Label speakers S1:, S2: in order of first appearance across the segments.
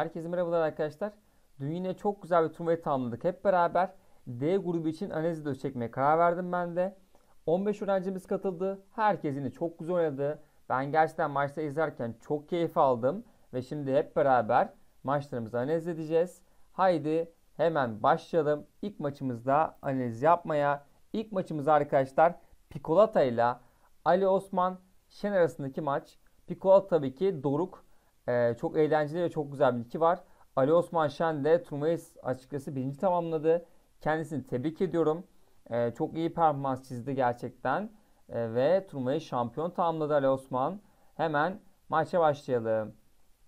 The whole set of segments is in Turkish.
S1: Herkese merhabalar arkadaşlar. Dün yine çok güzel bir turnuvayı tamamladık hep beraber. D grubu için analiz videosu çekmeye karar verdim ben de. 15 öğrencimiz katıldı. Herkes yine çok güzel oynadı. Ben gerçekten maçta izlerken çok keyif aldım. Ve şimdi hep beraber maçlarımızı analiz edeceğiz. Haydi hemen başlayalım. İlk maçımızda analiz yapmaya. İlk maçımız arkadaşlar Pikolata ile Ali Osman Şen arasındaki maç. Pikolata tabii ki Doruk e, çok eğlenceli ve çok güzel bir iki var. Ali Osman Şen de turnuvayı açıkçası birinci tamamladı. Kendisini tebrik ediyorum. E, çok iyi performans çizdi gerçekten. E, ve turnuvayı şampiyon tamamladı Ali Osman. Hemen maça başlayalım.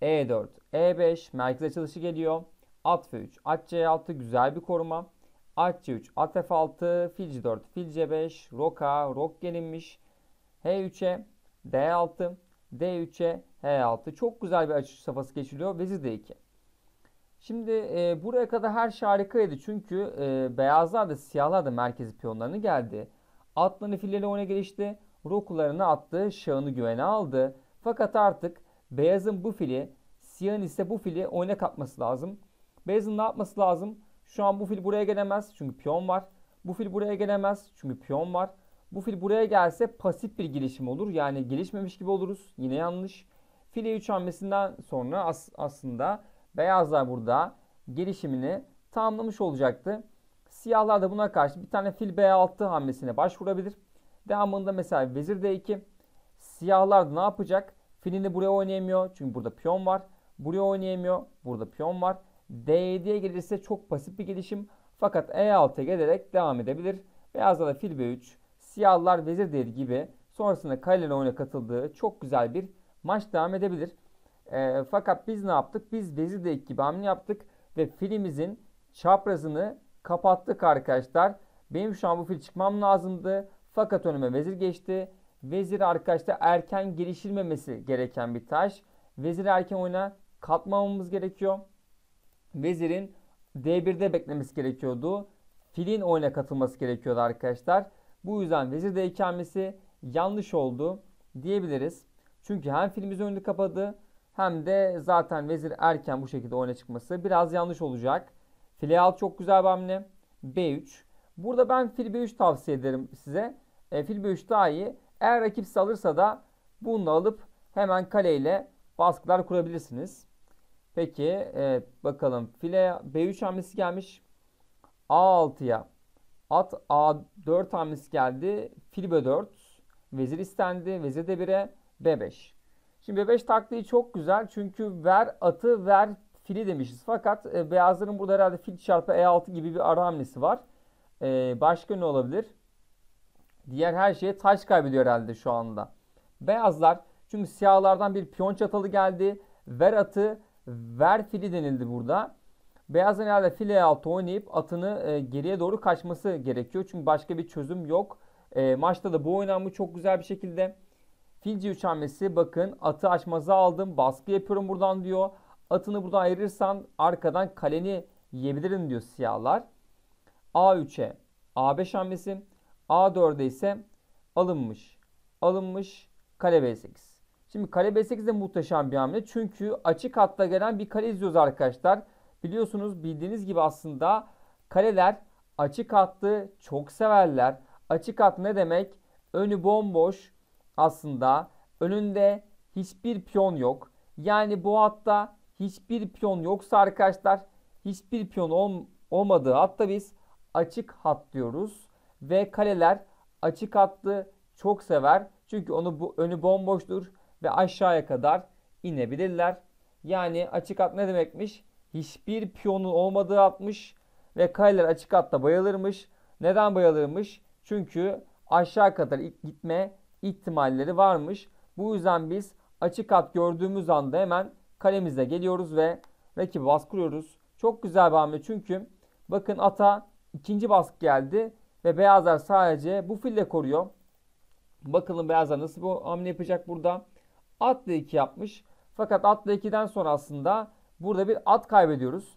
S1: E4, E5 merkez açılışı geliyor. At F3, at C6 güzel bir koruma. At C3, at F6, fil C4, fil C5, roka, rok gelinmiş. H3'e D6, D3'e H6. Çok güzel bir açış safhası geçiliyor. Vezir D2. Şimdi e, buraya kadar her şey harikaydı. Çünkü e, beyazlar da siyahlar da merkezi piyonlarını geldi. Atlarını filleri oyuna gelişti. Rokularını attı. Şahını güvene aldı. Fakat artık beyazın bu fili siyahın ise bu fili oyuna katması lazım. Beyazın ne yapması lazım? Şu an bu fil buraya gelemez çünkü piyon var. Bu fil buraya gelemez çünkü piyon var. Bu fil buraya gelse pasif bir gelişim olur. Yani gelişmemiş gibi oluruz. Yine yanlış. Fil e3 hamlesinden sonra as aslında beyazlar burada gelişimini tamamlamış olacaktı. Siyahlar da buna karşı bir tane fil B6 hamlesine başvurabilir. Devamında mesela vezir D2. Siyahlar da ne yapacak? Filini buraya oynayamıyor. Çünkü burada piyon var. Buraya oynayamıyor. Burada piyon var. D7'ye gelirse çok pasif bir gelişim. Fakat E6'ya gelerek devam edebilir. Beyazlar da fil B3, Siyahlar vezir değil gibi sonrasında kaleyle oyuna katıldığı çok güzel bir maç devam edebilir. E, fakat biz ne yaptık? Biz vezir değil gibi hamle yaptık ve filimizin çaprazını kapattık arkadaşlar. Benim şu an bu fil çıkmam lazımdı. Fakat önüme vezir geçti. Vezir arkadaşlar erken gelişilmemesi gereken bir taş. Vezir erken oyuna katmamamız gerekiyor. Vezirin D1'de beklemesi gerekiyordu. Filin oyuna katılması gerekiyordu arkadaşlar. Bu yüzden vezir de ikamesi yanlış oldu diyebiliriz. Çünkü hem filimiz önünü kapadı hem de zaten vezir erken bu şekilde oyuna çıkması biraz yanlış olacak. File alt çok güzel bir hamle. B3. Burada ben fil B3 tavsiye ederim size. E, fil B3 daha iyi. Eğer rakipsiz alırsa da bunu alıp hemen kaleyle baskılar kurabilirsiniz. Peki e, bakalım file B3 hamlesi gelmiş. A6'ya At A4 hamlesi geldi. Fil B4. Vezir istendi. Vezir D1'e B5. Şimdi B5 taktiği çok güzel. Çünkü ver atı ver fili demişiz. Fakat e, beyazların burada herhalde fil çarpı E6 gibi bir ara hamlesi var. E, başka ne olabilir? Diğer her şeye taş kaybediyor herhalde şu anda. Beyazlar çünkü siyahlardan bir piyon çatalı geldi. Ver atı ver fili denildi burada. Beyaz Fener'de file altı oynayıp atını e, geriye doğru kaçması gerekiyor. Çünkü başka bir çözüm yok. E, maçta da bu oynanmış çok güzel bir şekilde. Filci 3 hamlesi bakın atı açmaza aldım. Baskı yapıyorum buradan diyor. Atını buradan ayırırsan arkadan kaleni yiyebilirim diyor siyahlar. A3'e A5 hamlesi. A4'e ise alınmış. Alınmış kale B8. Şimdi kale B8 de muhteşem bir hamle. Çünkü açık hatta gelen bir kale izliyoruz arkadaşlar. Biliyorsunuz bildiğiniz gibi aslında kaleler açık hattı çok severler. Açık hat ne demek? Önü bomboş aslında. Önünde hiçbir piyon yok. Yani bu hatta hiçbir piyon yoksa arkadaşlar hiçbir piyon ol olmadığı hatta biz açık hat diyoruz. Ve kaleler açık hattı çok sever. Çünkü onu bu önü bomboştur ve aşağıya kadar inebilirler. Yani açık hat ne demekmiş? hiçbir piyonu olmadığı atmış ve kaleler açık atta bayılırmış. Neden bayılırmış? Çünkü aşağı kadar gitme ihtimalleri varmış. Bu yüzden biz açık at gördüğümüz anda hemen kalemize geliyoruz ve rakibi baskılıyoruz. Çok güzel bir hamle çünkü bakın ata ikinci baskı geldi ve beyazlar sadece bu fille koruyor. Bakalım beyazlar nasıl bu hamle yapacak burada. Atla 2 yapmış. Fakat atla 2'den sonra aslında Burada bir at kaybediyoruz.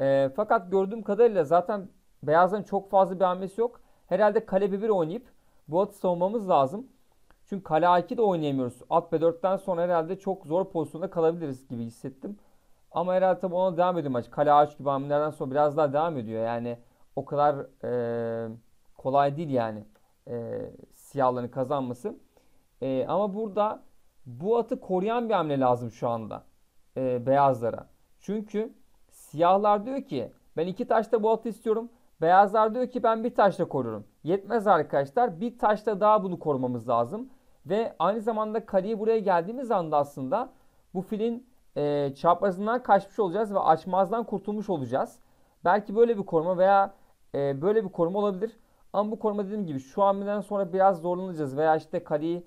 S1: E, fakat gördüğüm kadarıyla zaten beyazların çok fazla bir hamlesi yok. Herhalde kale B1 oynayıp bu atı savunmamız lazım. Çünkü kale A2 de oynayamıyoruz. At B4'ten sonra herhalde çok zor pozisyonda kalabiliriz gibi hissettim. Ama herhalde tabii ona devam ediyor maç. Kale A3 gibi hamlelerden sonra biraz daha devam ediyor. Yani o kadar e, kolay değil yani e, siyahların kazanması. E, ama burada bu atı koruyan bir hamle lazım şu anda e, beyazlara. Çünkü siyahlar diyor ki ben iki taşla bu atı istiyorum. Beyazlar diyor ki ben bir taşla korurum. Yetmez arkadaşlar. Bir taşla daha bunu korumamız lazım. Ve aynı zamanda kaleye buraya geldiğimiz anda aslında bu filin e, çaprazından kaçmış olacağız ve açmazdan kurtulmuş olacağız. Belki böyle bir koruma veya e, böyle bir koruma olabilir. Ama bu koruma dediğim gibi şu hamleden sonra biraz zorlanacağız. Veya işte kaleyi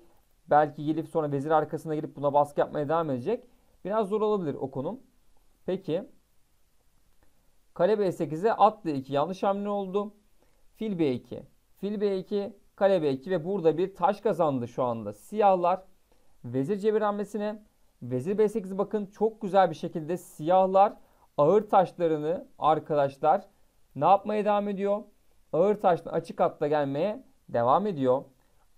S1: belki gelip sonra vezir arkasına girip buna baskı yapmaya devam edecek. Biraz zor olabilir o konum. Peki kale B8'e at D2 yanlış hamle oldu. Fil B2. Fil B2, kale B2 ve burada bir taş kazandı şu anda. Siyahlar vezir cebir hamlesine. Vezir B8 bakın çok güzel bir şekilde siyahlar ağır taşlarını arkadaşlar ne yapmaya devam ediyor? Ağır taşla açık hatta gelmeye devam ediyor.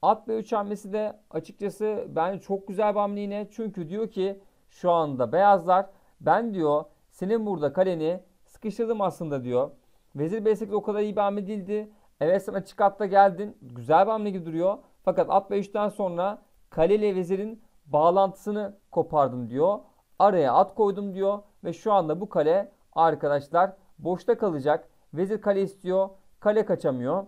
S1: At B3 hamlesi de açıkçası bence çok güzel bir hamle yine. Çünkü diyor ki şu anda beyazlar ben diyor senin burada kaleni sıkıştırdım aslında diyor. Vezir B8 o kadar iyi bir hamle değildi. Evet sen açık hatta geldin. Güzel bir hamle gibi duruyor. Fakat at B3'ten sonra kale ile vezirin bağlantısını kopardım diyor. Araya at koydum diyor. Ve şu anda bu kale arkadaşlar boşta kalacak. Vezir kale istiyor. Kale kaçamıyor.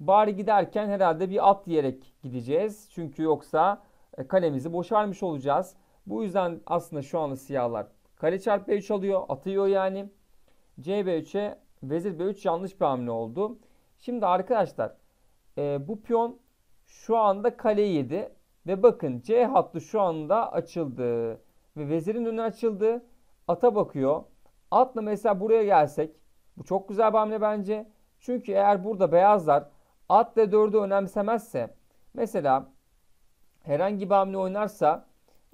S1: Bari giderken herhalde bir at diyerek gideceğiz. Çünkü yoksa e, kalemizi boşarmış olacağız. Bu yüzden aslında şu anda siyahlar Kale çarpı B3 alıyor. Atıyor yani. cb B3'e vezir B3 yanlış bir hamle oldu. Şimdi arkadaşlar e, bu piyon şu anda kale yedi. Ve bakın C hattı şu anda açıldı. Ve vezirin önü açıldı. Ata bakıyor. Atla mesela buraya gelsek. Bu çok güzel bir hamle bence. Çünkü eğer burada beyazlar at ve 4'ü önemsemezse mesela herhangi bir hamle oynarsa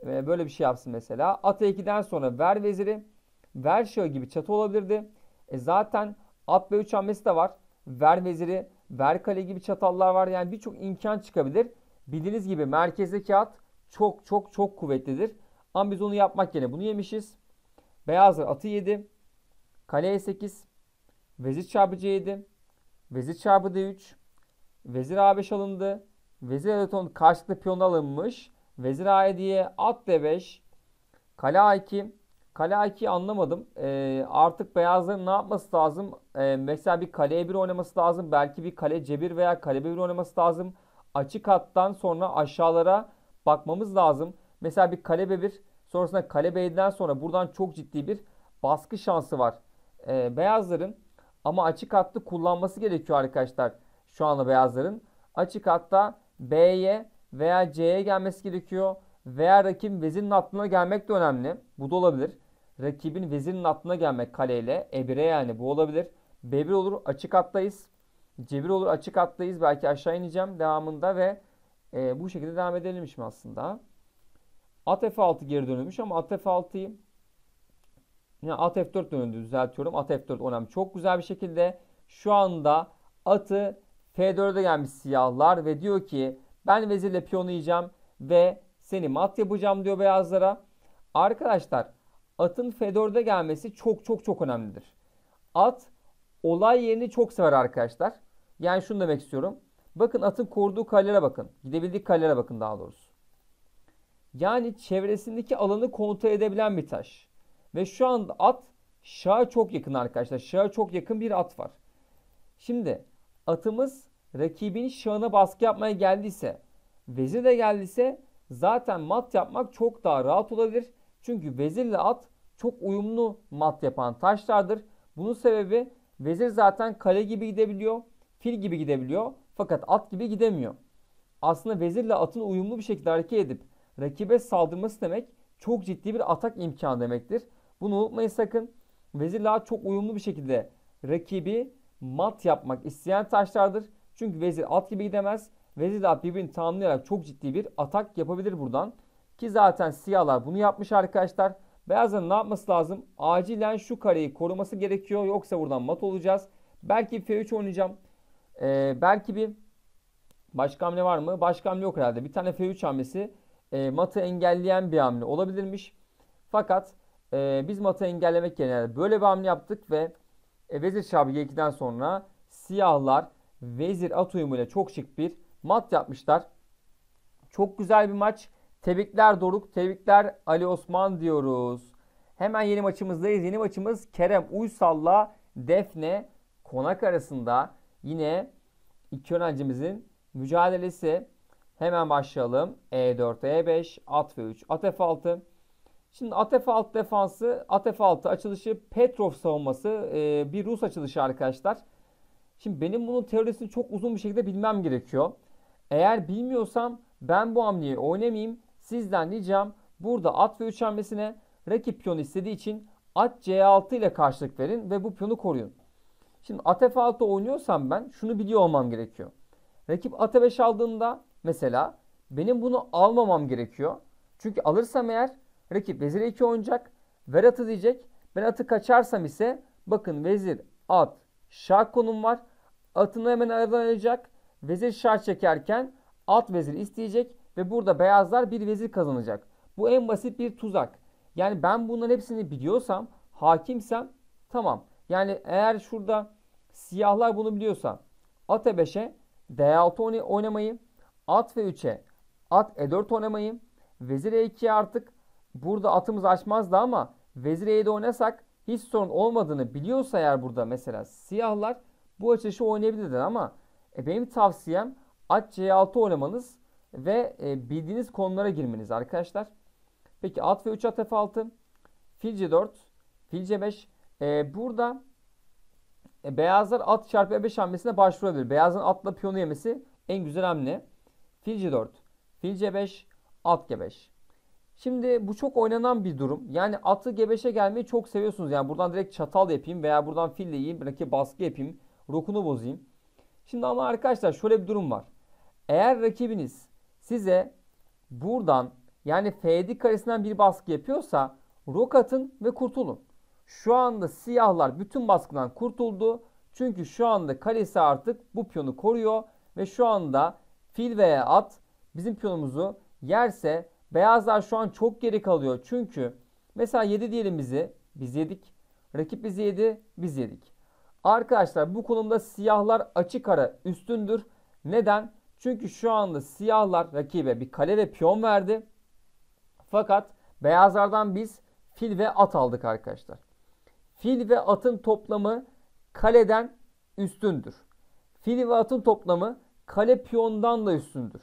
S1: ee, böyle bir şey yapsın mesela. At E2'den sonra ver veziri, ver şahı gibi çatı olabilirdi. E zaten at B3 hamlesi de var. Ver veziri, ver kale gibi çatallar var. Yani birçok imkan çıkabilir. Bildiğiniz gibi merkezdeki at çok çok çok kuvvetlidir. Ama biz onu yapmak yerine bunu yemişiz. Beyazlar atı yedi. Kale E8. Vezir çarpı C7. Vezir çarpı D3. Vezir A5 alındı. Vezir Eraton karşılıklı piyon alınmış. Vezir A7'ye at D5. Kale A2. Kale A2'yi anlamadım. E, artık beyazların ne yapması lazım? E, mesela bir kale E1 oynaması lazım. Belki bir kale C1 veya kale B1 oynaması lazım. Açık hattan sonra aşağılara bakmamız lazım. Mesela bir kale B1 sonrasında kale b sonra buradan çok ciddi bir baskı şansı var. E, beyazların ama açık hattı kullanması gerekiyor arkadaşlar. Şu anda beyazların. Açık hatta B'ye veya C'ye gelmesi gerekiyor. Veya rakibin vezinin hattına gelmek de önemli. Bu da olabilir. Rakibin vezinin hattına gelmek kaleyle. E1'e yani bu olabilir. B1 olur açık hattayız. C1 olur açık hattayız. Belki aşağı ineceğim devamında ve e, bu şekilde devam edelimmiş mi aslında. At F6 geri dönülmüş ama at F6'yı yani at F4 dönüldü düzeltiyorum. At F4 önemli. Çok güzel bir şekilde şu anda atı F4'e gelmiş siyahlar ve diyor ki ben vezirle piyonu yiyeceğim ve seni mat yapacağım diyor beyazlara. Arkadaşlar atın F4'e gelmesi çok çok çok önemlidir. At olay yerini çok sever arkadaşlar. Yani şunu demek istiyorum. Bakın atın koruduğu kalelere bakın. Gidebildiği kalelere bakın daha doğrusu. Yani çevresindeki alanı kontrol edebilen bir taş. Ve şu anda at şaha çok yakın arkadaşlar. Şaha çok yakın bir at var. Şimdi atımız rakibin şahına baskı yapmaya geldiyse, vezir de geldiyse zaten mat yapmak çok daha rahat olabilir. Çünkü vezirle at çok uyumlu mat yapan taşlardır. Bunun sebebi vezir zaten kale gibi gidebiliyor, fil gibi gidebiliyor fakat at gibi gidemiyor. Aslında vezirle atın uyumlu bir şekilde hareket edip rakibe saldırması demek çok ciddi bir atak imkanı demektir. Bunu unutmayın sakın. Vezirle at çok uyumlu bir şekilde rakibi mat yapmak isteyen taşlardır. Çünkü vezir at gibi gidemez. Vezir de at birbirini tamamlayarak çok ciddi bir atak yapabilir buradan. Ki zaten siyahlar bunu yapmış arkadaşlar. Beyazların ne yapması lazım? Acilen şu kareyi koruması gerekiyor. Yoksa buradan mat olacağız. Belki F3 oynayacağım. Ee, belki bir başka hamle var mı? Başka hamle yok herhalde. Bir tane F3 hamlesi e, matı engelleyen bir hamle olabilirmiş. Fakat e, biz matı engellemek yerine böyle bir hamle yaptık ve e, Vezir Şahı G2'den sonra siyahlar vezir at uyumuyla çok şık bir mat yapmışlar. Çok güzel bir maç. Tebrikler Doruk, tebrikler Ali Osman diyoruz. Hemen yeni maçımızdayız. Yeni maçımız Kerem Uysal'la Defne Konak arasında yine iki öğrencimizin mücadelesi. Hemen başlayalım. E4, E5, at F3, at F6. Şimdi at F6 defansı, at F6 açılışı Petrov savunması e, bir Rus açılışı arkadaşlar. Şimdi benim bunun teorisini çok uzun bir şekilde bilmem gerekiyor. Eğer bilmiyorsam ben bu hamleyi oynamayayım. Sizden ricam burada at ve 3 hamlesine rakip piyon istediği için at c6 ile karşılık verin ve bu piyonu koruyun. Şimdi at f6 oynuyorsam ben şunu biliyor olmam gerekiyor. Rakip at e 5 aldığında mesela benim bunu almamam gerekiyor. Çünkü alırsam eğer rakip vezir 2 oynayacak. Ver atı diyecek. Ben atı kaçarsam ise bakın vezir at Şah konum var. Atını hemen aradan alacak. Vezir şah çekerken at vezir isteyecek ve burada beyazlar bir vezir kazanacak. Bu en basit bir tuzak. Yani ben bunların hepsini biliyorsam, hakimsem tamam. Yani eğer şurada siyahlar bunu biliyorsa at e5'e d6 oynamayı, at ve 3'e at e4 oynamayı, vezir e2'ye artık burada atımız açmazdı ama vezir e7 oynasak hiç sorun olmadığını biliyorsa eğer burada mesela siyahlar bu açılışı oynayabilirler ama e, benim tavsiyem at c6 oynamanız ve e, bildiğiniz konulara girmeniz arkadaşlar. Peki at ve 3 at f6 fil c4 fil c5 e, burada e, beyazlar at çarpı e5 hamlesine başvurabilir. Beyazın atla piyonu yemesi en güzel hamle. Fil c4 fil c5 at g5 Şimdi bu çok oynanan bir durum. Yani atı gebeşe gelmeyi çok seviyorsunuz. Yani buradan direkt çatal yapayım veya buradan fille yiyeyim. Rakip baskı yapayım. Rokunu bozayım. Şimdi ama arkadaşlar şöyle bir durum var. Eğer rakibiniz size buradan yani f karesinden bir baskı yapıyorsa rok atın ve kurtulun. Şu anda siyahlar bütün baskından kurtuldu. Çünkü şu anda kalesi artık bu piyonu koruyor ve şu anda fil veya at bizim piyonumuzu yerse Beyazlar şu an çok geri kalıyor. Çünkü mesela 7 diyelim bizi. Biz yedik. Rakip bizi yedi. Biz yedik. Arkadaşlar bu konumda siyahlar açık ara üstündür. Neden? Çünkü şu anda siyahlar rakibe bir kale ve piyon verdi. Fakat beyazlardan biz fil ve at aldık arkadaşlar. Fil ve atın toplamı kaleden üstündür. Fil ve atın toplamı kale piyondan da üstündür.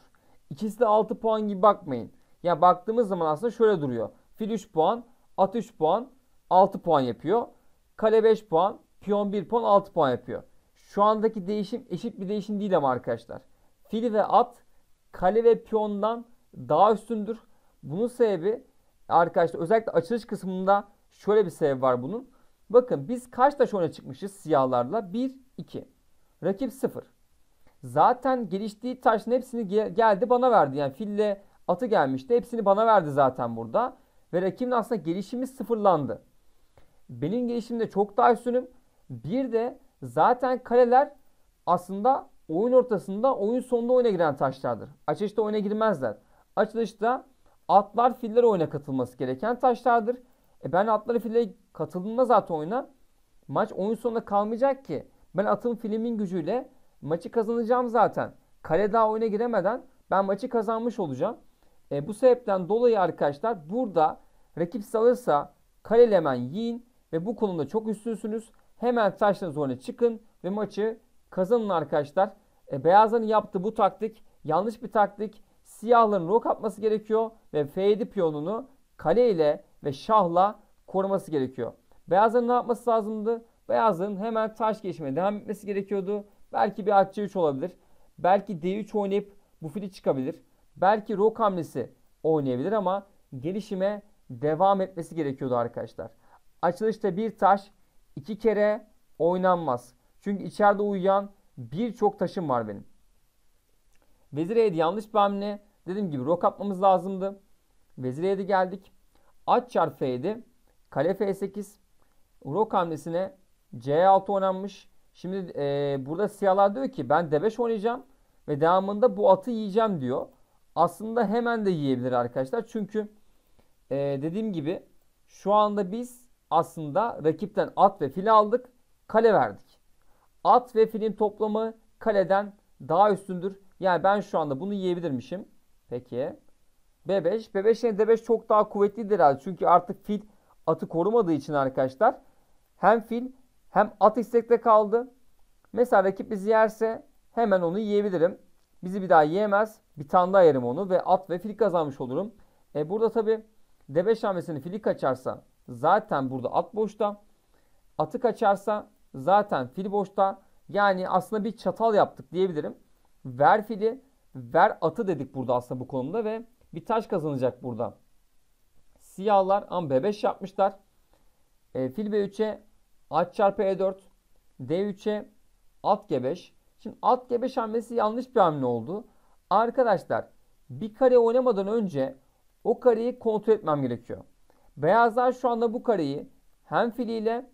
S1: İkisi de 6 puan gibi bakmayın. Yani baktığımız zaman aslında şöyle duruyor. Fil 3 puan, at 3 puan, 6 puan yapıyor. Kale 5 puan, piyon 1 puan, 6 puan yapıyor. Şu andaki değişim eşit bir değişim değil ama arkadaşlar. Fil ve at kale ve piyondan daha üstündür. Bunun sebebi arkadaşlar özellikle açılış kısmında şöyle bir sebep var bunun. Bakın biz kaç taş öne çıkmışız siyahlarla? 1, 2. Rakip 0. Zaten geliştiği taşın hepsini gel geldi bana verdi. Yani fille atı gelmişti. Hepsini bana verdi zaten burada. Ve rakibin aslında gelişimi sıfırlandı. Benim gelişimde çok daha üstünüm. Bir de zaten kaleler aslında oyun ortasında oyun sonunda oyuna giren taşlardır. Açılışta oyuna girmezler. Açılışta atlar filler oyuna katılması gereken taşlardır. E ben atları fille katıldığımda zaten oyuna maç oyun sonunda kalmayacak ki. Ben atın filimin gücüyle maçı kazanacağım zaten. Kale daha oyuna giremeden ben maçı kazanmış olacağım. E, bu sebepten dolayı arkadaşlar burada rakip alırsa kalelemen yiyin ve bu konuda çok üstünsünüz. Hemen taşla zoruna çıkın ve maçı kazanın arkadaşlar. E, beyazların yaptığı bu taktik yanlış bir taktik. Siyahların rok atması gerekiyor ve F7 piyonunu kale ve şahla koruması gerekiyor. Beyazların ne yapması lazımdı? Beyazların hemen taş geçmeye devam etmesi gerekiyordu. Belki bir at C3 olabilir. Belki D3 oynayıp bu fili çıkabilir. Belki rok hamlesi oynayabilir ama gelişime devam etmesi gerekiyordu arkadaşlar. Açılışta bir taş iki kere oynanmaz. Çünkü içeride uyuyan birçok taşım var benim. Vezir E'de yanlış bir hamle. Dediğim gibi rok atmamız lazımdı. Vezir E'de geldik. At çarp F'ydi. Kale F8. Rok hamlesine C6 oynanmış. Şimdi e, burada siyahlar diyor ki ben D5 oynayacağım ve devamında bu atı yiyeceğim diyor. Aslında hemen de yiyebilir arkadaşlar. Çünkü e, dediğim gibi şu anda biz aslında rakipten at ve fil aldık. Kale verdik. At ve filin toplamı kaleden daha üstündür. Yani ben şu anda bunu yiyebilirmişim. Peki. B5. B5 D5 çok daha kuvvetlidir herhalde. Çünkü artık fil atı korumadığı için arkadaşlar hem fil hem at istekte kaldı. Mesela rakip bizi yerse hemen onu yiyebilirim. Bizi bir daha yiyemez. Bir tane daha yerim onu ve at ve fil kazanmış olurum. E burada tabi D5 hamlesini fili kaçarsa zaten burada at boşta. Atı kaçarsa zaten fil boşta. Yani aslında bir çatal yaptık diyebilirim. Ver fili, ver atı dedik burada aslında bu konumda ve bir taş kazanacak burada. Siyahlar ama B5 yapmışlar. E, fil B3'e at çarpı E4, D3'e at G5, Şimdi alt gebeş hamlesi yanlış bir hamle oldu. Arkadaşlar bir kare oynamadan önce o kareyi kontrol etmem gerekiyor. Beyazlar şu anda bu kareyi hem filiyle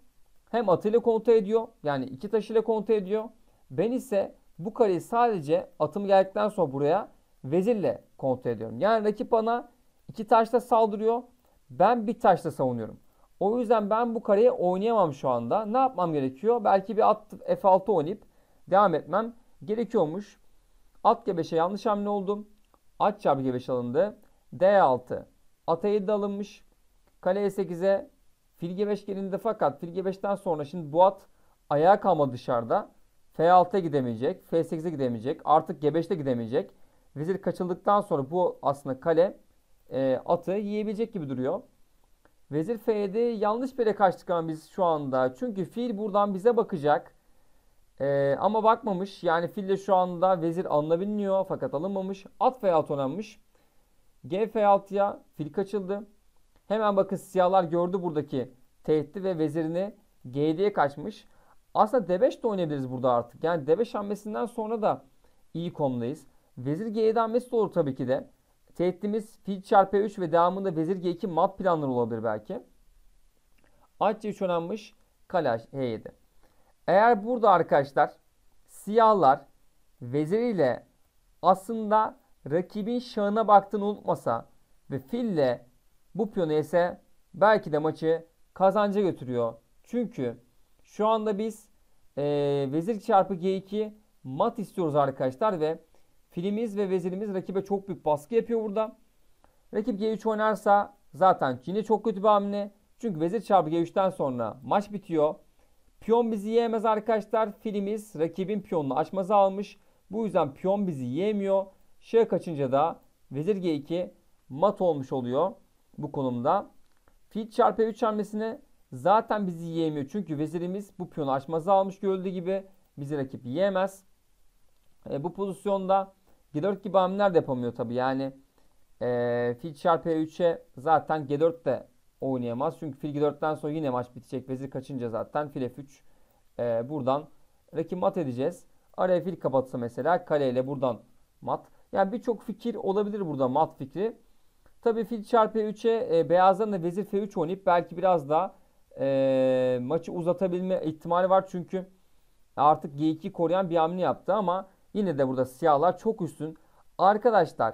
S1: hem atıyla kontrol ediyor. Yani iki taşıyla kontrol ediyor. Ben ise bu kareyi sadece atım geldikten sonra buraya vezirle kontrol ediyorum. Yani rakip bana iki taşla saldırıyor. Ben bir taşla savunuyorum. O yüzden ben bu kareyi oynayamam şu anda. Ne yapmam gerekiyor? Belki bir at F6 oynayıp devam etmem gerekiyormuş. At G5'e yanlış hamle oldu. At çarpı G5 alındı. D6 ata 7 alınmış. Kale E8'e fil G5 gelindi fakat fil G5'ten sonra şimdi bu at ayağa kalma dışarıda. F6'ya gidemeyecek. F8'e gidemeyecek. Artık G5'te gidemeyecek. Vezir kaçıldıktan sonra bu aslında kale e, atı yiyebilecek gibi duruyor. Vezir F7 yanlış bir yere kaçtık ama biz şu anda. Çünkü fil buradan bize bakacak. Ee, ama bakmamış. Yani fille şu anda vezir alınabiliyor fakat alınmamış. At F6 oynanmış. G F6'ya fil kaçıldı. Hemen bakın siyahlar gördü buradaki tehdidi ve vezirini G7'ye kaçmış. Aslında D5 de oynayabiliriz burada artık. Yani D5 hamlesinden sonra da iyi komdayız. Vezir G7 hamlesi de olur tabii ki de. Tehditimiz fil çarpı 3 e ve devamında vezir G2 mat planları olabilir belki. At C3 oynanmış. Kale H7. Eğer burada arkadaşlar siyahlar veziriyle aslında rakibin şahına baktığını unutmasa ve fille bu piyonu ise belki de maçı kazanca götürüyor. Çünkü şu anda biz e, vezir çarpı g2 mat istiyoruz arkadaşlar ve filimiz ve vezirimiz rakibe çok büyük baskı yapıyor burada. Rakip g3 oynarsa zaten yine çok kötü bir hamle. Çünkü vezir çarpı g3'ten sonra maç bitiyor. Piyon bizi yemez arkadaşlar. Filimiz rakibin piyonunu açmazı almış. Bu yüzden piyon bizi yemiyor. Şah şey kaçınca da vezir g2 mat olmuş oluyor bu konumda. Fil çarpı 3 hamlesini zaten bizi yiyemiyor. Çünkü vezirimiz bu piyonu açmazı almış görüldüğü gibi. Bizi rakip yiyemez. E, bu pozisyonda G4 gibi hamleler de yapamıyor tabi. Yani e, fil çarpı 3'e zaten G4 de oynayamaz. Çünkü fil G4'ten sonra yine maç bitecek. Vezir kaçınca zaten fil F3 e, ee, buradan rakip mat edeceğiz. Araya fil kapatsa mesela kaleyle buradan mat. Yani birçok fikir olabilir burada mat fikri. Tabii fil çarpı 3'e e, beyazdan da vezir F3 oynayıp belki biraz daha e, maçı uzatabilme ihtimali var. Çünkü artık G2 koruyan bir hamle yaptı ama yine de burada siyahlar çok üstün. Arkadaşlar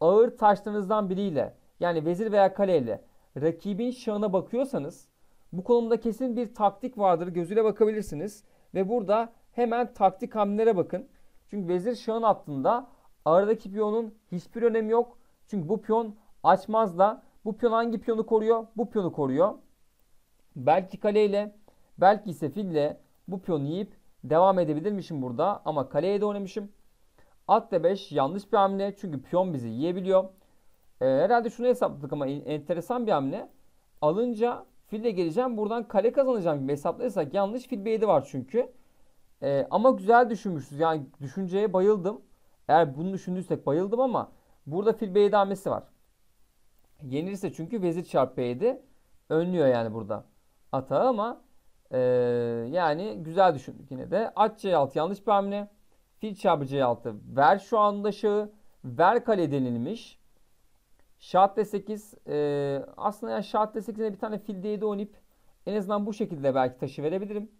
S1: ağır taşlarınızdan biriyle yani vezir veya kaleyle rakibin şahına bakıyorsanız bu konumda kesin bir taktik vardır gözüyle bakabilirsiniz. Ve burada hemen taktik hamlelere bakın. Çünkü vezir şahın attığında aradaki piyonun hiçbir önemi yok. Çünkü bu piyon açmaz da bu piyon hangi piyonu koruyor? Bu piyonu koruyor. Belki kaleyle belki ise fille bu piyonu yiyip devam edebilirmişim burada ama kaleye de oynamışım. At d5 yanlış bir hamle çünkü piyon bizi yiyebiliyor. E, herhalde şunu hesapladık ama enteresan bir hamle. Alınca fille geleceğim buradan kale kazanacağım gibi hesaplarsak yanlış. Fil B7 var çünkü. E, ama güzel düşünmüşüz. Yani düşünceye bayıldım. Eğer bunu düşündüysek bayıldım ama burada fil B7 hamlesi var. Yenirse çünkü vezir çarp B7 önlüyor yani burada atağı ama e, yani güzel düşündük yine de. At C6 yanlış bir hamle. Fil çarpı C6 ver şu anda şahı. Ver kale denilmiş. Şahatle 8 e, aslında yani Şahatle 8'e bir tane fil D7 oynayıp en azından bu şekilde belki taşı verebilirim.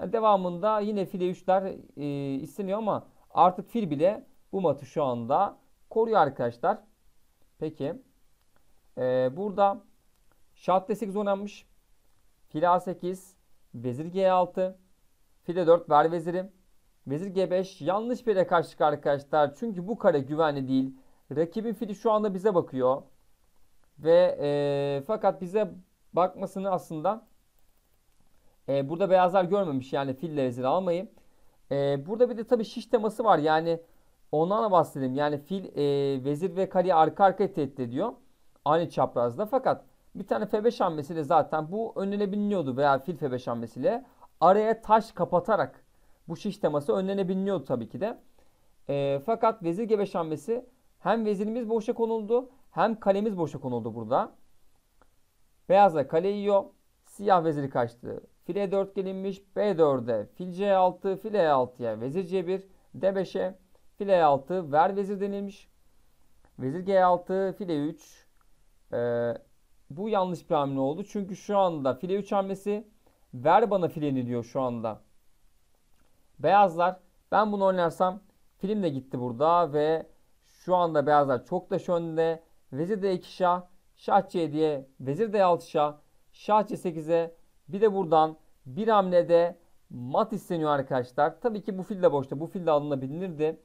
S1: Yani devamında yine file 3'ler e, isteniyor ama artık fil bile bu matı şu anda koruyor arkadaşlar. Peki. E, burada şah d8 oynanmış. Fil a8. Vezir g6. File 4 ver vezirim Vezir g5. Yanlış bir yere kaçtık arkadaşlar. Çünkü bu kare güvenli değil. Rakibin fili şu anda bize bakıyor. Ve e, fakat bize bakmasını aslında e, burada beyazlar görmemiş. Yani filleri zil almayı. E, burada bir de tabii şiş teması var. Yani ondan da bahsedelim. Yani fil e, vezir ve kaleyi arka arkaya tehdit ediyor. Aynı çaprazda. Fakat bir tane F5 hamlesiyle zaten bu önlenebiliyordu veya fil F5 hamlesiyle. Araya taş kapatarak bu şiş teması önlenebiliyordu tabii ki de. E, fakat vezir G5 hamlesi hem vezirimiz boşa konuldu hem kalemiz boşa konuldu burada. Beyazla kale yiyor. Siyah veziri kaçtı. File E4 gelinmiş. B4'e. Fil C6. File E6'ya. Vezir C1. D5'e. fil E6. Ver vezir denilmiş. Vezir G6. e 3. Ee, bu yanlış bir hamle oldu. Çünkü şu anda file 3 hamlesi ver bana fileni diyor şu anda. Beyazlar ben bunu oynarsam film de gitti burada ve şu anda beyazlar çok da şönde. Vezir de 2 şah. Şah C7'ye. Vezir de 6 şah. Şah C8'e. Bir de buradan bir hamlede mat isteniyor arkadaşlar. Tabii ki bu fil de boşta. Bu fil de alınabilirdi.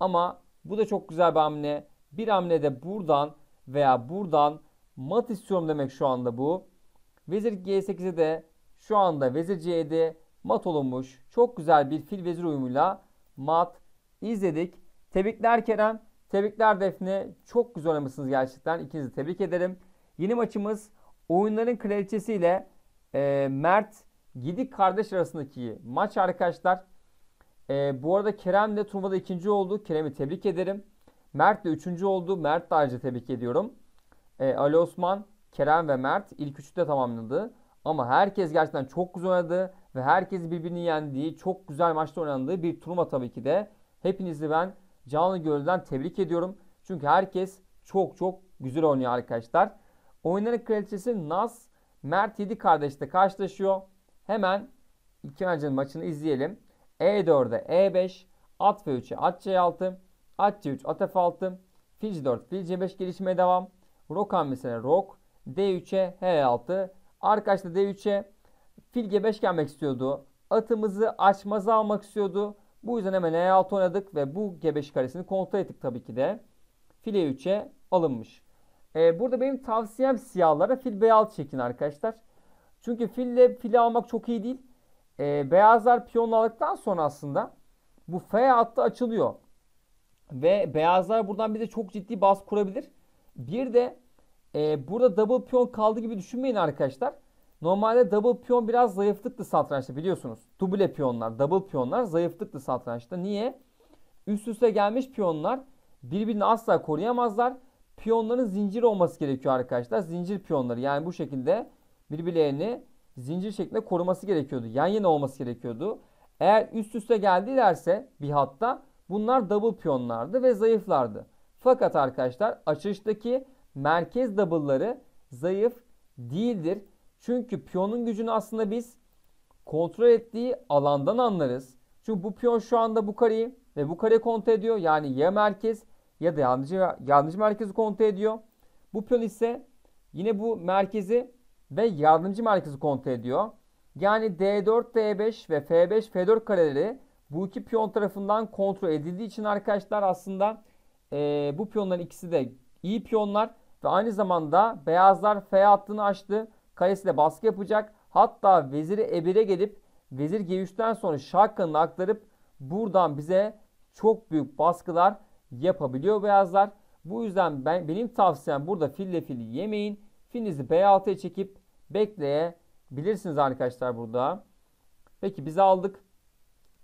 S1: Ama bu da çok güzel bir hamle. Bir hamlede buradan veya buradan mat istiyorum demek şu anda bu. Vezir G8'e de şu anda Vezir C7 mat olunmuş. Çok güzel bir fil vezir uyumuyla mat izledik. Tebrikler Kerem. Tebrikler Defne. Çok güzel oynamışsınız gerçekten. İkinizi tebrik ederim. Yeni maçımız oyunların kraliçesiyle e, Mert Gidik kardeş arasındaki maç arkadaşlar. E, bu arada Kerem de turnuvada ikinci oldu. Kerem'i tebrik ederim. Mert de üçüncü oldu. Mert de ayrıca tebrik ediyorum. E, Ali Osman, Kerem ve Mert ilk üçü de tamamladı. Ama herkes gerçekten çok güzel oynadı ve herkes birbirini yendiği, çok güzel maçta oynandığı bir turnuva tabii ki de. Hepinizi ben Canlı gönülden tebrik ediyorum. Çünkü herkes çok çok güzel oynuyor arkadaşlar. Oyunların kraliçesi Naz Mert 7 kardeşle karşılaşıyor. Hemen iki aracın maçını izleyelim. E4'e E5, at F3'e at C6, at C3 at F6, fil C4 fil C5 gelişmeye devam. Rok hamlesine rok, D3'e H6, arkadaşlar D3'e fil G5 gelmek istiyordu. Atımızı açmaza almak istiyordu. Bu yüzden hemen E6 oynadık ve bu G5 karesini kontrol ettik tabii ki de. File 3'e alınmış. Ee, burada benim tavsiyem siyahlara fil B6 çekin arkadaşlar. Çünkü fille fili almak çok iyi değil. Ee, beyazlar piyonu aldıktan sonra aslında bu F hattı açılıyor. Ve beyazlar buradan bize çok ciddi bas kurabilir. Bir de e, burada double piyon kaldı gibi düşünmeyin arkadaşlar. Normalde double piyon biraz zayıflıktı satrançta biliyorsunuz. Duble piyonlar, double piyonlar zayıflıktı satrançta. Niye? Üst üste gelmiş piyonlar birbirini asla koruyamazlar. Piyonların zincir olması gerekiyor arkadaşlar. Zincir piyonları yani bu şekilde birbirlerini zincir şeklinde koruması gerekiyordu. Yan yana olması gerekiyordu. Eğer üst üste geldilerse bir hatta bunlar double piyonlardı ve zayıflardı. Fakat arkadaşlar açılıştaki merkez double'ları zayıf değildir. Çünkü piyonun gücünü aslında biz kontrol ettiği alandan anlarız. Çünkü bu piyon şu anda bu kareyi ve bu kare kontrol ediyor. Yani ya merkez ya da yardımcı, yardımcı merkezi kontrol ediyor. Bu piyon ise yine bu merkezi ve yardımcı merkezi kontrol ediyor. Yani D4, D5 ve F5, F4 kareleri bu iki piyon tarafından kontrol edildiği için arkadaşlar aslında e, bu piyonların ikisi de iyi piyonlar ve aynı zamanda beyazlar F hattını açtı kalesine baskı yapacak. Hatta veziri ebire gelip vezir g sonra şah aktarıp buradan bize çok büyük baskılar yapabiliyor beyazlar. Bu yüzden ben benim tavsiyem burada fille fili yemeyin. Filinizi B6'ya çekip bekleyebilirsiniz arkadaşlar burada. Peki biz aldık.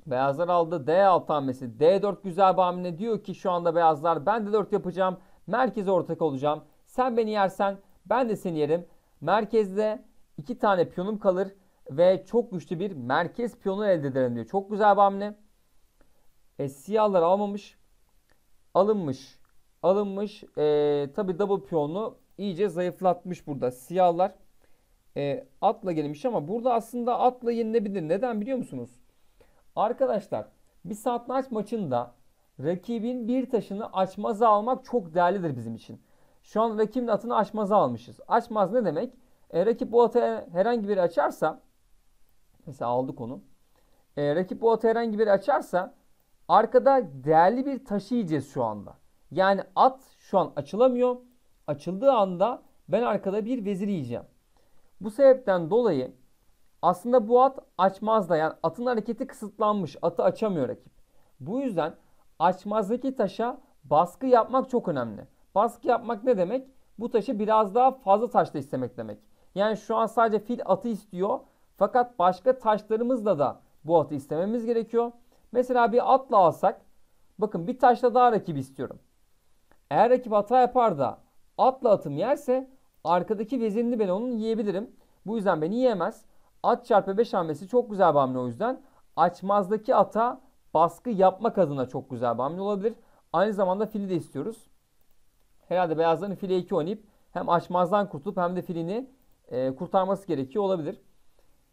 S1: Beyazlar aldı. D6 hamlesi. D4 güzel bir hamle. Diyor ki şu anda beyazlar ben de 4 yapacağım. Merkeze ortak olacağım. Sen beni yersen ben de seni yerim. Merkezde iki tane piyonum kalır ve çok güçlü bir merkez piyonu elde ederim diyor. Çok güzel bir hamle. E, siyahlar almamış. Alınmış. Alınmış. E, Tabi double piyonu iyice zayıflatmış burada. Siyahlar e, atla gelmiş ama burada aslında atla yenilebilir. Neden biliyor musunuz? Arkadaşlar bir satranç maçında rakibin bir taşını açmaza almak çok değerlidir bizim için. Şu an ve atını açmaza almışız. Açmaz ne demek? E, rakip bu atı herhangi biri açarsa mesela aldık onu. E, rakip bu atı herhangi biri açarsa arkada değerli bir taşı yiyeceğiz şu anda. Yani at şu an açılamıyor. Açıldığı anda ben arkada bir vezir yiyeceğim. Bu sebepten dolayı aslında bu at açmaz da yani atın hareketi kısıtlanmış. Atı açamıyor rakip. Bu yüzden açmazdaki taşa baskı yapmak çok önemli. Baskı yapmak ne demek? Bu taşı biraz daha fazla taşla istemek demek. Yani şu an sadece fil atı istiyor. Fakat başka taşlarımızla da bu atı istememiz gerekiyor. Mesela bir atla alsak. Bakın bir taşla daha rakip istiyorum. Eğer rakip hata yapar da atla atım yerse arkadaki vezirini ben onun yiyebilirim. Bu yüzden beni yiyemez. At çarpı 5 hamlesi çok güzel bir hamle o yüzden. Açmazdaki ata baskı yapmak adına çok güzel bir hamle olabilir. Aynı zamanda fili de istiyoruz herhalde beyazların file 2 oynayıp hem açmazdan kurtulup hem de filini e, kurtarması gerekiyor olabilir.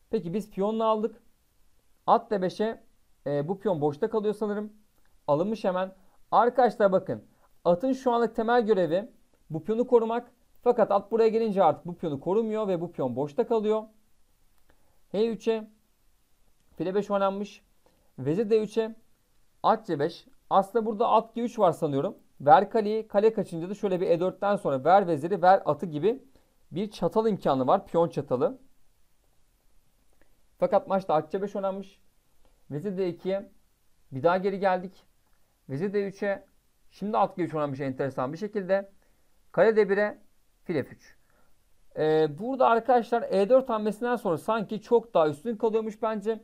S1: Peki biz piyonla aldık. At D5'e e, bu piyon boşta kalıyor sanırım. Alınmış hemen. Arkadaşlar bakın. Atın şu anlık temel görevi bu piyonu korumak. Fakat at buraya gelince artık bu piyonu korumuyor ve bu piyon boşta kalıyor. H3'e file 5 oynanmış. Vezir D3'e at C5. Aslında burada at G3 var sanıyorum. Ver kaleyi kale kaçınca da şöyle bir E4'ten sonra ver veziri ver atı gibi bir çatal imkanı var. Piyon çatalı. Fakat maçta at 5 oynanmış. Vezir D2'ye bir daha geri geldik. Vezir D3'e şimdi at G3 oynanmış enteresan bir şekilde. Kale D1'e fil F3. Ee, burada arkadaşlar E4 hamlesinden sonra sanki çok daha üstün kalıyormuş bence.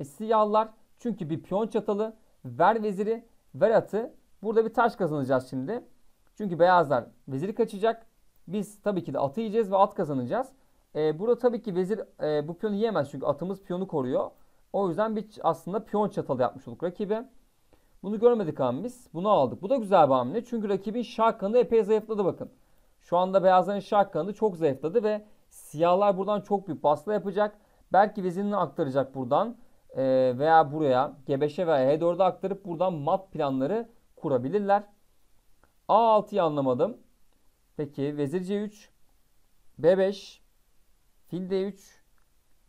S1: E, siyahlar çünkü bir piyon çatalı, ver veziri, ver atı Burada bir taş kazanacağız şimdi. Çünkü beyazlar veziri kaçacak. Biz tabii ki de atı yiyeceğiz ve at kazanacağız. E, burada tabii ki vezir e, bu piyonu yiyemez çünkü atımız piyonu koruyor. O yüzden bir aslında piyon çatalı yapmış olduk rakibe. Bunu görmedik hamimiz. Bunu aldık. Bu da güzel bir hamle. Çünkü rakibin şah kanadı epey zayıfladı bakın. Şu anda beyazların şah kanadı çok zayıfladı ve siyahlar buradan çok büyük basla yapacak. Belki vezirini aktaracak buradan e, veya buraya gebeşe veya H4'e aktarıp buradan mat planları kurabilirler. A6'yı anlamadım. Peki vezir C3, B5, fil D3,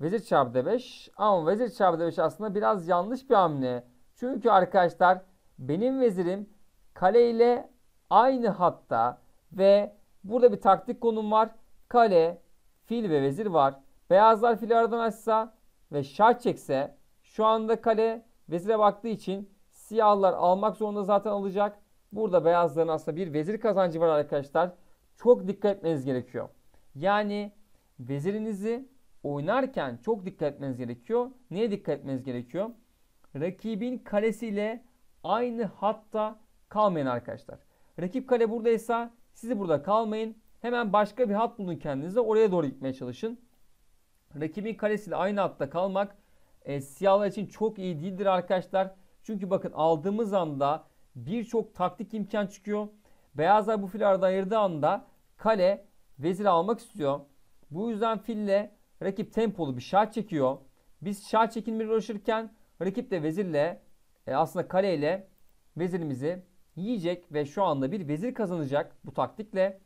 S1: vezir çarpı D5. Ama vezir çarpı D5 aslında biraz yanlış bir hamle. Çünkü arkadaşlar benim vezirim kale ile aynı hatta ve burada bir taktik konum var. Kale, fil ve vezir var. Beyazlar fili aradan açsa ve şah çekse şu anda kale vezire baktığı için Siyahlar almak zorunda zaten alacak. Burada beyazların aslında bir vezir kazancı var arkadaşlar. Çok dikkat etmeniz gerekiyor. Yani vezirinizi oynarken çok dikkat etmeniz gerekiyor. Neye dikkat etmeniz gerekiyor? Rakibin kalesiyle aynı hatta kalmayın arkadaşlar. Rakip kale buradaysa sizi burada kalmayın. Hemen başka bir hat bulun kendinize. Oraya doğru gitmeye çalışın. Rakibin kalesiyle aynı hatta kalmak e, siyahlar için çok iyi değildir arkadaşlar. Çünkü bakın aldığımız anda birçok taktik imkan çıkıyor. Beyazlar bu fili arada ayırdığı anda kale vezir almak istiyor. Bu yüzden fille rakip tempolu bir şah çekiyor. Biz şah çekilmeyle uğraşırken rakip de vezirle e, aslında kaleyle vezirimizi yiyecek ve şu anda bir vezir kazanacak bu taktikle.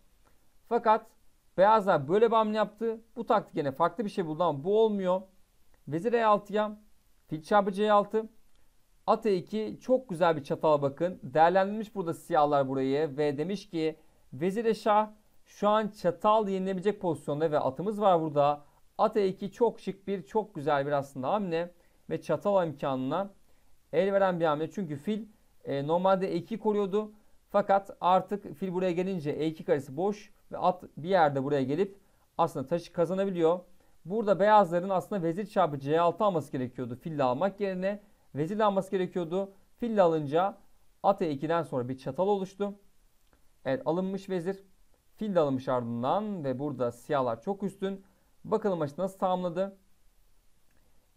S1: Fakat beyazlar böyle bir hamle yaptı. Bu taktik yine farklı bir şey buldu ama bu olmuyor. Vezir e6'ya, fil çarpı c6. E Ata 2 çok güzel bir çatala bakın. Değerlendirmiş burada siyahlar burayı ve demiş ki vezir Şah şu an çatal yenilebilecek pozisyonda ve atımız var burada. Ata E2 çok şık bir çok güzel bir aslında hamle ve çatal imkanına el veren bir hamle. Çünkü fil e, normalde E2 koruyordu. Fakat artık fil buraya gelince E2 karesi boş ve at bir yerde buraya gelip aslında taşı kazanabiliyor. Burada beyazların aslında vezir çarpı C6 alması gerekiyordu fil almak yerine rezil alması gerekiyordu. Fille alınca at e2'den sonra bir çatal oluştu. Evet alınmış vezir. Fil de alınmış ardından ve burada siyahlar çok üstün. Bakalım maçı nasıl tamamladı.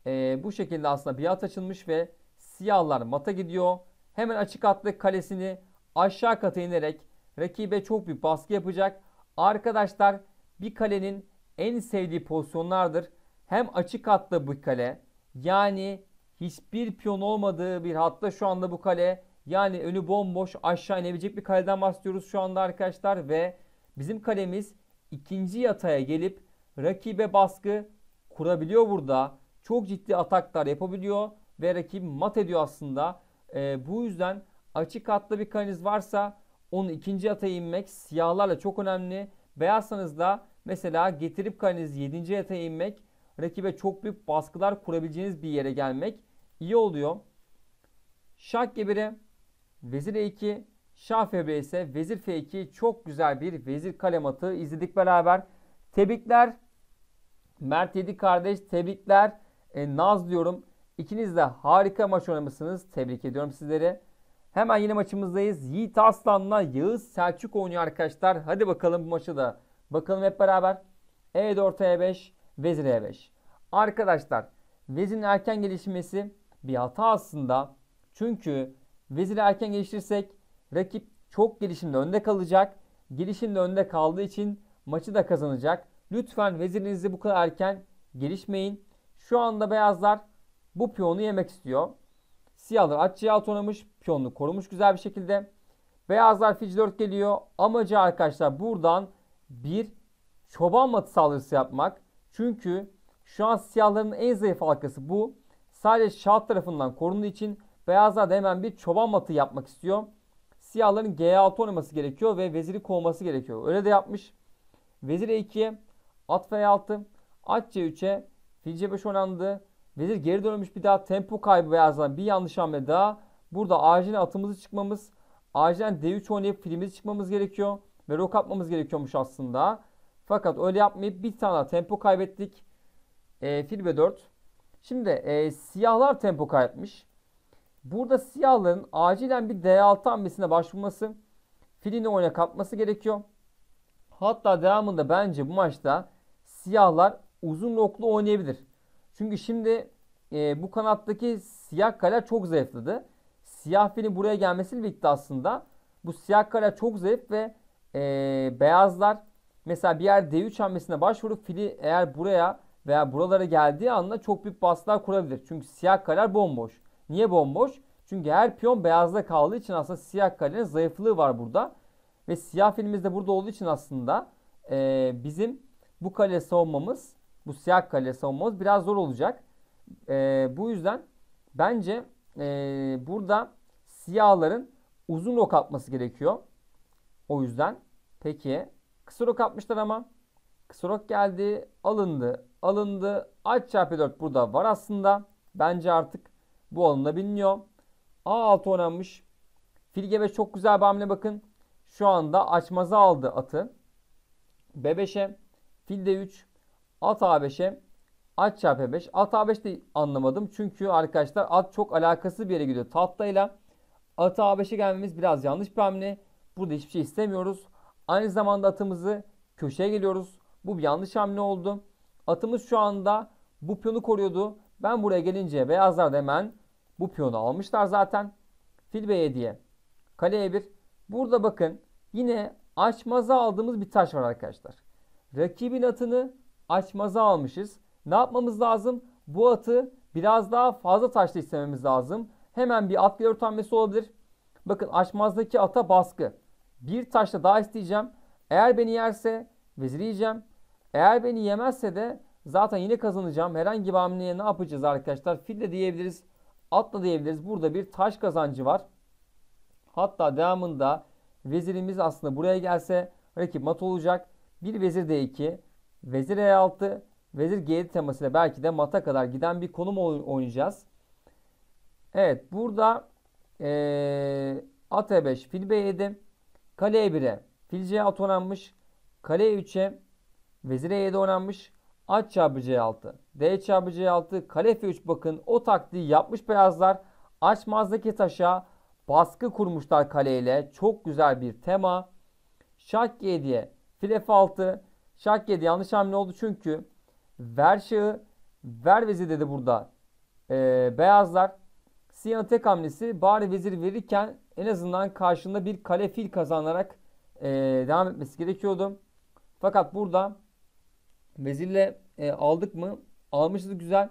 S1: Ee, bu şekilde aslında bir at açılmış ve siyahlar mata gidiyor. Hemen açık atlı kalesini aşağı kata inerek rakibe çok bir baskı yapacak. Arkadaşlar bir kalenin en sevdiği pozisyonlardır. Hem açık atlı bu kale yani hiçbir piyon olmadığı bir hatta şu anda bu kale yani önü bomboş aşağı inebilecek bir kaleden bahsediyoruz şu anda arkadaşlar ve bizim kalemiz ikinci yataya gelip rakibe baskı kurabiliyor burada. Çok ciddi ataklar yapabiliyor ve rakip mat ediyor aslında. E, bu yüzden açık hatlı bir kaleniz varsa onun ikinci yataya inmek siyahlarla çok önemli. Beyazsanız da mesela getirip kaleniz yedinci yataya inmek rakibe çok büyük baskılar kurabileceğiniz bir yere gelmek iyi oluyor. Şak g vezir E2 şah f ise vezir F2 çok güzel bir vezir kalematı izledik beraber. Tebrikler Mert Yedi kardeş tebrikler. E, Naz diyorum. İkiniz de harika maç oynamışsınız. Tebrik ediyorum sizleri. Hemen yine maçımızdayız. Yiğit Aslan'la Yağız Selçuk oynuyor arkadaşlar. Hadi bakalım bu maçı da. Bakalım hep beraber. E4, E5, Vezir E5. Arkadaşlar Vezir'in erken gelişmesi bir hata aslında. Çünkü veziri erken geliştirsek rakip çok gelişimde önde kalacak. Gelişimde önde kaldığı için maçı da kazanacak. Lütfen vezirinizi bu kadar erken gelişmeyin. Şu anda beyazlar bu piyonu yemek istiyor. Siyahlar at C6 oynamış. Piyonunu korumuş güzel bir şekilde. Beyazlar fil 4 geliyor. Amacı arkadaşlar buradan bir çoban matı saldırısı yapmak. Çünkü şu an siyahların en zayıf halkası bu. Sadece şah tarafından korunduğu için beyazlar da hemen bir çoban matı yapmak istiyor. Siyahların G6 oynaması gerekiyor ve veziri kovması gerekiyor. Öyle de yapmış. Vezir E2'ye, at F6, at C3'e, fil C5 oynandı. Vezir geri dönmüş bir daha tempo kaybı beyazlar bir yanlış hamle daha. Burada acilen atımızı çıkmamız, acilen D3 oynayıp filimizi çıkmamız gerekiyor. Ve rok atmamız gerekiyormuş aslında. Fakat öyle yapmayıp bir tane tempo kaybettik. E, fil B4. Şimdi e, siyahlar tempo kaybetmiş. Burada siyahların acilen bir D6 hamlesine başvurması, filini oyuna katması gerekiyor. Hatta devamında bence bu maçta siyahlar uzun loklu oynayabilir. Çünkü şimdi e, bu kanattaki siyah kale çok zayıfladı. Siyah filin buraya gelmesiyle birlikte aslında bu siyah kale çok zayıf ve e, beyazlar mesela bir yer D3 hamlesine başvurup fili eğer buraya veya buralara geldiği anda çok büyük baskılar kurabilir. Çünkü siyah kaler bomboş. Niye bomboş? Çünkü her piyon beyazda kaldığı için aslında siyah kalenin zayıflığı var burada. Ve siyah filimiz de burada olduğu için aslında e, bizim bu kale savunmamız, bu siyah kale savunmamız biraz zor olacak. E, bu yüzden bence e, burada siyahların uzun rok atması gerekiyor. O yüzden peki kısa rok atmışlar ama kısa rok geldi alındı alındı. Aç çarpı 4 burada var aslında. Bence artık bu alınabiliyor. A6 oynanmış. Fil G5 çok güzel bir hamle bakın. Şu anda açmazı aldı atı. B5'e fil D3 at A5'e Aç çarpı 5 At A5 de anlamadım. Çünkü arkadaşlar at çok alakası bir yere gidiyor. Tahtayla atı A5'e gelmemiz biraz yanlış bir hamle. Burada hiçbir şey istemiyoruz. Aynı zamanda atımızı köşeye geliyoruz. Bu bir yanlış hamle oldu. Atımız şu anda bu piyonu koruyordu. Ben buraya gelince beyazlar da hemen bu piyonu almışlar zaten. Fil B7'ye. diye. Kale E1. Burada bakın yine açmaza aldığımız bir taş var arkadaşlar. Rakibin atını açmaza almışız. Ne yapmamız lazım? Bu atı biraz daha fazla taşla istememiz lazım. Hemen bir at geri örtlenmesi olabilir. Bakın açmazdaki ata baskı. Bir taşla daha isteyeceğim. Eğer beni yerse veziri yiyeceğim. Eğer beni yemezse de zaten yine kazanacağım. Herhangi bir hamleye ne yapacağız arkadaşlar? Fil de diyebiliriz. At diyebiliriz. Burada bir taş kazancı var. Hatta devamında vezirimiz aslında buraya gelse rakip mat olacak. Bir vezir d2, vezir e6, vezir g7 temasıyla belki de mata kadar giden bir konum oynayacağız. Evet burada ee, at e5, fil b7, kale e1'e, fil c6 oynanmış, kale e3'e, Vezir E7 oynanmış. At çarpı C6. D çarpı C6. Kale F3 bakın o taktiği yapmış beyazlar. Açmazdaki taşa baskı kurmuşlar kaleyle. Çok güzel bir tema. Şak G7'ye fil F6. Şak 7 yanlış hamle oldu çünkü ver şahı ver vezir dedi burada ee, beyazlar. Siyah'ın tek hamlesi bari vezir verirken en azından karşında bir kale fil kazanarak e, devam etmesi gerekiyordu. Fakat burada Vezirle e, aldık mı? Almışız güzel.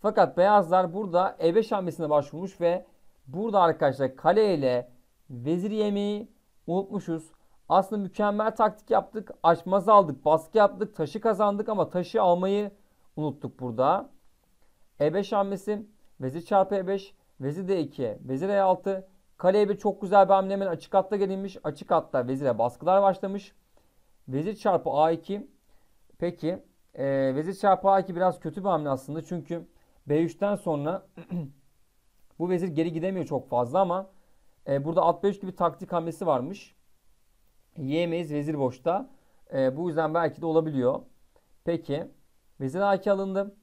S1: Fakat beyazlar burada E5 hamlesine başvurmuş ve burada arkadaşlar kale ile vezir yemeği unutmuşuz. Aslında mükemmel taktik yaptık. Açmaz aldık, baskı yaptık, taşı kazandık ama taşı almayı unuttuk burada. E5 hamlesi, vezir çarpı E5, vezir D2, vezir E6. Kale e 5 çok güzel bir hamle açık hatta gelinmiş. Açık hatta vezire baskılar başlamış. Vezir çarpı A2, Peki e, vezir çarpı a2 biraz kötü bir hamle aslında. Çünkü b3'ten sonra bu vezir geri gidemiyor çok fazla ama e, burada at b3 gibi taktik hamlesi varmış. Yiyemeyiz vezir boşta. E, bu yüzden belki de olabiliyor. Peki vezir a2 alındı.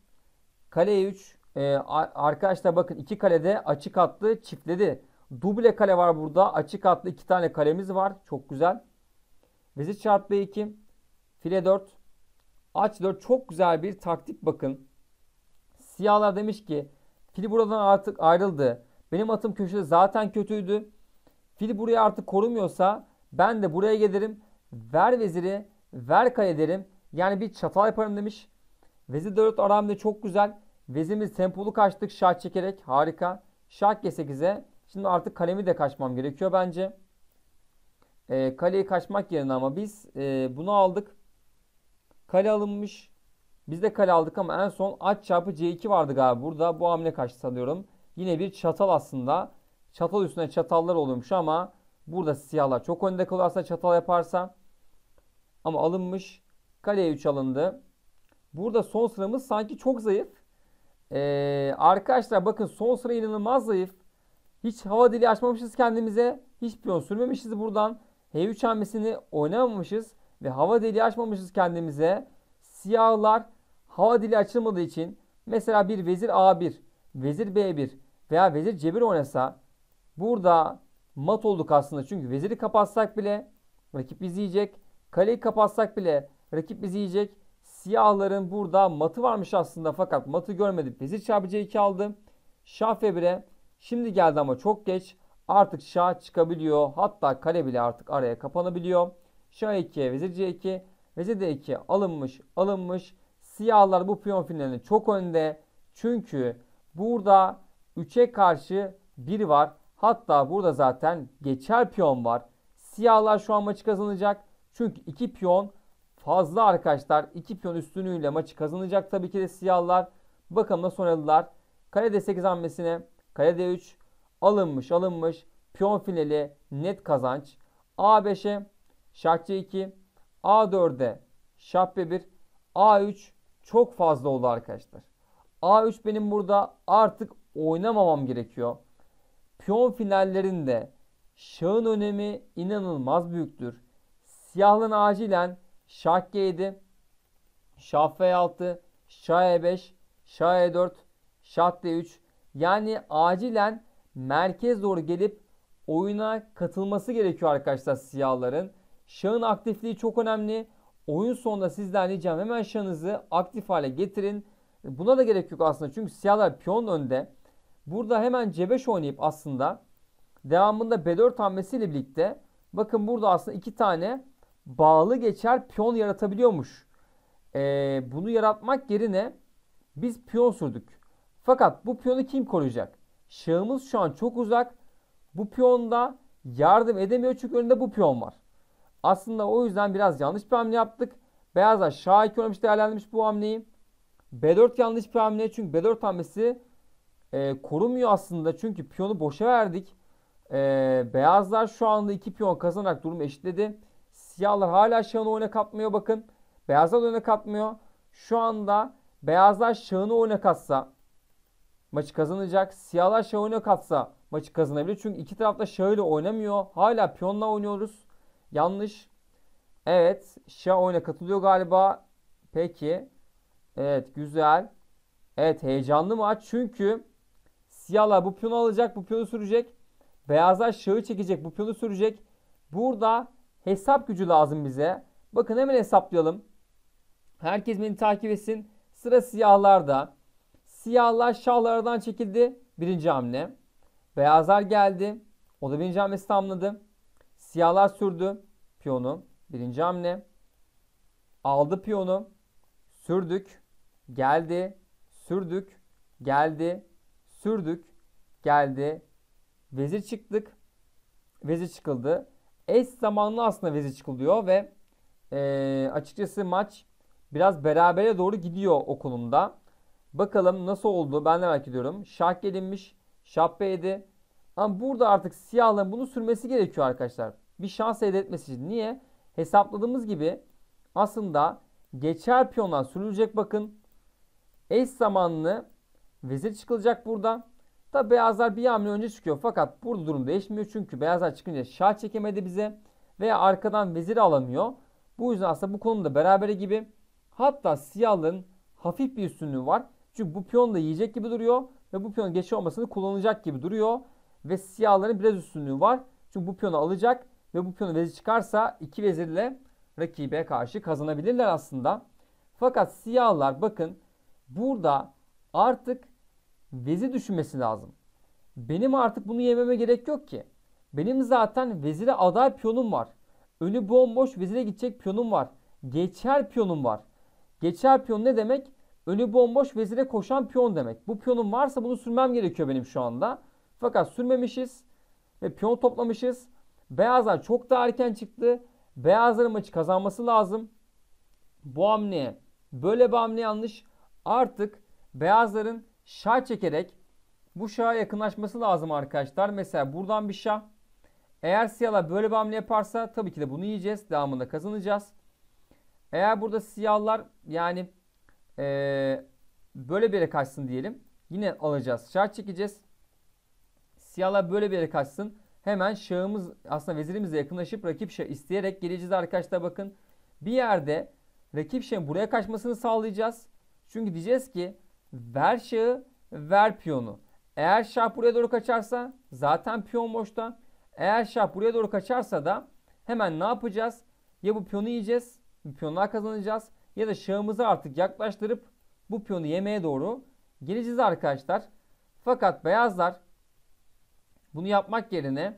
S1: Kale e3 e, e arkadaşlar bakın iki kalede açık atlı çiftledi. Duble kale var burada. Açık atlı iki tane kalemiz var. Çok güzel. Vezir çarpı b 2. File 4. H4 çok güzel bir taktik bakın. Siyahlar demiş ki fil buradan artık ayrıldı. Benim atım köşede zaten kötüydü. Fil buraya artık korumuyorsa ben de buraya gelirim. Ver veziri, ver kale derim. Yani bir çatal yaparım demiş. Vezir 4 da çok güzel. Vezimiz tempolu kaçtık şah çekerek. Harika. Şah G8'e. Şimdi artık kalemi de kaçmam gerekiyor bence. E, kaleyi kaçmak yerine ama biz e, bunu aldık. Kale alınmış. Biz de kale aldık ama en son at çarpı c2 vardı galiba burada. Bu hamle kaçtı sanıyorum. Yine bir çatal aslında. Çatal üstüne çatallar oluyormuş ama burada siyahlar çok önde kalırsa çatal yaparsa. Ama alınmış. Kaleye 3 alındı. Burada son sıramız sanki çok zayıf. Ee, arkadaşlar bakın son sıra inanılmaz zayıf. Hiç hava dili açmamışız kendimize. Hiç piyon sürmemişiz buradan. H3 hamlesini oynamamışız ve hava deliği açmamışız kendimize. Siyahlar hava dili açılmadığı için mesela bir vezir A1, vezir B1 veya vezir C1 oynasa burada mat olduk aslında. Çünkü veziri kapatsak bile rakip bizi yiyecek. Kaleyi kapatsak bile rakip bizi yiyecek. Siyahların burada matı varmış aslında fakat matı görmedi. Vezir çarpı C2 aldı. Şah F1'e şimdi geldi ama çok geç. Artık şah çıkabiliyor. Hatta kale bile artık araya kapanabiliyor. Şah 2, vezir C2, vezir D2 alınmış, alınmış. Siyahlar bu piyon finalinde çok önde. Çünkü burada 3'e karşı 1 var. Hatta burada zaten geçer piyon var. Siyahlar şu an maçı kazanacak. Çünkü 2 piyon fazla arkadaşlar. 2 piyon üstünlüğüyle maçı kazanacak tabii ki de siyahlar. Bakalım nasıl oynadılar. Kale D8 hamlesine kale D3 alınmış alınmış. Piyon finali net kazanç. A5'e şah C2, A4'e şah B1, A3 çok fazla oldu arkadaşlar. A3 benim burada artık oynamamam gerekiyor. Piyon finallerinde şahın önemi inanılmaz büyüktür. Siyahlın acilen şah G7, şah F6, şah E5, şah E4, şah D3 yani acilen merkez doğru gelip oyuna katılması gerekiyor arkadaşlar siyahların. Şahın aktifliği çok önemli. Oyun sonunda sizden ricam hemen şahınızı aktif hale getirin. Buna da gerek yok aslında çünkü siyahlar piyon önde. Burada hemen C5 oynayıp aslında devamında B4 hamlesiyle birlikte bakın burada aslında iki tane bağlı geçer piyon yaratabiliyormuş. Ee, bunu yaratmak yerine biz piyon sürdük. Fakat bu piyonu kim koruyacak? Şahımız şu an çok uzak. Bu piyonda yardım edemiyor çünkü önünde bu piyon var. Aslında o yüzden biraz yanlış bir hamle yaptık. Beyazlar şah ekonomist değerlendirmiş bu hamleyi. B4 yanlış bir hamle çünkü B4 hamlesi e, korumuyor aslında. Çünkü piyonu boşa verdik. E, beyazlar şu anda iki piyon kazanarak durumu eşitledi. Siyahlar hala şahını oyuna katmıyor bakın. Beyazlar oyuna katmıyor. Şu anda beyazlar şahını oyuna katsa maçı kazanacak. Siyahlar şahını oyuna katsa maçı kazanabilir. Çünkü iki tarafta şahıyla oynamıyor. Hala piyonla oynuyoruz. Yanlış. Evet. şa oyuna katılıyor galiba. Peki. Evet güzel. Evet heyecanlı maç. Çünkü siyahlar bu piyonu alacak. Bu piyonu sürecek. Beyazlar şahı çekecek. Bu piyonu sürecek. Burada hesap gücü lazım bize. Bakın hemen hesaplayalım. Herkes beni takip etsin. Sıra siyahlarda. Siyahlar şahlardan çekildi. Birinci hamle. Beyazlar geldi. O da birinci hamlesi tamamladı. Siyahlar sürdü piyonu. Birinci hamle. Aldı piyonu. Sürdük. Geldi. Sürdük. Geldi. Sürdük. Geldi. Vezir çıktık. Vezir çıkıldı. Eş zamanlı aslında vezir çıkılıyor ve e, açıkçası maç biraz berabere doğru gidiyor okulumda. Bakalım nasıl oldu ben de merak ediyorum. Şah gelinmiş. Şah B7. Ama burada artık siyahların bunu sürmesi gerekiyor arkadaşlar. Bir şans elde etmesi için. Niye? Hesapladığımız gibi aslında geçer piyonlar sürülecek bakın. Eş zamanlı vezir çıkılacak burada. Tabi beyazlar bir hamle önce çıkıyor fakat burada durum değişmiyor. Çünkü beyazlar çıkınca şah çekemedi bize veya arkadan vezir alamıyor. Bu yüzden aslında bu konumda berabere gibi. Hatta siyahların hafif bir üstünlüğü var. Çünkü bu piyon da yiyecek gibi duruyor ve bu piyon geçiyor olmasını kullanacak gibi duruyor ve siyahların biraz üstünlüğü var. Çünkü bu piyonu alacak ve bu piyonu vezir çıkarsa iki vezirle rakibe karşı kazanabilirler aslında. Fakat siyahlar bakın burada artık vezir düşünmesi lazım. Benim artık bunu yememe gerek yok ki. Benim zaten vezire aday piyonum var. Önü bomboş vezire gidecek piyonum var. Geçer piyonum var. Geçer piyon ne demek? Önü bomboş vezire koşan piyon demek. Bu piyonum varsa bunu sürmem gerekiyor benim şu anda. Fakat sürmemişiz ve piyon toplamışız. Beyazlar çok daha erken çıktı. Beyazların maçı kazanması lazım. Bu hamleye böyle bir hamle yanlış. Artık beyazların şah çekerek bu şaha yakınlaşması lazım arkadaşlar. Mesela buradan bir şah. Eğer siyahlar böyle bir hamle yaparsa tabii ki de bunu yiyeceğiz. Devamında kazanacağız. Eğer burada siyahlar yani ee, böyle bir yere kaçsın diyelim. Yine alacağız. Şah çekeceğiz. Siyahlar böyle bir yere kaçsın. Hemen şahımız aslında vezirimize yakınlaşıp rakip şah isteyerek geleceğiz arkadaşlar bakın. Bir yerde rakip şahın buraya kaçmasını sağlayacağız. Çünkü diyeceğiz ki ver şahı ver piyonu. Eğer şah buraya doğru kaçarsa zaten piyon boşta. Eğer şah buraya doğru kaçarsa da hemen ne yapacağız? Ya bu piyonu yiyeceğiz. Bu piyonlar kazanacağız. Ya da şahımızı artık yaklaştırıp bu piyonu yemeye doğru geleceğiz arkadaşlar. Fakat beyazlar bunu yapmak yerine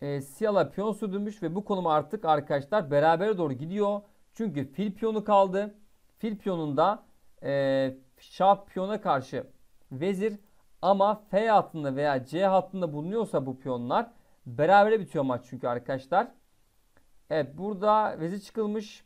S1: e, siyala piyon sürdürmüş ve bu konuma artık arkadaşlar beraber doğru gidiyor. Çünkü fil piyonu kaldı. Fil piyonunda e, şah piyona karşı vezir ama F hattında veya C hattında bulunuyorsa bu piyonlar berabere bitiyor maç çünkü arkadaşlar. Evet burada vezir çıkılmış.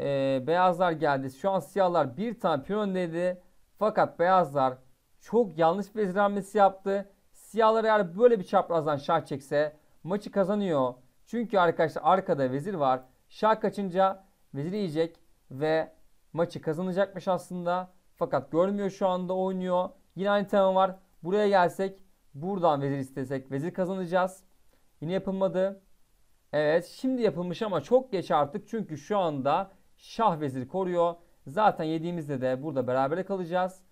S1: E, beyazlar geldi. Şu an siyahlar bir tane piyon öndeydi. Fakat beyazlar çok yanlış bir vezir hamlesi yaptı. Siyahlar eğer böyle bir çaprazdan şah çekse maçı kazanıyor. Çünkü arkadaşlar arkada vezir var. Şah kaçınca vezir yiyecek ve maçı kazanacakmış aslında. Fakat görmüyor şu anda oynuyor. Yine aynı tema var. Buraya gelsek buradan vezir istesek vezir kazanacağız. Yine yapılmadı. Evet şimdi yapılmış ama çok geç artık. Çünkü şu anda şah vezir koruyor. Zaten yediğimizde de burada berabere kalacağız.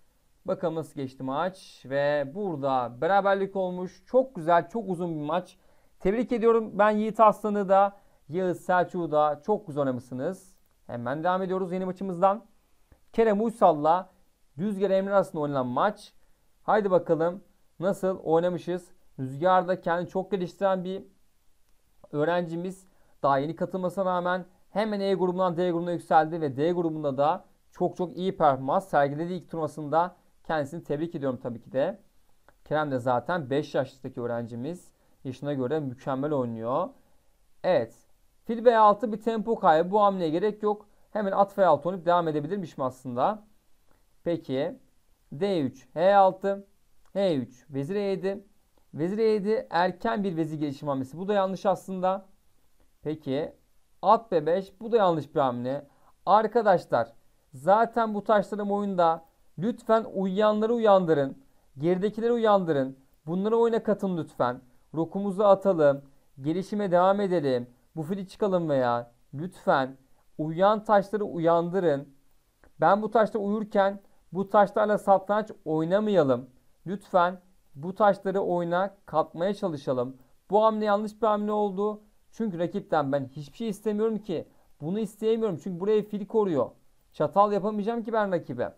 S1: Bakamız geçti maç ve burada beraberlik olmuş. Çok güzel, çok uzun bir maç. Tebrik ediyorum ben Yiğit Aslan'ı da Yağız Selçuk'u da çok güzel oynamışsınız. Hemen devam ediyoruz yeni maçımızdan. Kerem Uysal'la Rüzgar Emre arasında oynanan maç. Haydi bakalım nasıl oynamışız. Rüzgar da kendini çok geliştiren bir öğrencimiz. Daha yeni katılmasına rağmen hemen E grubundan D grubuna yükseldi ve D grubunda da çok çok iyi performans sergiledi ilk turnuvasında. Kendisini tebrik ediyorum tabii ki de. Kerem de zaten 5 yaşındaki öğrencimiz. Yaşına göre mükemmel oynuyor. Evet. Fil B6 bir tempo kaybı. Bu hamleye gerek yok. Hemen at F6 oynayıp devam edebilirmişim aslında. Peki. D3, H6, H3, Vezir E7. Vezir E7 erken bir vezir gelişim hamlesi. Bu da yanlış aslında. Peki. At B5 bu da yanlış bir hamle. Arkadaşlar zaten bu taşların oyunda Lütfen uyuyanları uyandırın. Geridekileri uyandırın. Bunlara oyuna katın lütfen. Rokumuzu atalım. Gelişime devam edelim. Bu fili çıkalım veya lütfen uyan taşları uyandırın. Ben bu taşta uyurken bu taşlarla satranç oynamayalım. Lütfen bu taşları oyuna katmaya çalışalım. Bu hamle yanlış bir hamle oldu. Çünkü rakipten ben hiçbir şey istemiyorum ki. Bunu isteyemiyorum. Çünkü buraya fil koruyor. Çatal yapamayacağım ki ben rakibe.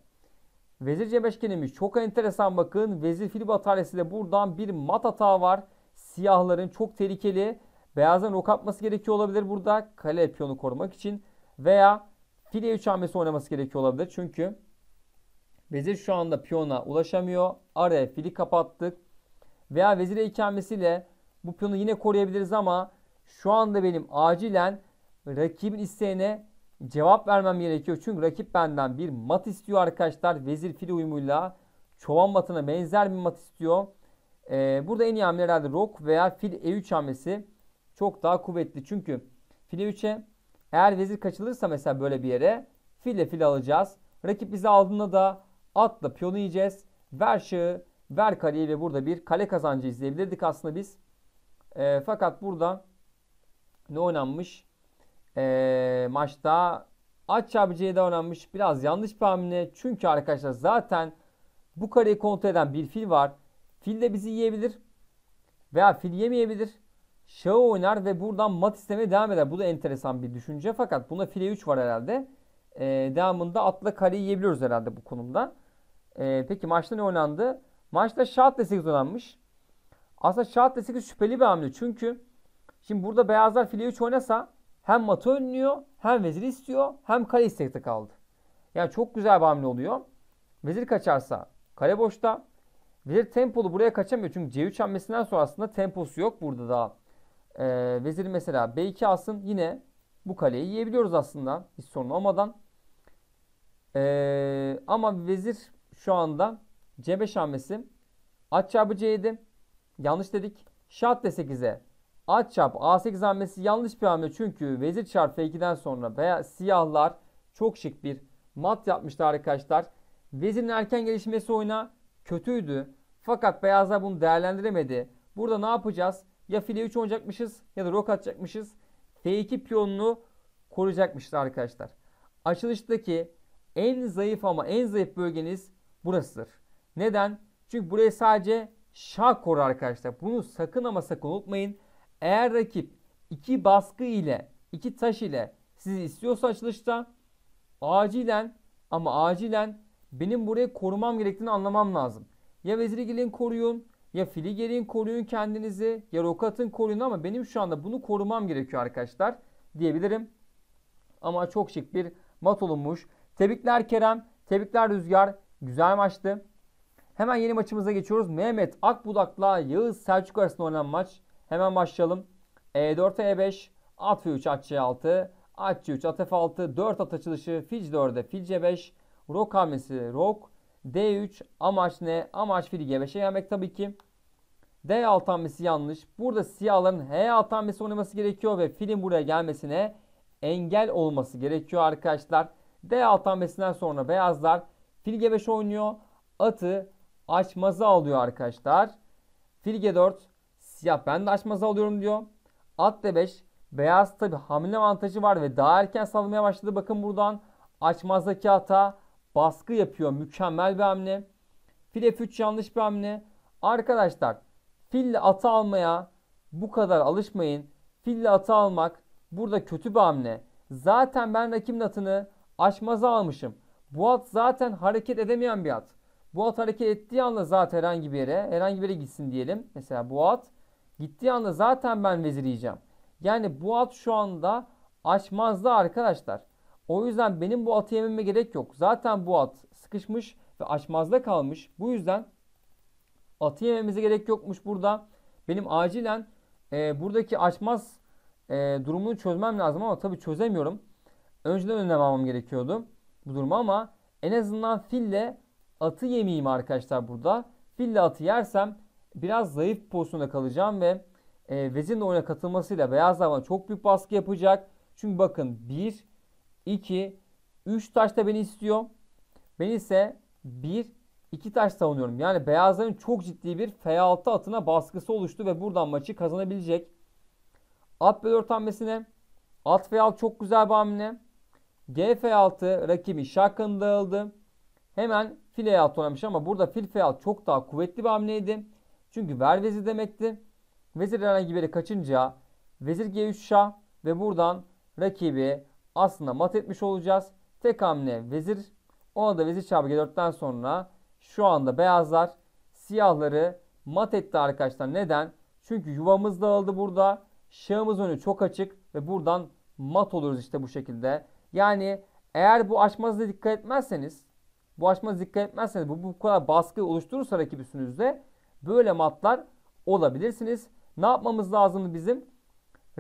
S1: Vezir C5 gelmiş. Çok enteresan bakın. Vezir fil bataryasıyla buradan bir mat hata var. Siyahların çok tehlikeli. Beyazların rok atması gerekiyor olabilir burada. Kale piyonu korumak için. Veya Fili 3 hamlesi oynaması gerekiyor olabilir. Çünkü vezir şu anda piyona ulaşamıyor. Araya fili kapattık. Veya vezir e2 hamlesiyle bu piyonu yine koruyabiliriz ama şu anda benim acilen rakibin isteğine cevap vermem gerekiyor. Çünkü rakip benden bir mat istiyor arkadaşlar. Vezir fil uyumuyla çoban matına benzer bir mat istiyor. Ee, burada en iyi hamle herhalde rok veya fil e3 hamlesi çok daha kuvvetli. Çünkü fil e3'e eğer vezir kaçılırsa mesela böyle bir yere fille fil alacağız. Rakip bizi aldığında da atla piyonu yiyeceğiz. Ver şığı, ver kaleyi ve burada bir kale kazancı izleyebilirdik aslında biz. E, fakat burada ne oynanmış? e, maçta aç abiciye oynanmış Biraz yanlış bir hamle. Çünkü arkadaşlar zaten bu kareyi kontrol eden bir fil var. Fil de bizi yiyebilir. Veya fil yemeyebilir. Şahı oynar ve buradan mat istemeye devam eder. Bu da enteresan bir düşünce. Fakat buna file 3 var herhalde. E, devamında atla kareyi yiyebiliyoruz herhalde bu konumda. E, peki maçta ne oynandı? Maçta şah d 8 oynanmış. Aslında şah d 8 şüpheli bir hamle. Çünkü şimdi burada beyazlar file 3 oynasa hem matı önlüyor, hem veziri istiyor, hem kale istekte kaldı. Yani çok güzel bir hamle oluyor. Vezir kaçarsa kale boşta. Vezir tempolu buraya kaçamıyor. Çünkü C3 hamlesinden sonra aslında temposu yok burada da. Ee, vezir mesela B2 alsın yine bu kaleyi yiyebiliyoruz aslında. Hiç sorun olmadan. Ee, ama vezir şu anda C5 hamlesi. aç çarpı C7. Yanlış dedik. Şah D8'e At çarp A8 hamlesi yanlış bir hamle çünkü vezir çarp F2'den sonra veya siyahlar çok şık bir mat yapmışlar arkadaşlar. Vezirin erken gelişmesi oyuna kötüydü. Fakat beyazlar bunu değerlendiremedi. Burada ne yapacağız? Ya file 3 oynayacakmışız ya da rok atacakmışız. F2 piyonunu koruyacakmışlar arkadaşlar. Açılıştaki en zayıf ama en zayıf bölgeniz burasıdır. Neden? Çünkü buraya sadece şah korur arkadaşlar. Bunu sakın ama sakın unutmayın. Eğer rakip iki baskı ile, iki taş ile sizi istiyorsa açılışta acilen ama acilen benim buraya korumam gerektiğini anlamam lazım. Ya veziri gelin koruyun, ya fili gelin koruyun kendinizi, ya rokatın koruyun ama benim şu anda bunu korumam gerekiyor arkadaşlar diyebilirim. Ama çok şık bir mat olunmuş. Tebrikler Kerem, tebrikler Rüzgar. Güzel maçtı. Hemen yeni maçımıza geçiyoruz. Mehmet Akbudak'la Yağız Selçuk arasında oynanan maç. Hemen başlayalım. E4, E5, at F3, at C6, at C3, at F6, 4 at açılışı, fil C4'e, fil C5, rok hamlesi, rok, D3, amaç ne? Amaç fili G5'e gelmek tabii ki. D6 hamlesi yanlış. Burada siyahların H6 hamlesi oynaması gerekiyor ve filin buraya gelmesine engel olması gerekiyor arkadaşlar. D6 hamlesinden sonra beyazlar fil G5 oynuyor. Atı açmazı alıyor arkadaşlar. Fil G4 Siyah ben de açmaza alıyorum diyor. At D5. Beyaz tabi hamle avantajı var ve daha erken savunmaya başladı. Bakın buradan açmazdaki ata baskı yapıyor. Mükemmel bir hamle. Fil F3 yanlış bir hamle. Arkadaşlar fille atı almaya bu kadar alışmayın. Fille atı almak burada kötü bir hamle. Zaten ben rakibin atını açmaza almışım. Bu at zaten hareket edemeyen bir at. Bu at hareket ettiği anda zaten herhangi bir yere, herhangi bir yere gitsin diyelim. Mesela bu at Gittiği anda zaten ben vezir yiyeceğim. Yani bu at şu anda açmazdı arkadaşlar. O yüzden benim bu atı yememe gerek yok. Zaten bu at sıkışmış ve açmazda kalmış. Bu yüzden atı yememize gerek yokmuş burada. Benim acilen e, buradaki açmaz e, durumunu çözmem lazım ama tabii çözemiyorum. Önceden önlem almam gerekiyordu bu durumu ama en azından fille atı yemeyeyim arkadaşlar burada. Fille atı yersem biraz zayıf pozisyonda kalacağım ve e, Vezir'in oyuna katılmasıyla Beyazlar bana çok büyük baskı yapacak. Çünkü bakın 1, 2, 3 taş da beni istiyor. Ben ise 1, 2 taş savunuyorum. Yani Beyazların çok ciddi bir F6 atına baskısı oluştu ve buradan maçı kazanabilecek. At B4 hamlesine. At F6 çok güzel bir hamle. G F6 rakibi şakın dağıldı. Hemen fil E6 oynamış ama burada fil F6 çok daha kuvvetli bir hamleydi. Çünkü ver vezir demekti. Vezir herhangi biri kaçınca vezir G3 şah ve buradan rakibi aslında mat etmiş olacağız. Tek hamle vezir. Ona da vezir çarpı G4'ten sonra şu anda beyazlar siyahları mat etti arkadaşlar. Neden? Çünkü yuvamız dağıldı burada. Şahımız önü çok açık ve buradan mat oluruz işte bu şekilde. Yani eğer bu açmazda dikkat etmezseniz bu açmazda dikkat etmezseniz bu, bu kadar baskı oluşturursa rakibisinizde. Böyle matlar olabilirsiniz. Ne yapmamız lazım bizim?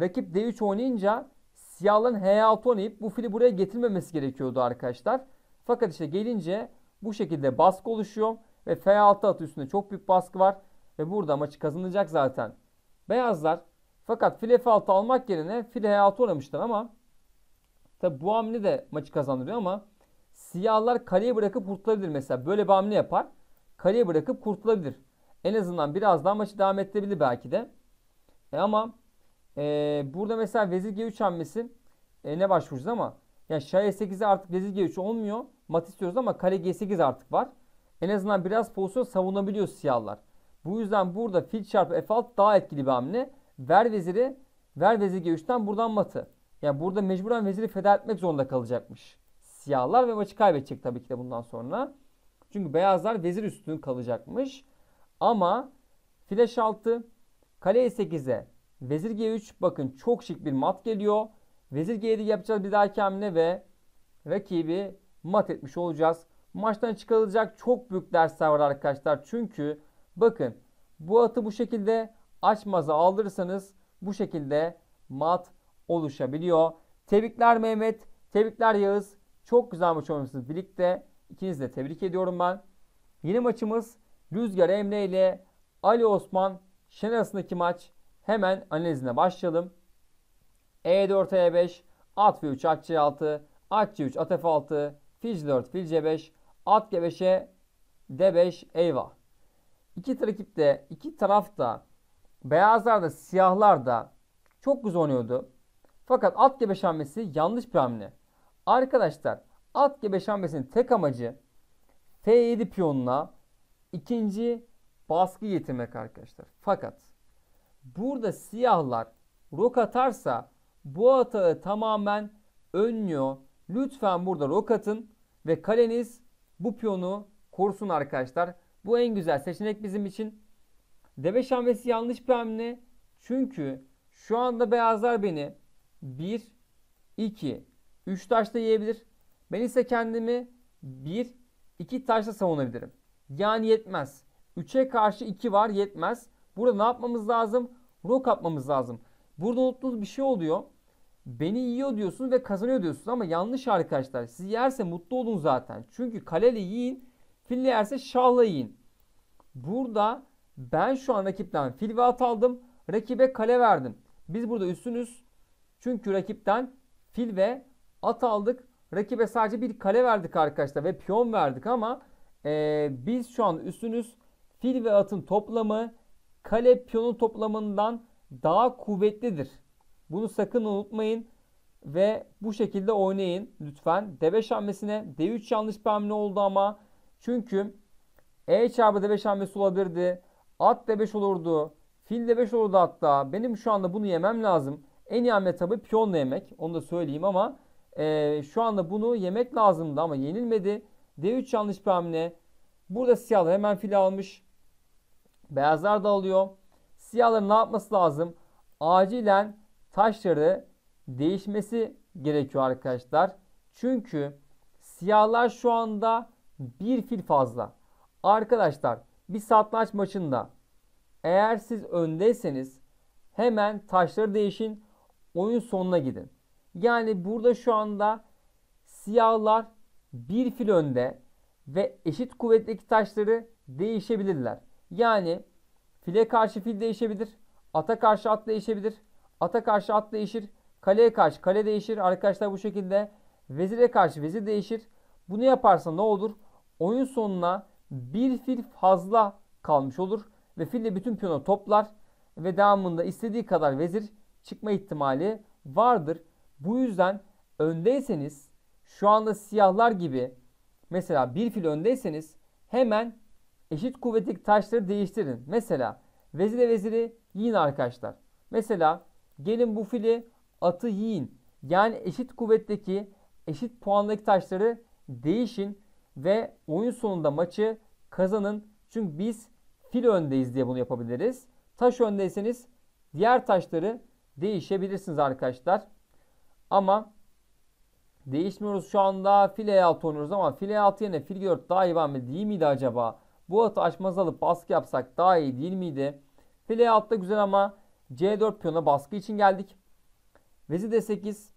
S1: Rakip D3 oynayınca siyahların H6 oynayıp bu fili buraya getirmemesi gerekiyordu arkadaşlar. Fakat işte gelince bu şekilde baskı oluşuyor ve F6 atı üstünde çok büyük baskı var ve burada maçı kazanacak zaten. Beyazlar fakat fil F6 almak yerine fil H6 oynamışlar ama tabi bu hamle de maçı kazandırıyor ama siyahlar kaleye bırakıp kurtulabilir mesela. Böyle bir hamle yapar. Kaleye bırakıp kurtulabilir. En azından biraz daha maçı devam ettirebilir belki de. E ama e, burada mesela Vezir G3 hamlesi e, ne başvuracağız ama ya Şah E8'e artık Vezir G3 olmuyor. Mat istiyoruz ama Kale G8 artık var. En azından biraz pozisyon savunabiliyor siyahlar. Bu yüzden burada fil çarpı F6 daha etkili bir hamle. Ver veziri, ver vezir G3'ten buradan matı. Yani burada mecburen veziri feda etmek zorunda kalacakmış. Siyahlar ve maçı kaybedecek tabii ki de bundan sonra. Çünkü beyazlar vezir üstün kalacakmış. Ama flash 6 kale e8'e vezir g3 bakın çok şık bir mat geliyor. Vezir g7 yapacağız bir dahaki hamle ve rakibi mat etmiş olacağız. Maçtan çıkarılacak çok büyük dersler var arkadaşlar. Çünkü bakın bu atı bu şekilde açmaza aldırırsanız bu şekilde mat oluşabiliyor. Tebrikler Mehmet. Tebrikler Yağız. Çok güzel maç oynamışsınız birlikte. İkinizi de tebrik ediyorum ben. Yeni maçımız Rüzgar Emre ile Ali Osman Şen arasındaki maç hemen analizine başlayalım. E4 E5 At ve 3 Ak C6 Ak C3 At F6 Fil 4 Fil C5 At G5'e D5 eyvah. İki rakip de iki taraf da beyazlar da siyahlar da çok güzel oynuyordu. Fakat at G5 hamlesi yanlış bir hamle. Arkadaşlar at G5 hamlesinin tek amacı F7 piyonuna İkinci baskı getirmek arkadaşlar. Fakat burada siyahlar rok atarsa bu atağı tamamen önlüyor. Lütfen burada rok atın ve kaleniz bu piyonu korusun arkadaşlar. Bu en güzel seçenek bizim için. Deve şambesi yanlış bir hamle. Çünkü şu anda beyazlar beni 1, 2, 3 taşla yiyebilir. Ben ise kendimi 1, 2 taşla savunabilirim. Yani yetmez. 3'e karşı 2 var yetmez. Burada ne yapmamız lazım? Rok atmamız lazım. Burada unuttuğunuz bir şey oluyor. Beni yiyor diyorsunuz ve kazanıyor diyorsunuz ama yanlış arkadaşlar. Siz yerse mutlu olun zaten. Çünkü kaleli yiyin. Fil yerse şahla yiyin. Burada ben şu an rakipten fil ve at aldım. Rakibe kale verdim. Biz burada üstünüz. Çünkü rakipten fil ve at aldık. Rakibe sadece bir kale verdik arkadaşlar ve piyon verdik ama ee, biz şu an üstünüz fil ve atın toplamı kale piyonun toplamından daha kuvvetlidir. Bunu sakın unutmayın ve bu şekilde oynayın lütfen. D5 hamlesine D3 yanlış bir hamle oldu ama çünkü E çarpı D5 hamlesi olabilirdi. At D5 olurdu. Fil D5 olurdu hatta. Benim şu anda bunu yemem lazım. En iyi hamle tabi piyonla yemek. Onu da söyleyeyim ama e, şu anda bunu yemek lazımdı ama yenilmedi. D3 yanlış bir hamle. Burada siyahlar hemen fil almış. Beyazlar da alıyor. Siyahların ne yapması lazım? Acilen taşları değişmesi gerekiyor arkadaşlar. Çünkü siyahlar şu anda bir fil fazla. Arkadaşlar bir satranç maçında eğer siz öndeyseniz hemen taşları değişin oyun sonuna gidin. Yani burada şu anda siyahlar bir fil önde ve eşit kuvvetteki taşları değişebilirler. Yani file karşı fil değişebilir, ata karşı at değişebilir, ata karşı at değişir, kaleye karşı kale değişir. Arkadaşlar bu şekilde vezire karşı vezir değişir. Bunu yaparsa ne olur? Oyun sonuna bir fil fazla kalmış olur ve fille bütün piyonu toplar ve devamında istediği kadar vezir çıkma ihtimali vardır. Bu yüzden öndeyseniz şu anda siyahlar gibi mesela bir fil öndeyseniz hemen eşit kuvvetli taşları değiştirin. Mesela vezire veziri yiyin arkadaşlar. Mesela gelin bu fili atı yiyin. Yani eşit kuvvetteki eşit puandaki taşları değişin ve oyun sonunda maçı kazanın. Çünkü biz fil öndeyiz diye bunu yapabiliriz. Taş öndeyseniz diğer taşları değişebilirsiniz arkadaşlar. Ama Değişmiyoruz şu anda. File 6 oynuyoruz ama file 6 yerine fil 4 daha iyi var mı değil miydi acaba? Bu atı açmaz alıp baskı yapsak daha iyi değil miydi? File 6 da güzel ama C4 piyona baskı için geldik. Vezir D8,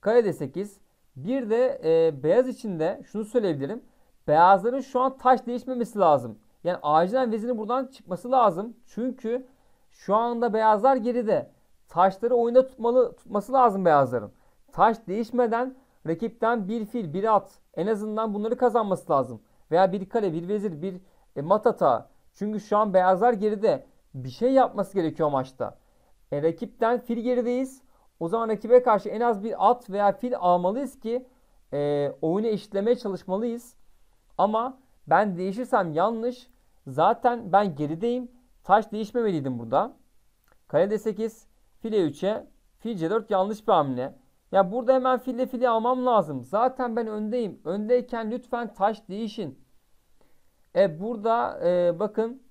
S1: kale D8. Bir de e, beyaz de şunu söyleyebilirim. Beyazların şu an taş değişmemesi lazım. Yani acilen vezirin buradan çıkması lazım. Çünkü şu anda beyazlar geride. Taşları oyunda tutmalı, tutması lazım beyazların. Taş değişmeden Rakipten bir fil, bir at. En azından bunları kazanması lazım. Veya bir kale, bir vezir, bir e, matata. Çünkü şu an beyazlar geride. Bir şey yapması gerekiyor maçta. E, rakipten fil gerideyiz. O zaman rakibe karşı en az bir at veya fil almalıyız ki e, oyunu eşitlemeye çalışmalıyız. Ama ben değişirsem yanlış. Zaten ben gerideyim. Taş değişmemeliydim burada. Kale d8, file 3'e, fil c4 yanlış bir hamle. Ya burada hemen fille fili almam lazım. Zaten ben öndeyim. Öndeyken lütfen taş değişin. E burada e, bakın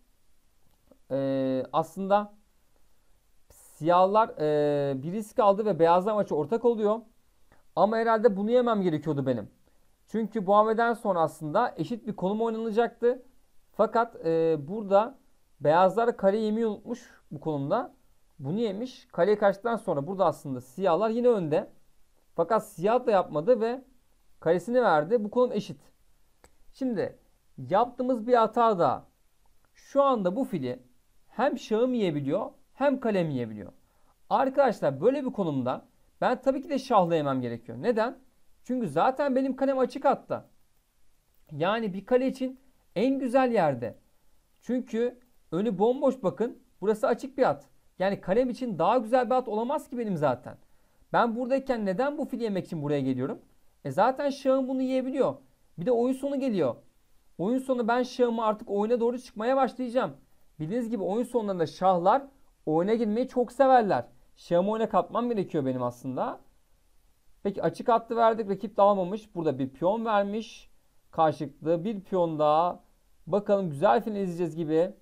S1: e, aslında siyahlar e, bir risk aldı ve beyazlar maçı ortak oluyor. Ama herhalde bunu yemem gerekiyordu benim. Çünkü bu hamleden sonra aslında eşit bir konum oynanacaktı. Fakat e, burada beyazlar kare yemeyi unutmuş bu konumda. Bunu yemiş. Kaleye kaçtıktan sonra burada aslında siyahlar yine önde. Fakat siyah da yapmadı ve karesini verdi. Bu konum eşit. Şimdi yaptığımız bir hata da şu anda bu fili hem şahım yiyebiliyor hem kalemi yiyebiliyor. Arkadaşlar böyle bir konumda ben tabii ki de şahla yemem gerekiyor. Neden? Çünkü zaten benim kalem açık hatta. Yani bir kale için en güzel yerde. Çünkü önü bomboş bakın. Burası açık bir at. Yani kalem için daha güzel bir at olamaz ki benim zaten. Ben buradayken neden bu fili yemek için buraya geliyorum? E zaten şahım bunu yiyebiliyor. Bir de oyun sonu geliyor. Oyun sonu ben şahımı artık oyuna doğru çıkmaya başlayacağım. Bildiğiniz gibi oyun sonlarında şahlar oyuna girmeyi çok severler. Şahımı oyuna katmam gerekiyor benim aslında. Peki açık hattı verdik. Rakip dağılmamış. Burada bir piyon vermiş. Karşılıklı bir piyon daha. Bakalım güzel film izleyeceğiz gibi.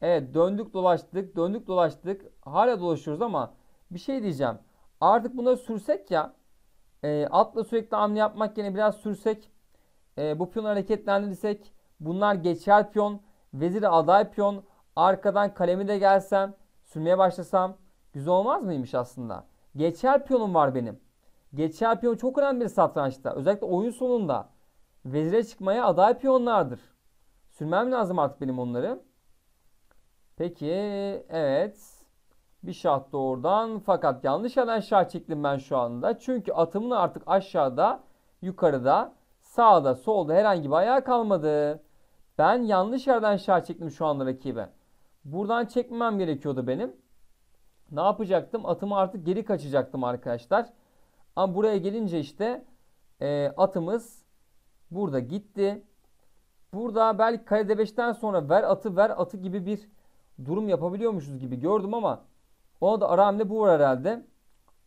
S1: Evet döndük dolaştık. Döndük dolaştık. Hala dolaşıyoruz ama bir şey diyeceğim. Artık bunları sürsek ya e, atla sürekli hamle yapmak yine biraz sürsek e, bu piyonu hareketlendirirsek bunlar geçer piyon, vezir aday piyon, arkadan kalemi de gelsem, sürmeye başlasam güzel olmaz mıymış aslında? Geçer piyonum var benim. Geçer piyon çok önemli bir satrançta. Özellikle oyun sonunda vezire çıkmaya aday piyonlardır. Sürmem lazım artık benim onları. Peki evet. Bir şah doğrudan fakat yanlış yerden şah çektim ben şu anda. Çünkü atımın artık aşağıda, yukarıda, sağda, solda herhangi bir ayağı kalmadı. Ben yanlış yerden şah çektim şu anda rakibe. Buradan çekmem gerekiyordu benim. Ne yapacaktım? Atımı artık geri kaçacaktım arkadaşlar. Ama buraya gelince işte e, atımız burada gitti. Burada belki kale 5ten sonra ver atı ver atı gibi bir durum yapabiliyormuşuz gibi gördüm ama ona da ara hamle bu var herhalde.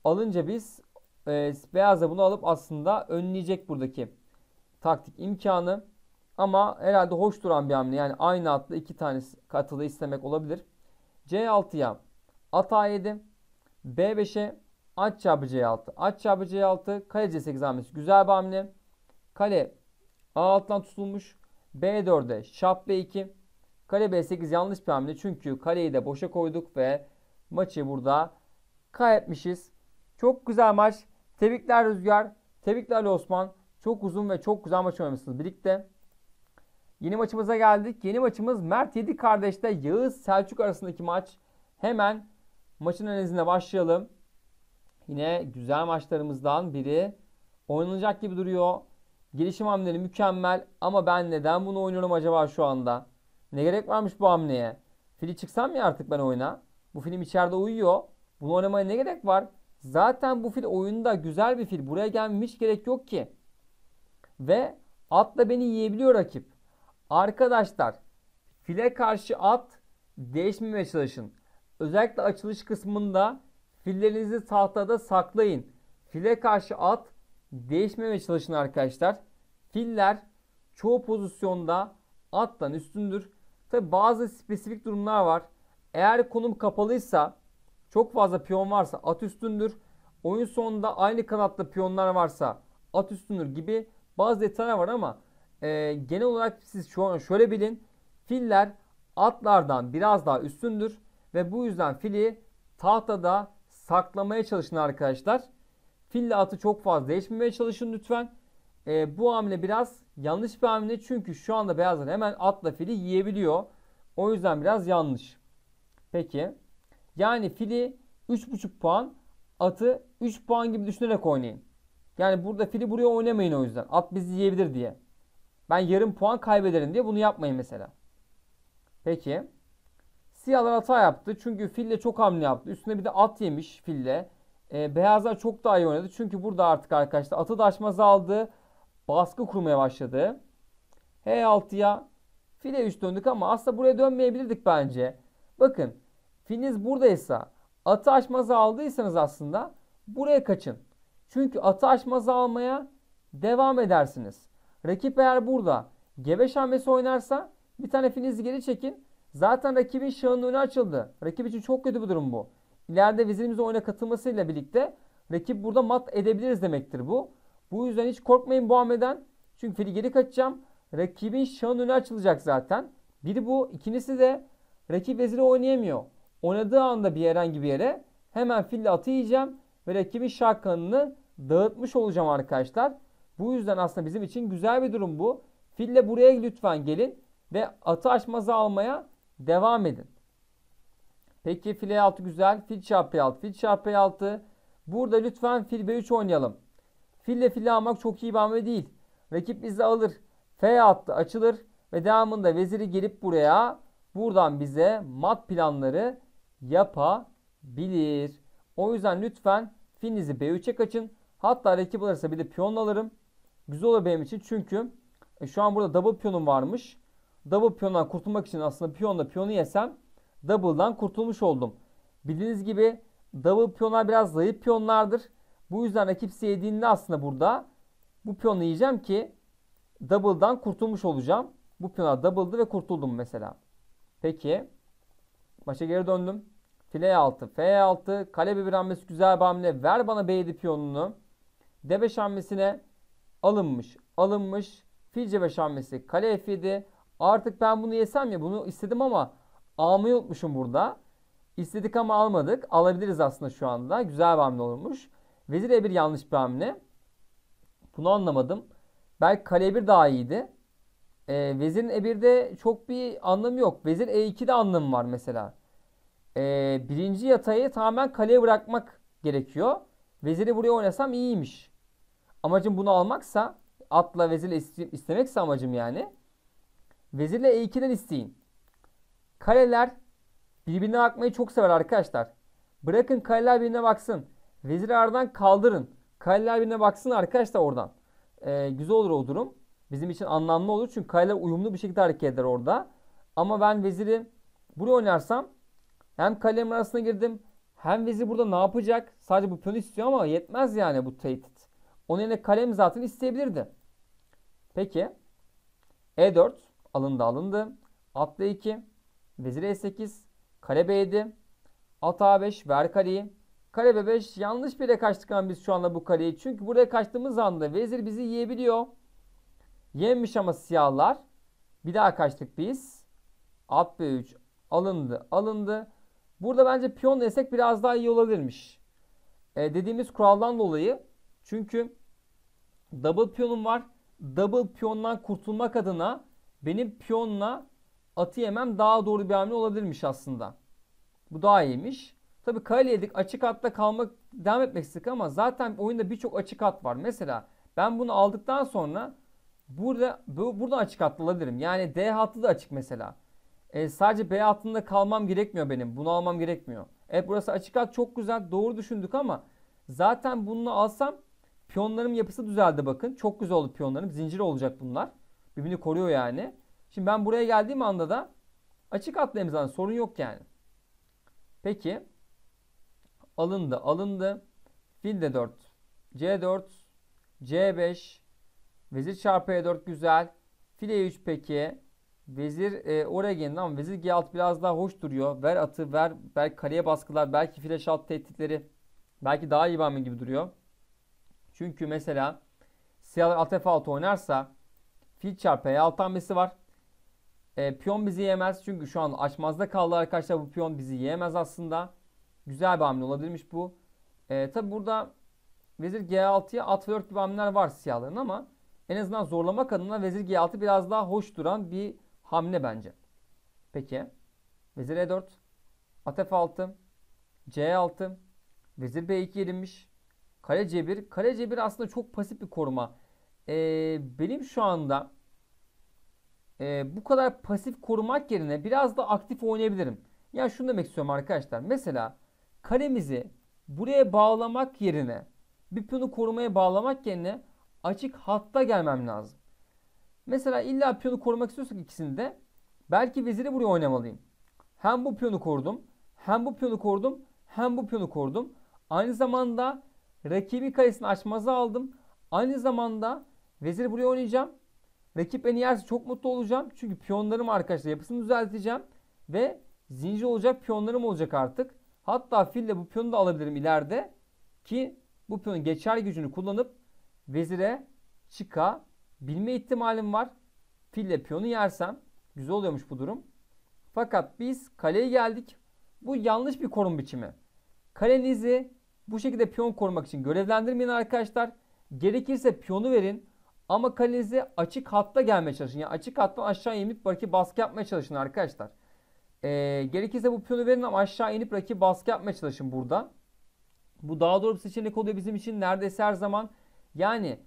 S1: Alınca biz e, beyaz da bunu alıp aslında önleyecek buradaki taktik imkanı. Ama herhalde hoş duran bir hamle. Yani aynı atlı iki tane katılı istemek olabilir. C6'ya at A7. B5'e at çarpı C6. At çarpı C6. Kale C8 hamlesi. Güzel bir hamle. Kale A6'dan tutulmuş. B4'e şap B2. Kale B8 yanlış bir hamle. Çünkü kaleyi de boşa koyduk ve maçı burada kaybetmişiz. Çok güzel maç. Tebrikler Rüzgar. Tebrikler Ali Osman. Çok uzun ve çok güzel maç oynamışsınız birlikte. Yeni maçımıza geldik. Yeni maçımız Mert Yedi kardeşte Yağız Selçuk arasındaki maç. Hemen maçın analizine başlayalım. Yine güzel maçlarımızdan biri. Oynanacak gibi duruyor. Gelişim hamleleri mükemmel ama ben neden bunu oynuyorum acaba şu anda? Ne gerek varmış bu hamleye? Fili çıksam mı artık ben oyna? Bu film içeride uyuyor. Bunu oynamaya ne gerek var? Zaten bu fil oyunda güzel bir fil. Buraya gelmemiş gerek yok ki. Ve at da beni yiyebiliyor rakip. Arkadaşlar file karşı at değişmemeye çalışın. Özellikle açılış kısmında fillerinizi tahtada saklayın. File karşı at değişmemeye çalışın arkadaşlar. Filler çoğu pozisyonda attan üstündür. Tabi bazı spesifik durumlar var. Eğer konum kapalıysa çok fazla piyon varsa at üstündür. Oyun sonunda aynı kanatta piyonlar varsa at üstündür gibi bazı detaylar var ama e, genel olarak siz şu an şöyle bilin. Filler atlardan biraz daha üstündür ve bu yüzden fili tahtada saklamaya çalışın arkadaşlar. Fille atı çok fazla değişmemeye çalışın lütfen. E, bu hamle biraz yanlış bir hamle çünkü şu anda beyazlar hemen atla fili yiyebiliyor. O yüzden biraz yanlış. Peki. Yani fili 3,5 puan atı 3 puan gibi düşünerek oynayın. Yani burada fili buraya oynamayın o yüzden. At bizi yiyebilir diye. Ben yarım puan kaybederim diye bunu yapmayın mesela. Peki. Siyahlar hata yaptı. Çünkü fille çok hamle yaptı. Üstüne bir de at yemiş fille. E, beyazlar çok daha iyi oynadı. Çünkü burada artık arkadaşlar atı da açmaz aldı. Baskı kurmaya başladı. H6'ya file 3 döndük ama aslında buraya dönmeyebilirdik bence. Bakın filiniz buradaysa atı aşmaza aldıysanız aslında buraya kaçın. Çünkü atı aşmaza almaya devam edersiniz. Rakip eğer burada gebe hamlesi oynarsa bir tane finizi geri çekin. Zaten rakibin şahının önü açıldı. Rakip için çok kötü bir durum bu. İleride vezirimizin oyuna katılmasıyla birlikte rakip burada mat edebiliriz demektir bu. Bu yüzden hiç korkmayın bu hamleden. Çünkü fili geri kaçacağım. Rakibin şahının önü açılacak zaten. Biri bu. ikincisi de Rakip veziri oynayamıyor. Oynadığı anda bir herhangi bir yere hemen fille atı yiyeceğim ve rakibin şarkanını dağıtmış olacağım arkadaşlar. Bu yüzden aslında bizim için güzel bir durum bu. Fille buraya lütfen gelin ve atı açmaza almaya devam edin. Peki file 6 güzel. Fil çarpı 6 Fil çarpı 6 Burada lütfen fil b3 oynayalım. Fille fili almak çok iyi bir hamle değil. Rakip bizi alır. F attı açılır ve devamında veziri gelip buraya buradan bize mat planları yapabilir. O yüzden lütfen filinizi B3'e kaçın. Hatta rakip alırsa bir de piyon alırım. Güzel olur benim için çünkü e, şu an burada double piyonum varmış. Double piyondan kurtulmak için aslında piyonla piyonu yesem double'dan kurtulmuş oldum. Bildiğiniz gibi double piyonlar biraz zayıf piyonlardır. Bu yüzden rakip yediğinde aslında burada bu piyonu yiyeceğim ki double'dan kurtulmuş olacağım. Bu piyonlar double'dı ve kurtuldum mesela. Peki. Maça geri döndüm. File F6. F6. Kale bir hamlesi güzel bir hamle. Ver bana B7 piyonunu. D5 hamlesine alınmış. Alınmış. Fil C5 hamlesi. Kale F7. Artık ben bunu yesem ya. Bunu istedim ama almayı unutmuşum burada. İstedik ama almadık. Alabiliriz aslında şu anda. Güzel bir hamle olmuş. Vezir E1 yanlış bir hamle. Bunu anlamadım. Belki kale 1 daha iyiydi. Ee, e, vezirin E1'de çok bir anlamı yok. Vezir E2'de anlamı var mesela. E, birinci yatayı tamamen kaleye bırakmak gerekiyor. Veziri buraya oynasam iyiymiş. Amacım bunu almaksa atla vezir iste istemekse amacım yani. Vezirle E2'den isteyin. Kaleler birbirine bakmayı çok sever arkadaşlar. Bırakın kaleler birbirine baksın. Veziri aradan kaldırın. Kaleler birbirine baksın arkadaşlar oradan. Ee, güzel olur o durum bizim için anlamlı olur. Çünkü kaleler uyumlu bir şekilde hareket eder orada. Ama ben veziri buraya oynarsam hem kalemin arasına girdim hem vezir burada ne yapacak? Sadece bu piyonu istiyor ama yetmez yani bu tehdit. Onun yerine kalem zaten isteyebilirdi. Peki. E4 alındı alındı. Atla 2. Vezir E8. Kale B7. At A5. Ver kaleyi. Kale B5. Yanlış bir yere kaçtık ama biz şu anda bu kaleyi. Çünkü buraya kaçtığımız anda vezir bizi yiyebiliyor. Yenmiş ama siyahlar. Bir daha kaçtık biz. At B3 alındı alındı. Burada bence piyon desek biraz daha iyi olabilirmiş. E, dediğimiz kuraldan dolayı. Çünkü double piyonum var. Double piyondan kurtulmak adına benim piyonla atı yemem daha doğru bir hamle olabilirmiş aslında. Bu daha iyiymiş. Tabii kale yedik açık hatta kalmak devam etmek sık ama zaten oyunda birçok açık hat var. Mesela ben bunu aldıktan sonra Burada bu, burada açık hattı alabilirim. Yani D hattı da açık mesela. E, sadece B hattında kalmam gerekmiyor benim. Bunu almam gerekmiyor. Evet burası açık hat çok güzel. Doğru düşündük ama zaten bunu alsam piyonlarım yapısı düzeldi bakın. Çok güzel oldu piyonlarım. Zincir olacak bunlar. Birbirini koruyor yani. Şimdi ben buraya geldiğim anda da açık hatlı emzan sorun yok yani. Peki alındı alındı. Fil de 4. C4 C5 Vezir çarpı e4 güzel. File e3 peki. Vezir e, oraya gelin ama vezir g6 biraz daha hoş duruyor. Ver atı ver. Belki kaleye baskılar. Belki file şalt tehditleri. Belki daha iyi bahmin gibi duruyor. Çünkü mesela siyahlar alt f6 oynarsa fil çarpı e6 hamlesi var. E, piyon bizi yemez. Çünkü şu an açmazda kaldı arkadaşlar. Bu piyon bizi yemez aslında. Güzel bir hamle olabilmiş bu. E, Tabi burada vezir g6'ya at 4 gibi hamleler var siyahların ama en azından zorlamak adına vezir g6 biraz daha hoş duran bir hamle bence. Peki. Vezir e4. At f6. c6. Vezir b2 yenilmiş. Kale c1. Kale c1 aslında çok pasif bir koruma. Ee, benim şu anda e, bu kadar pasif korumak yerine biraz da aktif oynayabilirim. Yani şunu demek istiyorum arkadaşlar. Mesela kalemizi buraya bağlamak yerine bir pionu korumaya bağlamak yerine açık hatta gelmem lazım. Mesela illa piyonu korumak istiyorsak ikisinde belki veziri buraya oynamalıyım. Hem bu piyonu korudum, hem bu piyonu korudum, hem bu piyonu korudum. Aynı zamanda rakibi kalesini açmaza aldım. Aynı zamanda veziri buraya oynayacağım. Rakip beni yerse çok mutlu olacağım. Çünkü piyonlarım arkadaşlar yapısını düzelteceğim. Ve zincir olacak piyonlarım olacak artık. Hatta fille bu piyonu da alabilirim ileride. Ki bu piyonun geçer gücünü kullanıp vezire çıkabilme ihtimalim var. Fille piyonu yersem güzel oluyormuş bu durum. Fakat biz kaleye geldik. Bu yanlış bir korun biçimi. Kalenizi bu şekilde piyon korumak için görevlendirmeyin arkadaşlar. Gerekirse piyonu verin. Ama kalenizi açık hatta gelmeye çalışın. Yani açık hattan aşağı inip rakip baskı yapmaya çalışın arkadaşlar. Ee, gerekirse bu piyonu verin ama aşağı inip rakip baskı yapmaya çalışın burada. Bu daha doğru bir seçenek oluyor bizim için. Neredeyse her zaman yani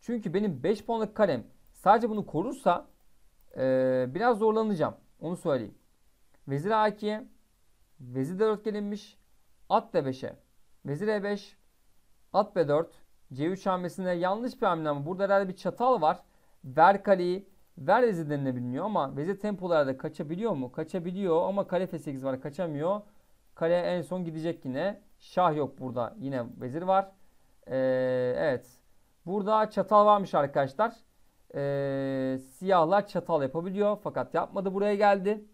S1: çünkü benim 5 puanlık kalem sadece bunu korursa e, biraz zorlanacağım. Onu söyleyeyim. Vezir A2'ye Vezir D4 gelinmiş. At D5'e. Vezir E5 At B4 C3 hamlesinde yanlış bir hamle ama burada herhalde bir çatal var. Ver kaleyi. Ver vezir denilebiliyor ama vezir tempolarda kaçabiliyor mu? Kaçabiliyor ama kale F8 var kaçamıyor. Kale en son gidecek yine. Şah yok burada. Yine vezir var. Ee, evet. Burada çatal varmış arkadaşlar. Ee, siyahlar çatal yapabiliyor fakat yapmadı buraya geldi.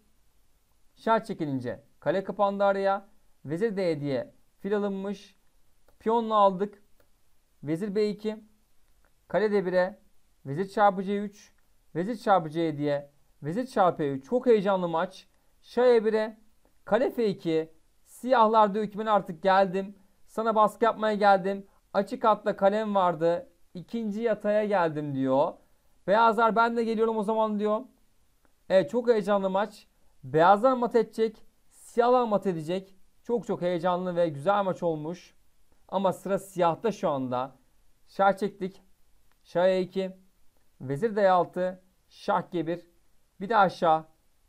S1: Şah çekilince kale kapandı araya. Vezir D diye fil alınmış. Piyonla aldık. Vezir B2. Kale D1'e. Vezir çarpı C3. Vezir çarpı C diye. Vezir çarpı E3. Çok heyecanlı maç. Şah E1'e. Kale F2. Siyahlarda hükmüne artık geldim. Sana baskı yapmaya geldim. Açık atla kalem vardı ikinci yataya geldim diyor. Beyazlar ben de geliyorum o zaman diyor. Evet çok heyecanlı maç. Beyazlar mat edecek. Siyahlar mat edecek. Çok çok heyecanlı ve güzel maç olmuş. Ama sıra siyahta şu anda. Şah çektik. Şah E2. Vezir D6. Şah G1. Bir de aşağı.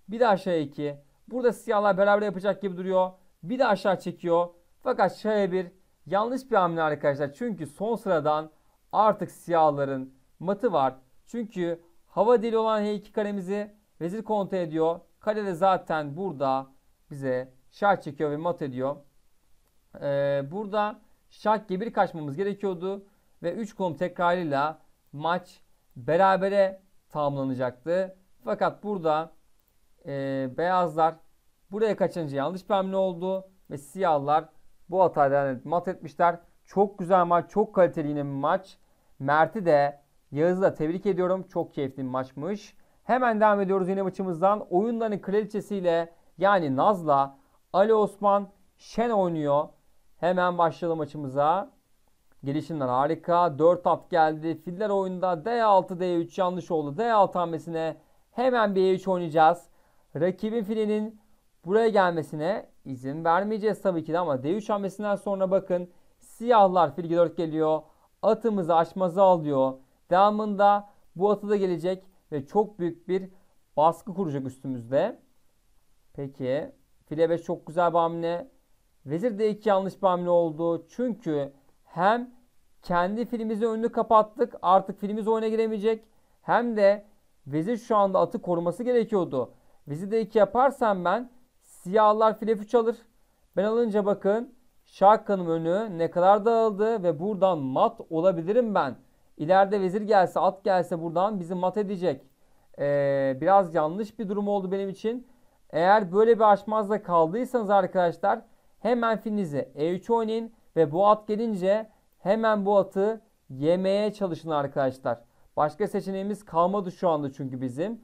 S1: Bir de aşağı 2. Burada siyahlar beraber yapacak gibi duruyor. Bir de aşağı çekiyor. Fakat Şah E1 yanlış bir hamle arkadaşlar. Çünkü son sıradan artık siyahların matı var. Çünkü hava dili olan H2 karemizi vezir konta ediyor. Kale de zaten burada bize şah çekiyor ve mat ediyor. Ee, burada şah gebir kaçmamız gerekiyordu. Ve 3 konum tekrarıyla maç berabere tamamlanacaktı. Fakat burada e, beyazlar buraya kaçınca yanlış bir hamle oldu. Ve siyahlar bu hatayla yani mat etmişler. Çok güzel maç, çok kaliteli yine bir maç. Mert'i de Yağız'ı da tebrik ediyorum. Çok keyifli bir maçmış. Hemen devam ediyoruz yine maçımızdan. Oyunların kraliçesiyle yani Naz'la Ali Osman Şen oynuyor. Hemen başlayalım maçımıza. Gelişimler harika. 4 at geldi. Filler oyunda D6, D3 yanlış oldu. D6 hamlesine hemen bir E3 oynayacağız. Rakibin filinin buraya gelmesine izin vermeyeceğiz tabii ki de ama D3 hamlesinden sonra bakın siyahlar fil 4 geliyor atımızı açmazı alıyor. Devamında bu atı da gelecek ve çok büyük bir baskı kuracak üstümüzde. Peki file 5 çok güzel bir hamle. Vezir de 2 yanlış bir hamle oldu. Çünkü hem kendi filimizi önünü kapattık. Artık filimiz oyuna giremeyecek. Hem de vezir şu anda atı koruması gerekiyordu. Vezir de 2 yaparsam ben siyahlar file 3 alır. Ben alınca bakın Şarkanın önü ne kadar dağıldı ve buradan mat olabilirim ben. İleride vezir gelse at gelse buradan bizi mat edecek. Ee, biraz yanlış bir durum oldu benim için. Eğer böyle bir açmazda kaldıysanız arkadaşlar hemen finizi E3 oynayın ve bu at gelince hemen bu atı yemeye çalışın arkadaşlar. Başka seçeneğimiz kalmadı şu anda çünkü bizim.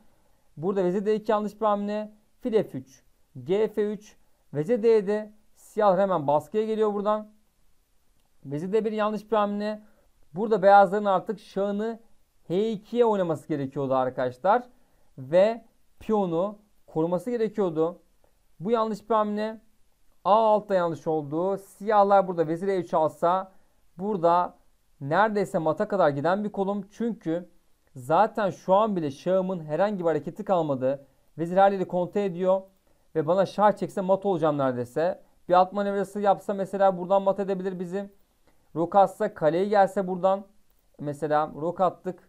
S1: Burada vezir D2 yanlış bir hamle. Fil F3, gf 3 vezir d Siyah hemen baskıya geliyor buradan. Vezir'de bir yanlış bir hamle. Burada beyazların artık şahını H2'ye oynaması gerekiyordu arkadaşlar. Ve piyonu koruması gerekiyordu. Bu yanlış bir hamle. A altta yanlış oldu. Siyahlar burada vezir E3 alsa burada neredeyse mata kadar giden bir kolum. Çünkü zaten şu an bile şahımın herhangi bir hareketi kalmadı. Vezir her yeri kontrol ediyor. Ve bana şah çekse mat olacağım neredeyse. Bir at manevrası yapsa mesela buradan mat edebilir bizi. Rok atsa kaleye gelse buradan. Mesela rok attık.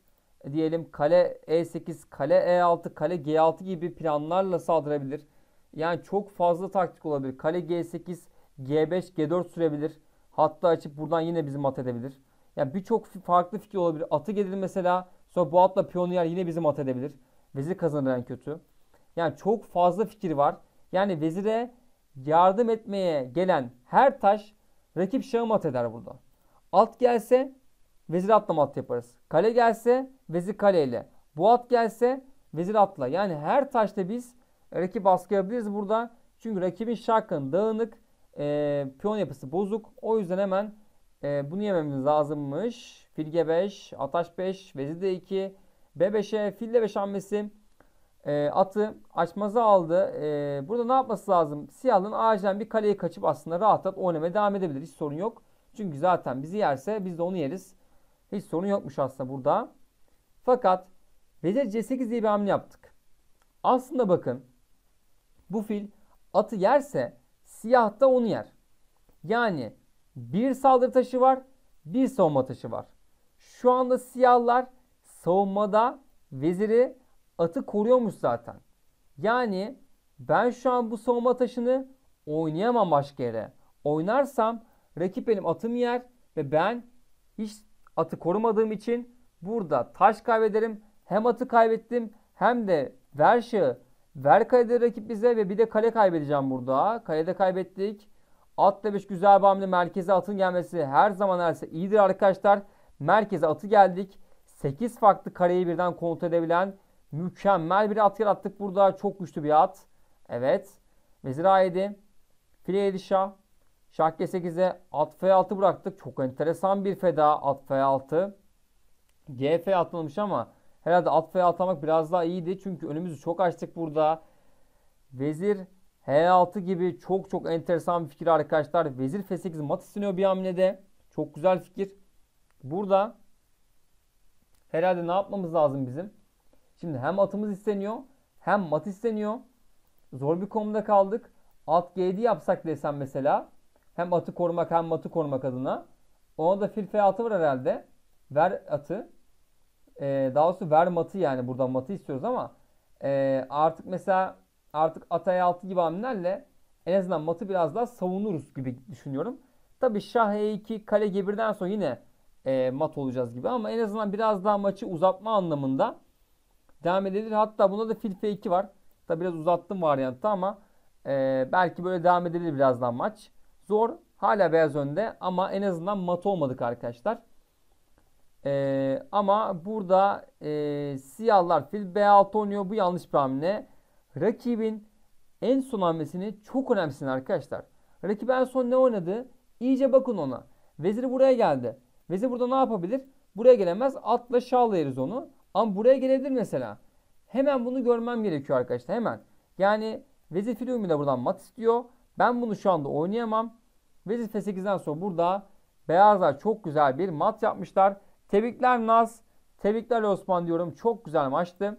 S1: Diyelim kale E8, kale E6, kale G6 gibi planlarla saldırabilir. Yani çok fazla taktik olabilir. Kale G8, G5, G4 sürebilir. Hatta açıp buradan yine bizi mat edebilir. Yani birçok farklı fikir olabilir. Atı gelir mesela. Sonra bu atla piyonu yer yine bizi mat edebilir. Vezir kazanır en kötü. Yani çok fazla fikir var. Yani vezire yardım etmeye gelen her taş rakip şahı mat eder burada. At gelse vezir atla mat yaparız. Kale gelse vezir kaleyle. Bu at gelse vezir atla. Yani her taşta biz rakip baskı yapabiliriz burada. Çünkü rakibin şarkının dağınık, e, piyon yapısı bozuk. O yüzden hemen e, bunu yememiz lazımmış. Filge 5, Ataş 5, Vezir de 2, B5'e, Fil de 5 hamlesi e, atı açmazı aldı. E, burada ne yapması lazım? Siyah'ın acilen bir kaleye kaçıp aslında rahat rahat oynamaya devam edebilir. Hiç sorun yok. Çünkü zaten bizi yerse biz de onu yeriz. Hiç sorun yokmuş aslında burada. Fakat vezir C8 diye bir hamle yaptık. Aslında bakın bu fil atı yerse siyah da onu yer. Yani bir saldırı taşı var, bir savunma taşı var. Şu anda siyahlar savunmada veziri atı koruyormuş zaten. Yani ben şu an bu savunma taşını oynayamam başka yere. Oynarsam rakip benim atım yer ve ben hiç atı korumadığım için burada taş kaybederim. Hem atı kaybettim hem de ver şığı. Ver kalede rakip bize ve bir de kale kaybedeceğim burada. Kalede kaybettik. Atla 5 güzel bir hamle. Merkeze atın gelmesi her zaman herse iyidir arkadaşlar. Merkeze atı geldik. 8 farklı kareyi birden kontrol edebilen Mükemmel bir at yarattık burada. Çok güçlü bir at. Evet. Vezir A7. File 7 şah. Şah G8'e at F6 bıraktık. Çok enteresan bir feda at F6. GF atılmış ama herhalde at F6 atlamak biraz daha iyiydi. Çünkü önümüzü çok açtık burada. Vezir H6 gibi çok çok enteresan bir fikir arkadaşlar. Vezir F8 mat isteniyor bir hamlede. Çok güzel fikir. Burada herhalde ne yapmamız lazım bizim? Şimdi hem atımız isteniyor hem mat isteniyor. Zor bir konumda kaldık. At G7 yapsak desem mesela. Hem atı korumak hem matı korumak adına. Ona da fil F atı var herhalde. Ver atı. Ee, daha doğrusu ver matı yani. Buradan matı istiyoruz ama. E, artık mesela artık at E6 gibi hamlelerle en azından matı biraz daha savunuruz gibi düşünüyorum. Tabi şah E2 kale G1'den sonra yine e, mat olacağız gibi ama en azından biraz daha maçı uzatma anlamında devam edilir. Hatta bunda da filfe f2 var. Tabi biraz uzattım varyantı ama e, belki böyle devam edilir birazdan maç. Zor. Hala beyaz önde ama en azından mat olmadık arkadaşlar. E, ama burada e, siyahlar fil b6 oynuyor. Bu yanlış bir hamle. Rakibin en son hamlesini çok önemsin arkadaşlar. Rakip en son ne oynadı? İyice bakın ona. Vezir buraya geldi. Vezir burada ne yapabilir? Buraya gelemez. Atla şahlayırız onu. Ama buraya gelebilir mesela. Hemen bunu görmem gerekiyor arkadaşlar. Hemen. Yani vezir fil de buradan mat istiyor. Ben bunu şu anda oynayamam. Vezir f8'den sonra burada beyazlar çok güzel bir mat yapmışlar. Tebrikler Naz. Tebrikler Osman diyorum. Çok güzel maçtı.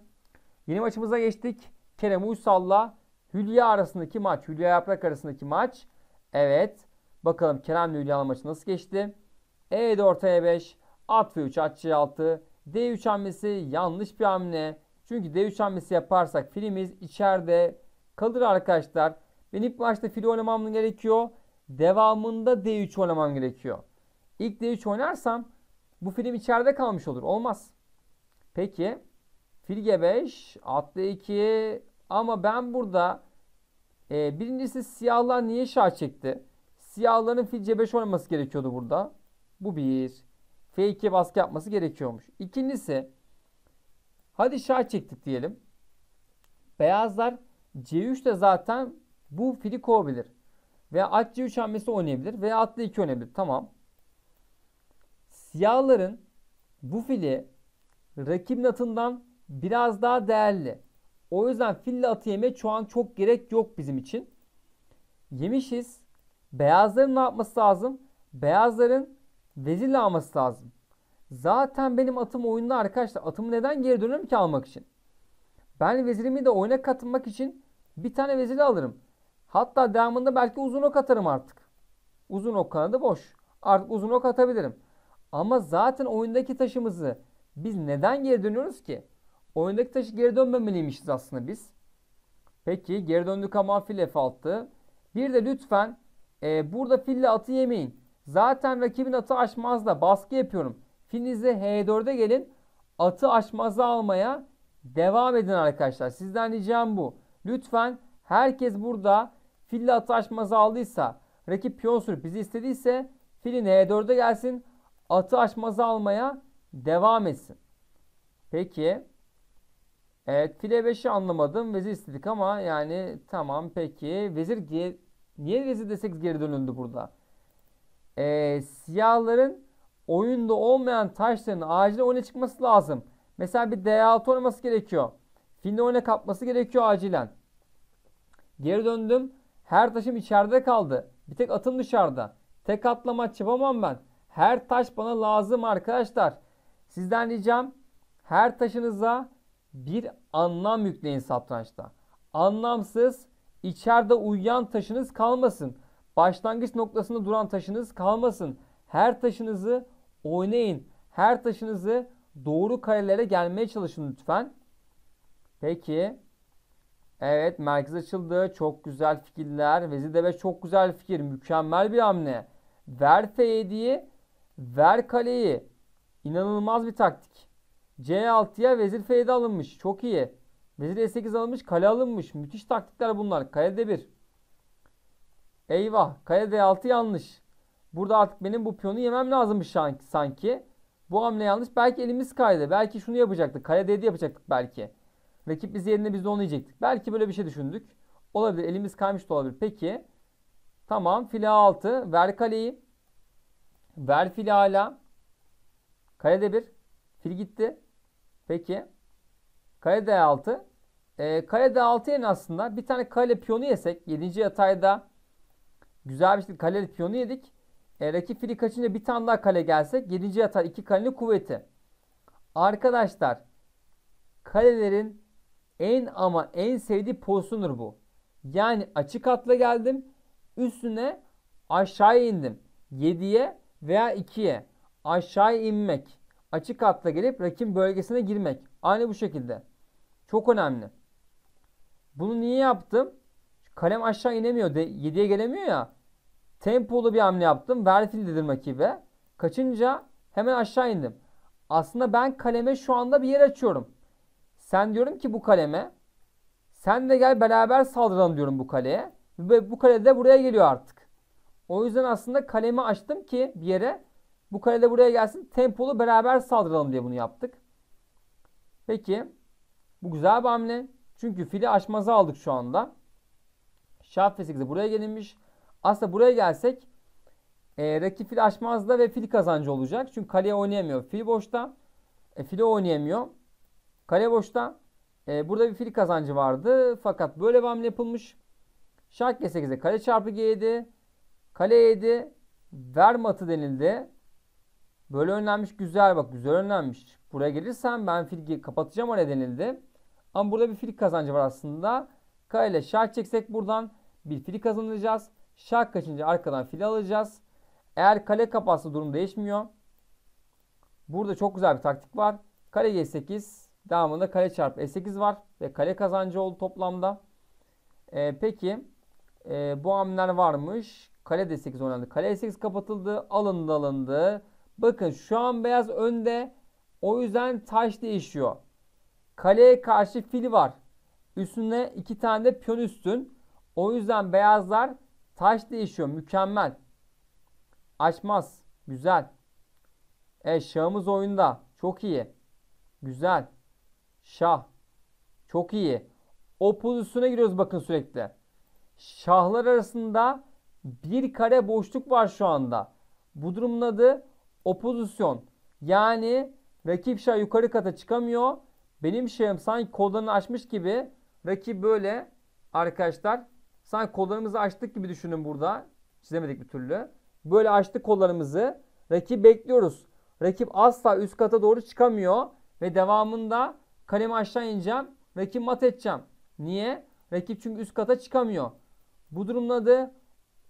S1: Yeni maçımıza geçtik. Kerem Uysal'la Hülya arasındaki maç. Hülya Yaprak arasındaki maç. Evet. Bakalım Kerem Kerem'le Hülya maçı nasıl geçti? E4 E5. At ve 3 at C6. D3 hamlesi yanlış bir hamle. Çünkü D3 hamlesi yaparsak filimiz içeride kalır arkadaşlar. Ben ilk başta fili oynamam gerekiyor. Devamında D3 oynamam gerekiyor. İlk D3 oynarsam bu film içeride kalmış olur. Olmaz. Peki fil G5 at D2 ama ben burada e, birincisi siyahlar niye şah çekti? Siyahların fil C5 oynaması gerekiyordu burada. Bu bir. F2 baskı yapması gerekiyormuş. İkincisi hadi şah çektik diyelim. Beyazlar C3 de zaten bu fili kovabilir. veya at C3 hamlesi oynayabilir. veya atlı 2 oynayabilir. Tamam. Siyahların bu fili rakibin atından biraz daha değerli. O yüzden fille atı yemek şu an çok gerek yok bizim için. Yemişiz. Beyazların ne yapması lazım? Beyazların Vezirle alması lazım. Zaten benim atım oyunda arkadaşlar. Atımı neden geri dönüyorum ki almak için? Ben vezirimi de oyuna katılmak için bir tane vezirle alırım. Hatta devamında belki uzun ok atarım artık. Uzun ok kanadı boş. Artık uzun ok atabilirim. Ama zaten oyundaki taşımızı biz neden geri dönüyoruz ki? Oyundaki taşı geri dönmemeliymişiz aslında biz. Peki geri döndük ama fil F6. Bir de lütfen e, burada fille atı yemeyin. Zaten rakibin atı aşmazla baskı yapıyorum. Finize H4'e gelin. Atı aşmazı almaya devam edin arkadaşlar. Sizden ricam bu. Lütfen herkes burada fili atı aşmazı aldıysa, rakip piyon bizi istediyse filin E4'e gelsin. Atı aşmazı almaya devam etsin. Peki. Evet file 5'i anlamadım. Vezir istedik ama yani tamam peki. Vezir niye vezir de 8 geri dönüldü burada? e, siyahların oyunda olmayan taşların acil oyuna çıkması lazım. Mesela bir D6 oynaması gerekiyor. Fil oyuna kapması gerekiyor acilen. Geri döndüm. Her taşım içeride kaldı. Bir tek atım dışarıda. Tek atlama yapamam ben. Her taş bana lazım arkadaşlar. Sizden ricam her taşınıza bir anlam yükleyin satrançta. Anlamsız içeride uyuyan taşınız kalmasın. Başlangıç noktasında duran taşınız kalmasın. Her taşınızı oynayın. Her taşınızı doğru karelere gelmeye çalışın lütfen. Peki. Evet merkez açıldı. Çok güzel fikirler. Vezir de çok güzel fikir. Mükemmel bir hamle. Ver F7'yi. Ver kaleyi. İnanılmaz bir taktik. C6'ya vezir F7 alınmış. Çok iyi. Vezir E8 alınmış. Kale alınmış. Müthiş taktikler bunlar. Kalede bir. Eyvah kaya d6 yanlış. Burada artık benim bu piyonu yemem lazımmış sanki. Bu hamle yanlış. Belki elimiz kaydı. Belki şunu yapacaktık. kaya d7 yapacaktık belki. Rakip bizi yerine biz de onu yiyecektik. Belki böyle bir şey düşündük. Olabilir. Elimiz kaymış da olabilir. Peki. Tamam. File 6. Ver kaleyi. Ver fil hala. kaya d 1. Fil gitti. Peki. kaya d6. E, kale d6 yerine aslında bir tane kale piyonu yesek 7. yatayda Güzel bir şekilde kaleli piyonu yedik. E, rakip fili kaçınca bir tane daha kale gelse 7. atar iki kalenin kuvveti. Arkadaşlar kalelerin en ama en sevdiği pozisyonudur bu. Yani açık atla geldim. Üstüne aşağı indim. 7'ye veya 2'ye. aşağı inmek. Açık atla gelip rakip bölgesine girmek. Aynı bu şekilde. Çok önemli. Bunu niye yaptım? Kalem aşağı inemiyor. 7'ye gelemiyor ya. Tempolu bir hamle yaptım. Verfil dedim rakibe. Kaçınca hemen aşağı indim. Aslında ben kaleme şu anda bir yer açıyorum. Sen diyorum ki bu kaleme sen de gel beraber saldıralım diyorum bu kaleye. Ve bu kale de buraya geliyor artık. O yüzden aslında kalemi açtım ki bir yere bu kale de buraya gelsin. Tempolu beraber saldıralım diye bunu yaptık. Peki bu güzel bir hamle. Çünkü fili açmaza aldık şu anda. Şah F8'e buraya gelinmiş. Aslında buraya gelsek e, rakip fil açmaz da ve fil kazancı olacak. Çünkü kaleye oynayamıyor. Fil boşta. E, file oynayamıyor. Kale boşta. E, burada bir fil kazancı vardı. Fakat böyle bir hamle yapılmış. Şark G8'e kale çarpı G7. Kale E7. Vermatı denildi. Böyle önlenmiş güzel bak güzel önlenmiş. Buraya gelirsem ben fil kapatacağım oraya denildi. Ama burada bir fil kazancı var aslında. Kale ile şah çeksek buradan bir fil kazanacağız. Şah kaçınca arkadan file alacağız. Eğer kale kapansa durum değişmiyor. Burada çok güzel bir taktik var. Kale G8 devamında kale çarpı E8 var. Ve kale kazancı oldu toplamda. Ee, peki e, bu hamleler varmış. Kale D8 oynandı. Kale E8 kapatıldı. Alındı alındı. Bakın şu an beyaz önde. O yüzden taş değişiyor. Kaleye karşı fil var. Üstüne iki tane de piyon üstün. O yüzden beyazlar Saç değişiyor. Mükemmel. Açmaz. Güzel. E şahımız oyunda. Çok iyi. Güzel. Şah. Çok iyi. O pozisyona giriyoruz bakın sürekli. Şahlar arasında bir kare boşluk var şu anda. Bu durumun adı opozisyon. Yani rakip şah yukarı kata çıkamıyor. Benim şahım sanki kollarını açmış gibi rakip böyle arkadaşlar Sanki kollarımızı açtık gibi düşünün burada. Çizemedik bir türlü. Böyle açtık kollarımızı. Rakip bekliyoruz. Rakip asla üst kata doğru çıkamıyor. Ve devamında kalemi aşağı ineceğim. Rakip mat edeceğim. Niye? Rakip çünkü üst kata çıkamıyor. Bu durumda adı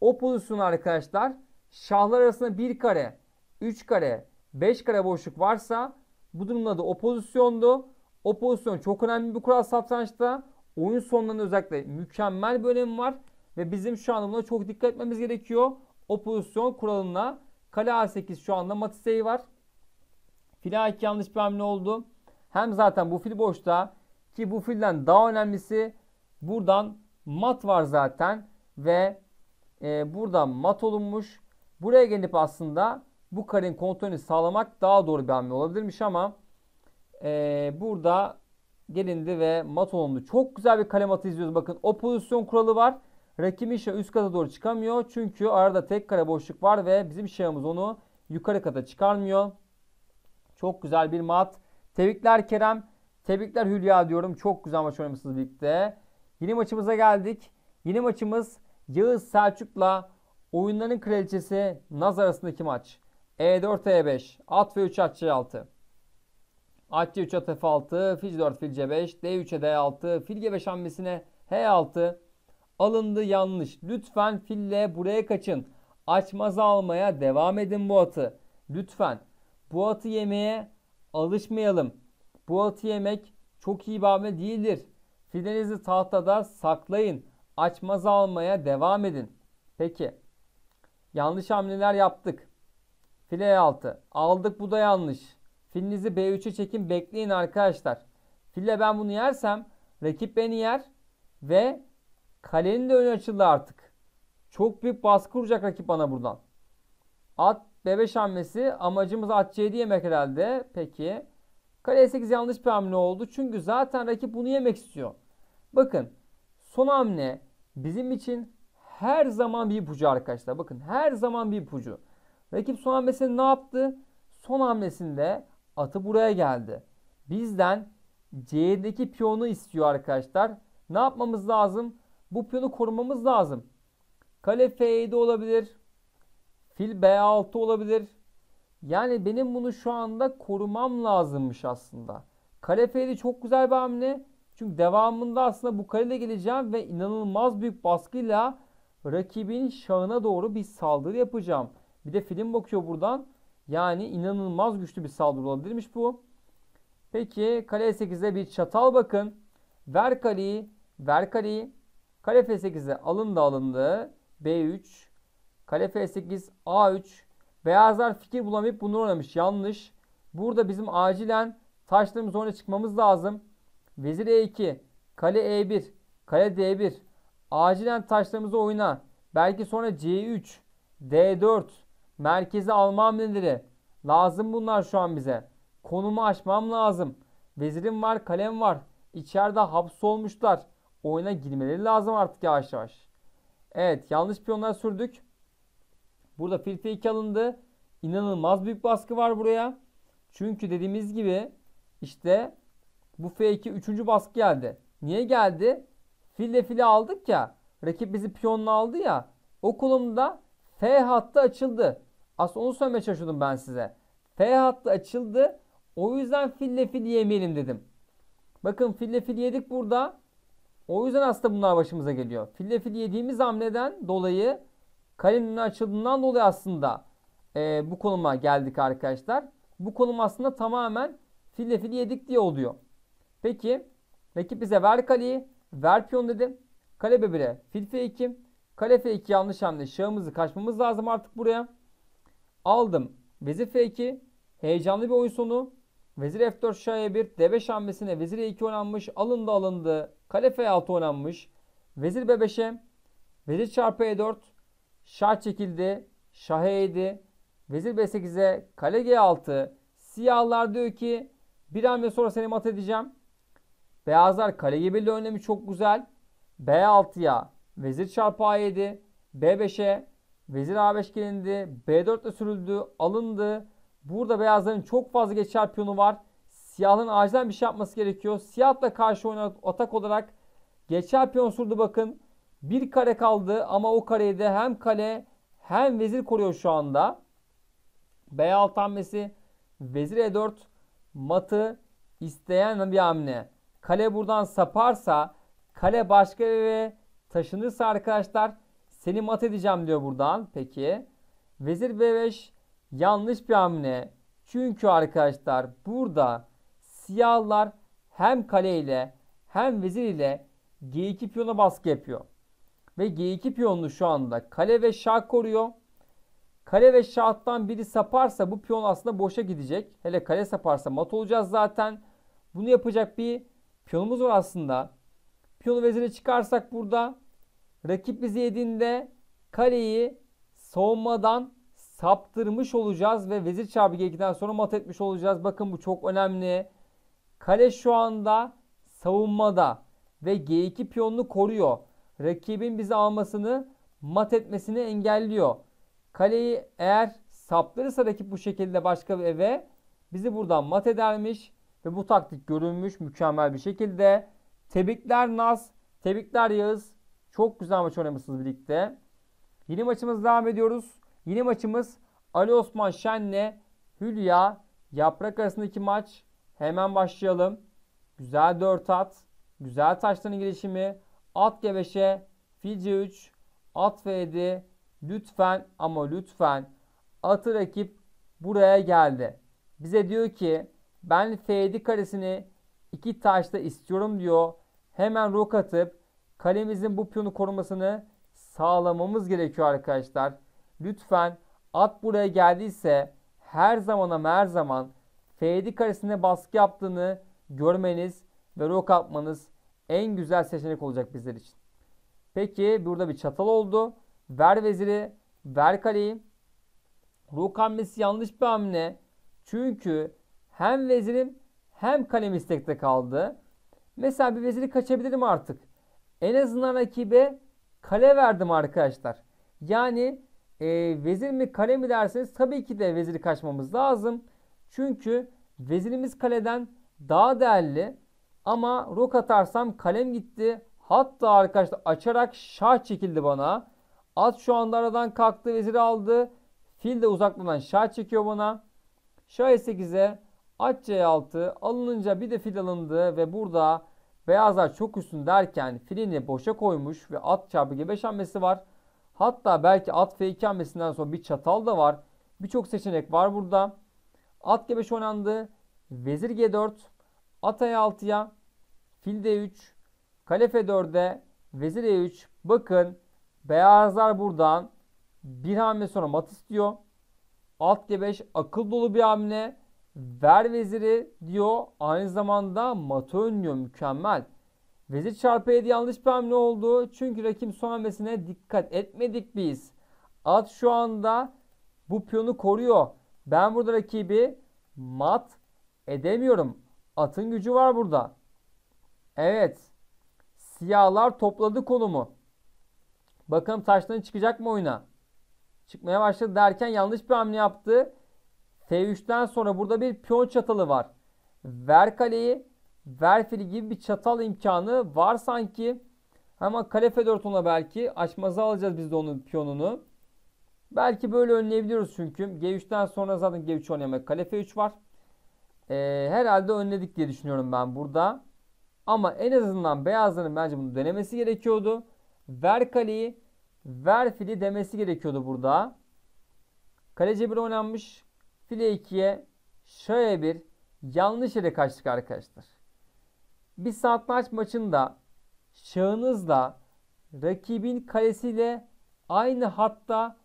S1: o pozisyon arkadaşlar. Şahlar arasında bir kare, üç kare, beş kare boşluk varsa bu durumda da o pozisyondu. O pozisyon çok önemli bir kural satrançta oyun sonlarında özellikle mükemmel bir önemi var. Ve bizim şu anda buna çok dikkat etmemiz gerekiyor. O pozisyon kuralına kale A8 şu anda Matisse'yi var. File 2 yanlış bir hamle oldu. Hem zaten bu fil boşta ki bu filden daha önemlisi buradan mat var zaten ve e, burada mat olunmuş. Buraya gelip aslında bu karenin kontrolünü sağlamak daha doğru bir hamle olabilirmiş ama e, burada gelindi ve mat olundu. Çok güzel bir kalem atı izliyoruz. Bakın o pozisyon kuralı var. Rakim işe üst kata doğru çıkamıyor. Çünkü arada tek kare boşluk var ve bizim şahımız onu yukarı kata çıkarmıyor. Çok güzel bir mat. Tebrikler Kerem. Tebrikler Hülya diyorum. Çok güzel maç oynamışsınız birlikte. Yeni maçımıza geldik. Yeni maçımız Yağız Selçuk'la oyunların kraliçesi Naz arasındaki maç. E4 E5 at ve 3 at C6. At C3 at F6, fil 4 fil C5, d 3 D6, fil G5 hamlesine H6 alındı yanlış. Lütfen fille buraya kaçın. Açmaz almaya devam edin bu atı. Lütfen bu atı yemeye alışmayalım. Bu atı yemek çok iyi bir hamle değildir. Fidenizi tahtada saklayın. Açmaz almaya devam edin. Peki. Yanlış hamleler yaptık. File 6. Aldık bu da yanlış. Filinizi B3'e çekin bekleyin arkadaşlar. Fille ben bunu yersem rakip beni yer ve kalenin de önü açıldı artık. Çok büyük baskı kuracak rakip bana buradan. At B5 hamlesi amacımız at C7 yemek herhalde. Peki. Kale 8 e yanlış bir hamle oldu. Çünkü zaten rakip bunu yemek istiyor. Bakın son hamle bizim için her zaman bir ipucu arkadaşlar. Bakın her zaman bir ipucu. Rakip son hamlesini ne yaptı? Son hamlesinde Atı buraya geldi. Bizden C'deki piyonu istiyor arkadaşlar. Ne yapmamız lazım? Bu piyonu korumamız lazım. Kale f olabilir. Fil B6 olabilir. Yani benim bunu şu anda korumam lazımmış aslında. Kale f çok güzel bir hamle. Çünkü devamında aslında bu kalede geleceğim ve inanılmaz büyük baskıyla rakibin şahına doğru bir saldırı yapacağım. Bir de film bakıyor buradan. Yani inanılmaz güçlü bir saldırı olabilirmiş bu. Peki kale E8'e bir çatal bakın. Ver kaleyi, ver kaleyi. Kale F8'e alındı alındı. B3, kale F8, A3. Beyazlar fikir bulamayıp bunu oynamış. Yanlış. Burada bizim acilen taşlarımız oyuna çıkmamız lazım. Vezir E2, kale E1, kale D1. Acilen taşlarımızı oyna. Belki sonra C3, D4, Merkezi almam nedir? Lazım bunlar şu an bize. Konumu açmam lazım. Vezirim var, kalem var. İçeride hapsolmuşlar. Oyuna girmeleri lazım artık yavaş yavaş. Evet yanlış piyonlar sürdük. Burada fil 2 alındı. İnanılmaz büyük baskı var buraya. Çünkü dediğimiz gibi işte bu F2 üçüncü baskı geldi. Niye geldi? Fille file aldık ya. Rakip bizi piyonla aldı ya. O kolumda F hattı açıldı. Aslında onu söylemeye çalışıyordum ben size. F hattı açıldı. O yüzden fille fil yemeyelim dedim. Bakın fille fil yedik burada. O yüzden aslında bunlar başımıza geliyor. Fille fil yediğimiz hamleden dolayı kalenin açıldığından dolayı aslında e, bu konuma geldik arkadaşlar. Bu konum aslında tamamen fille fil yedik diye oluyor. Peki rakip bize ver kaleyi, ver piyon dedim. Kale bebire fil f2. Kale f2 yanlış hamle. Şahımızı kaçmamız lazım artık buraya. Aldım. Vezir F2. Heyecanlı bir oyun sonu. Vezir F4 şah E1. D5 hamlesine vezir E2 oynanmış. Alındı alındı. Kale F6 oynanmış. Vezir B5'e. Vezir çarpı E4. Şah çekildi. Şah E7. Vezir B8'e. Kale G6. Siyahlar diyor ki bir hamle sonra seni mat edeceğim. Beyazlar kaleyi belli önlemi çok güzel. B6'ya vezir çarpı A7. B5'e Vezir A5 gelindi. B4 ile sürüldü. Alındı. Burada beyazların çok fazla geçer piyonu var. Siyahın acilen bir şey yapması gerekiyor. Siyahla karşı oynanan atak olarak geçer piyon sürdü bakın. Bir kare kaldı ama o kareyi de hem kale hem vezir koruyor şu anda. B6 hamlesi vezir E4 matı isteyen bir hamle. Kale buradan saparsa kale başka eve taşınırsa arkadaşlar seni mat edeceğim diyor buradan. Peki. Vezir B5 yanlış bir hamle. Çünkü arkadaşlar burada siyahlar hem kale ile hem vezir ile G2 piyona baskı yapıyor. Ve G2 piyonunu şu anda kale ve şah koruyor. Kale ve şahtan biri saparsa bu piyon aslında boşa gidecek. Hele kale saparsa mat olacağız zaten. Bunu yapacak bir piyonumuz var aslında. Piyonu vezire çıkarsak burada Rakip bizi yediğinde kaleyi savunmadan saptırmış olacağız ve vezir çarpı g2'den sonra mat etmiş olacağız. Bakın bu çok önemli. Kale şu anda savunmada ve g2 piyonunu koruyor. Rakibin bizi almasını mat etmesini engelliyor. Kaleyi eğer saptırırsa rakip bu şekilde başka bir eve bizi buradan mat edermiş. Ve bu taktik görünmüş mükemmel bir şekilde. Tebrikler Naz, tebrikler Yağız. Çok güzel maç oynamışsınız birlikte. Yeni maçımız devam ediyoruz. Yeni maçımız Ali Osman Şen'le Hülya Yaprak arasındaki maç. Hemen başlayalım. Güzel 4 at. Güzel taşların girişimi. At geveşe. Fil 3 At ve 7 Lütfen ama lütfen atı rakip buraya geldi. Bize diyor ki ben F7 karesini iki taşta istiyorum diyor. Hemen rok atıp Kalemizin bu piyonu korumasını sağlamamız gerekiyor arkadaşlar. Lütfen at buraya geldiyse her zaman ama her zaman F7 karesine baskı yaptığını görmeniz ve rok atmanız en güzel seçenek olacak bizler için. Peki burada bir çatal oldu. Ver veziri, ver kaleyi. Rok hamlesi yanlış bir hamle. Çünkü hem vezirim hem kalem istekte kaldı. Mesela bir veziri kaçabilirim artık. En azından rakibe kale verdim arkadaşlar. Yani e, vezir mi kale mi derseniz tabii ki de veziri kaçmamız lazım. Çünkü vezirimiz kaleden daha değerli. Ama rok atarsam kalem gitti. Hatta arkadaşlar açarak şah çekildi bana. At şu anda aradan kalktı veziri aldı. Fil de uzaklanan şah çekiyor bana. Şah e8'e at c6 alınınca bir de fil alındı ve burada Beyazlar çok üstün derken filini boşa koymuş ve at çarpı g5 hamlesi var. Hatta belki at f2 hamlesinden sonra bir çatal da var. Birçok seçenek var burada. At g5 oynandı. Vezir g4. At a6'ya. Fil d3. Kale f4'e. Vezir e3. Bakın beyazlar buradan bir hamle sonra mat istiyor. At g5 akıl dolu bir hamle ver veziri diyor. Aynı zamanda matı önlüyor mükemmel. Vezir çarpı 7 yanlış bir hamle oldu. Çünkü rakim son hamlesine dikkat etmedik biz. At şu anda bu piyonu koruyor. Ben burada rakibi mat edemiyorum. Atın gücü var burada. Evet. Siyahlar topladı konumu. Bakın taştan çıkacak mı oyuna? Çıkmaya başladı derken yanlış bir hamle yaptı. F3'ten sonra burada bir piyon çatalı var. Ver kaleyi, ver fili gibi bir çatal imkanı var sanki. Ama kale F4 ona belki. Açmaza alacağız biz de onun piyonunu. Belki böyle önleyebiliyoruz çünkü. G3'ten sonra zaten G3 oynamak. Kale F3 var. Ee, herhalde önledik diye düşünüyorum ben burada. Ama en azından beyazların bence bunu denemesi gerekiyordu. Ver kaleyi, ver fili demesi gerekiyordu burada. Kale C1 oynanmış file 2'ye şöyle bir yanlış yere kaçtık arkadaşlar. Bir satranç maçında şahınızla rakibin kalesiyle aynı hatta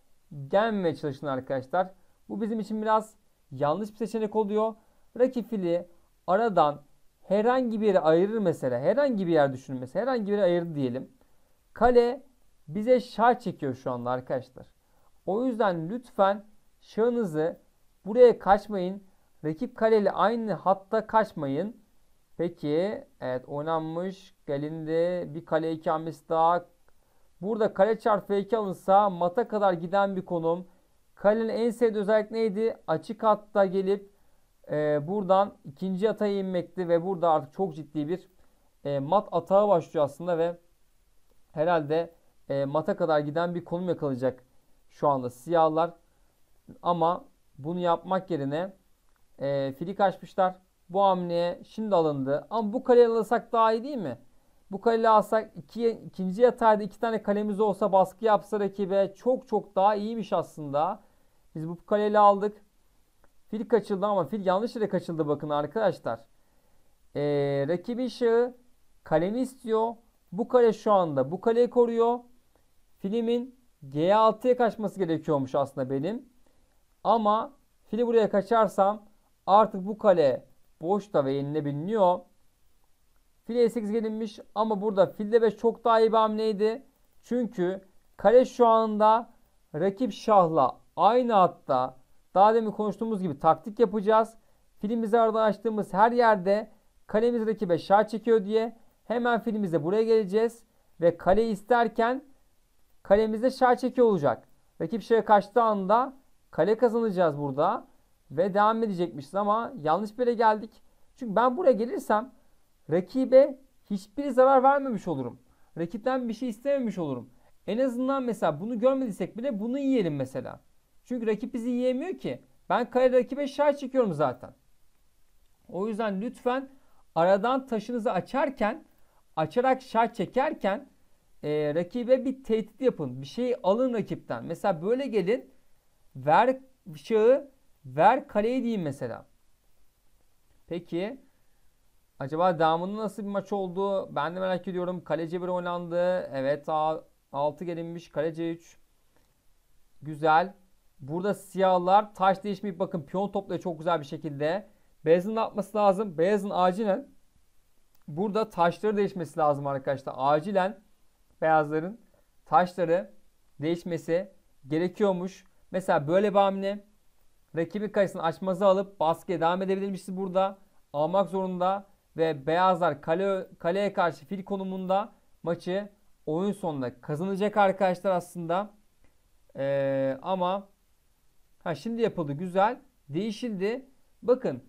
S1: gelmeye çalışın arkadaşlar. Bu bizim için biraz yanlış bir seçenek oluyor. Rakip fili aradan herhangi bir yere ayırır mesela. Herhangi bir yer düşünün mesela. Herhangi bir yere ayırdı diyelim. Kale bize şah çekiyor şu anda arkadaşlar. O yüzden lütfen şahınızı Buraya kaçmayın. Rakip kaleyle aynı hatta kaçmayın. Peki evet oynanmış. Gelinde bir kale iki hamlesi daha. Burada kale çarpı 2 alınsa mata kadar giden bir konum. Kalenin en sevdiği özellik neydi? Açık hatta gelip e, buradan ikinci yatağa inmekti ve burada artık çok ciddi bir e, mat atağı başlıyor aslında ve herhalde e, mata kadar giden bir konum yakalayacak şu anda siyahlar. Ama bunu yapmak yerine e, fili kaçmışlar. Bu hamleye şimdi alındı. Ama bu kaleyi alırsak daha iyi değil mi? Bu kaleyi alsak iki, ikinci yatayda iki tane kalemiz olsa baskı yapsa rakibe çok çok daha iyiymiş aslında. Biz bu kaleyi aldık. Fil kaçıldı ama fil yanlış yere kaçıldı bakın arkadaşlar. Ee, rakibin şahı kalemi istiyor. Bu kale şu anda bu kaleyi koruyor. Filimin G6'ya kaçması gerekiyormuş aslında benim. Ama fili buraya kaçarsam artık bu kale boşta ve yenilebiliniyor. fil e8 gelinmiş ama burada filde 5 çok daha iyi bir hamleydi. Çünkü kale şu anda rakip şahla aynı hatta daha demin konuştuğumuz gibi taktik yapacağız. Filimizi aradan açtığımız her yerde kalemiz rakibe şah çekiyor diye hemen filimize buraya geleceğiz. Ve kale isterken kalemizde şah çekiyor olacak. Rakip şahı kaçtığı anda Kale kazanacağız burada. Ve devam edecekmişiz ama yanlış bir yere geldik. Çünkü ben buraya gelirsem rakibe hiçbir zarar vermemiş olurum. Rakipten bir şey istememiş olurum. En azından mesela bunu görmediysek bile bunu yiyelim mesela. Çünkü rakip bizi yiyemiyor ki. Ben kare rakibe şah çekiyorum zaten. O yüzden lütfen aradan taşınızı açarken açarak şah çekerken e, rakibe bir tehdit yapın. Bir şey alın rakipten. Mesela böyle gelin Ver şahı ver kaleyi diyeyim mesela. Peki acaba Damun'un nasıl bir maç oldu? Ben de merak ediyorum. Kaleci bir oynandı. Evet 6 gelinmiş. Kaleci 3. Güzel. Burada siyahlar taş değişmiş. Bakın piyon topla çok güzel bir şekilde. Beyazın atması lazım. Beyazın acilen burada taşları değişmesi lazım arkadaşlar. Acilen beyazların taşları değişmesi gerekiyormuş. Mesela böyle bir hamle rakibin kalesini açmazı alıp baskıya devam edebilirmişti burada. Almak zorunda ve beyazlar kale, kaleye karşı fil konumunda maçı oyun sonunda kazanacak arkadaşlar aslında. Ee, ama ha şimdi yapıldı güzel. Değişildi. Bakın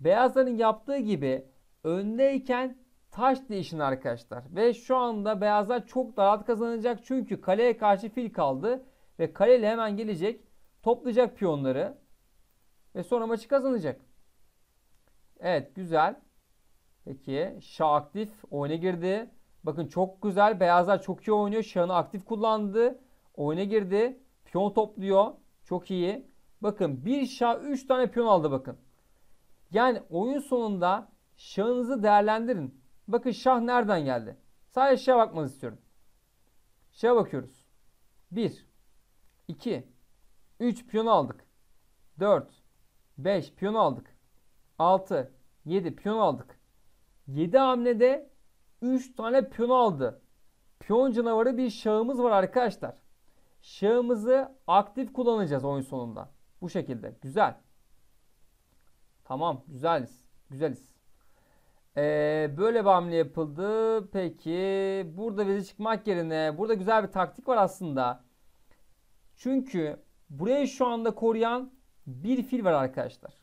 S1: beyazların yaptığı gibi öndeyken taş değişin arkadaşlar. Ve şu anda beyazlar çok da rahat kazanacak. Çünkü kaleye karşı fil kaldı. Ve kaleyle hemen gelecek toplayacak piyonları ve sonra maçı kazanacak. Evet güzel. Peki Şah aktif oyuna girdi. Bakın çok güzel. Beyazlar çok iyi oynuyor. Şahını aktif kullandı. Oyuna girdi. Piyon topluyor. Çok iyi. Bakın bir şah 3 tane piyon aldı bakın. Yani oyun sonunda şahınızı değerlendirin. Bakın şah nereden geldi? Sadece şaha bakmanızı istiyorum. Şaha bakıyoruz. 1 2 3 piyon aldık. 4, 5 piyon aldık. 6, 7 piyon aldık. 7 hamlede 3 tane piyon aldı. Piyon canavarı bir şahımız var arkadaşlar. Şahımızı aktif kullanacağız oyun sonunda. Bu şekilde. Güzel. Tamam. Güzeliz. Güzeliz. Ee, böyle bir hamle yapıldı. Peki burada vezi çıkmak yerine burada güzel bir taktik var aslında. Çünkü Burayı şu anda koruyan bir fil var arkadaşlar.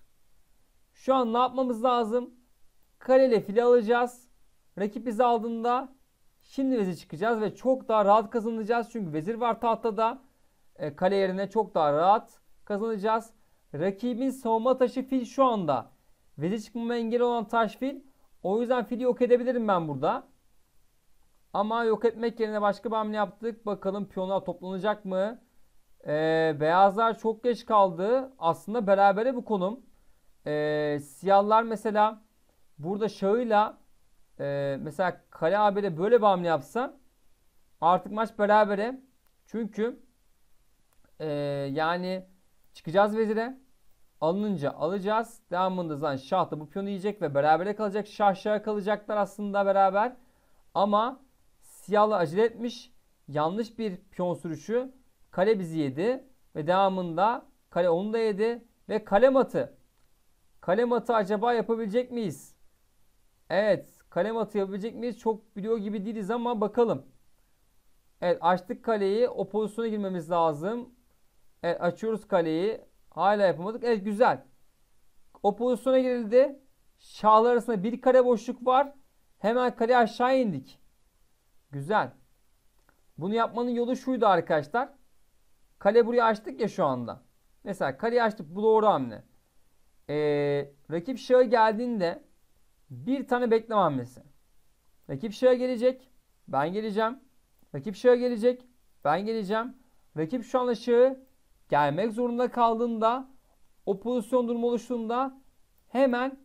S1: Şu an ne yapmamız lazım? Kalele fili alacağız. Rakip bizi aldığında şimdi vezir çıkacağız ve çok daha rahat kazanacağız. Çünkü vezir var tahtada. E, kale yerine çok daha rahat kazanacağız. Rakibin savunma taşı fil şu anda. Vezir çıkmama engel olan taş fil. O yüzden fili yok edebilirim ben burada. Ama yok etmek yerine başka bir hamle yaptık. Bakalım piyonlar toplanacak mı? E, beyazlar çok geç kaldı. Aslında berabere bu konum. E, siyahlar mesela burada şahıyla e, mesela kale abide böyle bir hamle yapsa artık maç berabere. Çünkü e, yani çıkacağız vezire. Alınınca alacağız. Devamında zaten şah da bu piyonu yiyecek ve berabere kalacak. Şah şaha kalacaklar aslında beraber. Ama siyahla acele etmiş. Yanlış bir piyon sürüşü Kale bizi yedi ve devamında kale onu da yedi ve kalem atı. Kalem atı acaba yapabilecek miyiz? Evet kalem atı yapabilecek miyiz? Çok biliyor gibi değiliz ama bakalım. Evet açtık kaleyi o pozisyona girmemiz lazım. Evet açıyoruz kaleyi. Hala yapamadık. Evet güzel. O pozisyona girildi. Şahlar arasında bir kare boşluk var. Hemen kale aşağı indik. Güzel. Bunu yapmanın yolu şuydu arkadaşlar. Kale buraya açtık ya şu anda. Mesela kaleyi açtık. Bu doğru hamle. Ee, rakip şahı geldiğinde bir tane bekleme hamlesi. Rakip şahı gelecek. Ben geleceğim. Rakip şahı gelecek. Ben geleceğim. Rakip şu an şahı gelmek zorunda kaldığında o pozisyon durumu oluştuğunda hemen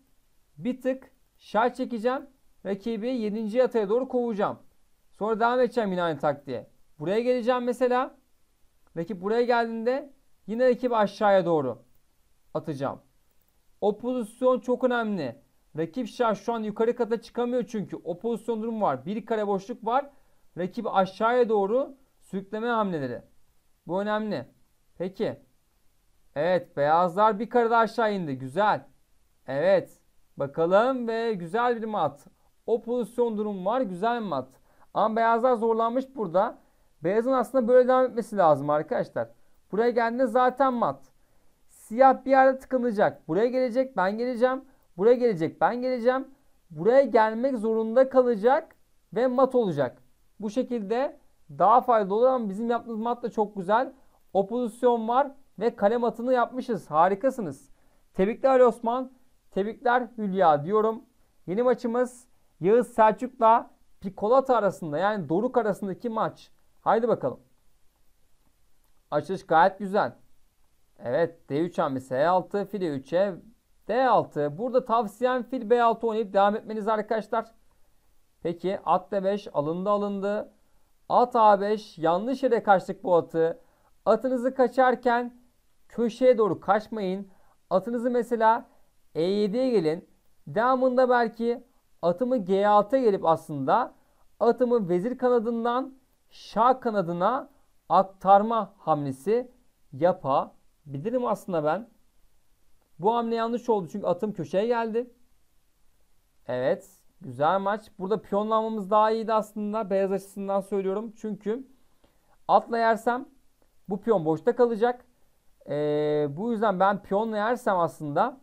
S1: bir tık şah çekeceğim. Rakibi 7. yataya doğru kovacağım. Sonra devam edeceğim yine aynı taktiğe. Buraya geleceğim mesela. Rakip buraya geldiğinde yine rakip aşağıya doğru atacağım. O pozisyon çok önemli. Rakip şah şu an yukarı kata çıkamıyor çünkü. O pozisyon durumu var. Bir kare boşluk var. Rakip aşağıya doğru sürükleme hamleleri. Bu önemli. Peki. Evet beyazlar bir kare daha aşağı indi. Güzel. Evet. Bakalım ve güzel bir mat. O pozisyon durum var. Güzel mat. Ama beyazlar zorlanmış burada. Beyazın aslında böyle devam etmesi lazım arkadaşlar. Buraya geldiğinde zaten mat. Siyah bir yerde tıkanacak. Buraya gelecek ben geleceğim. Buraya gelecek ben geleceğim. Buraya gelmek zorunda kalacak ve mat olacak. Bu şekilde daha faydalı olur ama bizim yaptığımız mat da çok güzel. O pozisyon var ve kale matını yapmışız. Harikasınız. Tebrikler Osman. Tebrikler Hülya diyorum. Yeni maçımız Yağız Selçuk'la Pikolata arasında yani Doruk arasındaki maç. Haydi bakalım. Açılış gayet güzel. Evet D3 hamlesi E6 file 3'e D6. Burada tavsiyem fil B6 oynayıp devam etmeniz arkadaşlar. Peki at D5 alındı alındı. At A5 yanlış yere kaçtık bu atı. Atınızı kaçarken köşeye doğru kaçmayın. Atınızı mesela E7'ye gelin. Devamında belki atımı G6'ya gelip aslında atımı vezir kanadından Şah kanadına aktarma hamlesi yapabilirim aslında ben. Bu hamle yanlış oldu çünkü atım köşeye geldi. Evet güzel maç. Burada piyonlanmamız daha iyiydi aslında beyaz açısından söylüyorum. Çünkü atla yersem bu piyon boşta kalacak. Ee, bu yüzden ben piyonla yersem aslında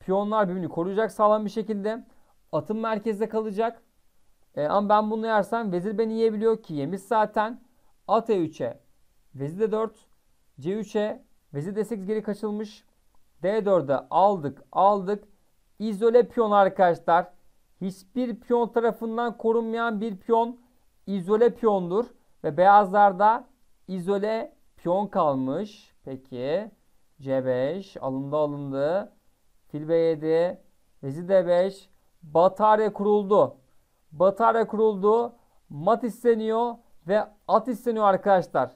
S1: piyonlar birbirini koruyacak sağlam bir şekilde. atım merkezde kalacak. E, ama ben bunu yersem vezir beni yiyebiliyor ki yemiş zaten. At e3'e. Vezir d4. C3'e. Vezir d8 geri kaçılmış. D4'e aldık aldık. İzole piyon arkadaşlar. Hiçbir piyon tarafından korunmayan bir piyon izole piyondur. Ve beyazlarda izole piyon kalmış. Peki. C5 alındı alındı. Fil B7. Vezir D5. Batarya kuruldu. Batarya kuruldu. Mat isteniyor ve at isteniyor arkadaşlar.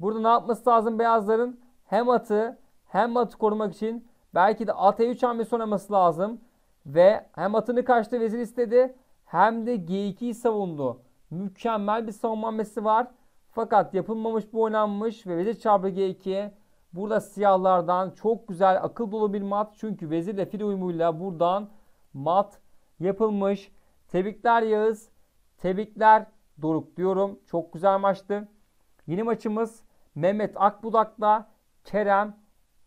S1: Burada ne yapması lazım beyazların? Hem atı hem atı korumak için belki de at e3 hamlesi oynaması lazım. Ve hem atını kaçtı vezir istedi hem de g2'yi savundu. Mükemmel bir savunma hamlesi var. Fakat yapılmamış bu oynanmış ve vezir çarpı g2. Burada siyahlardan çok güzel akıl dolu bir mat. Çünkü vezirle fil uyumuyla buradan mat yapılmış. Tebrikler Yağız. Tebrikler Doruk diyorum. Çok güzel maçtı. Yeni maçımız Mehmet Akbudak'la Kerem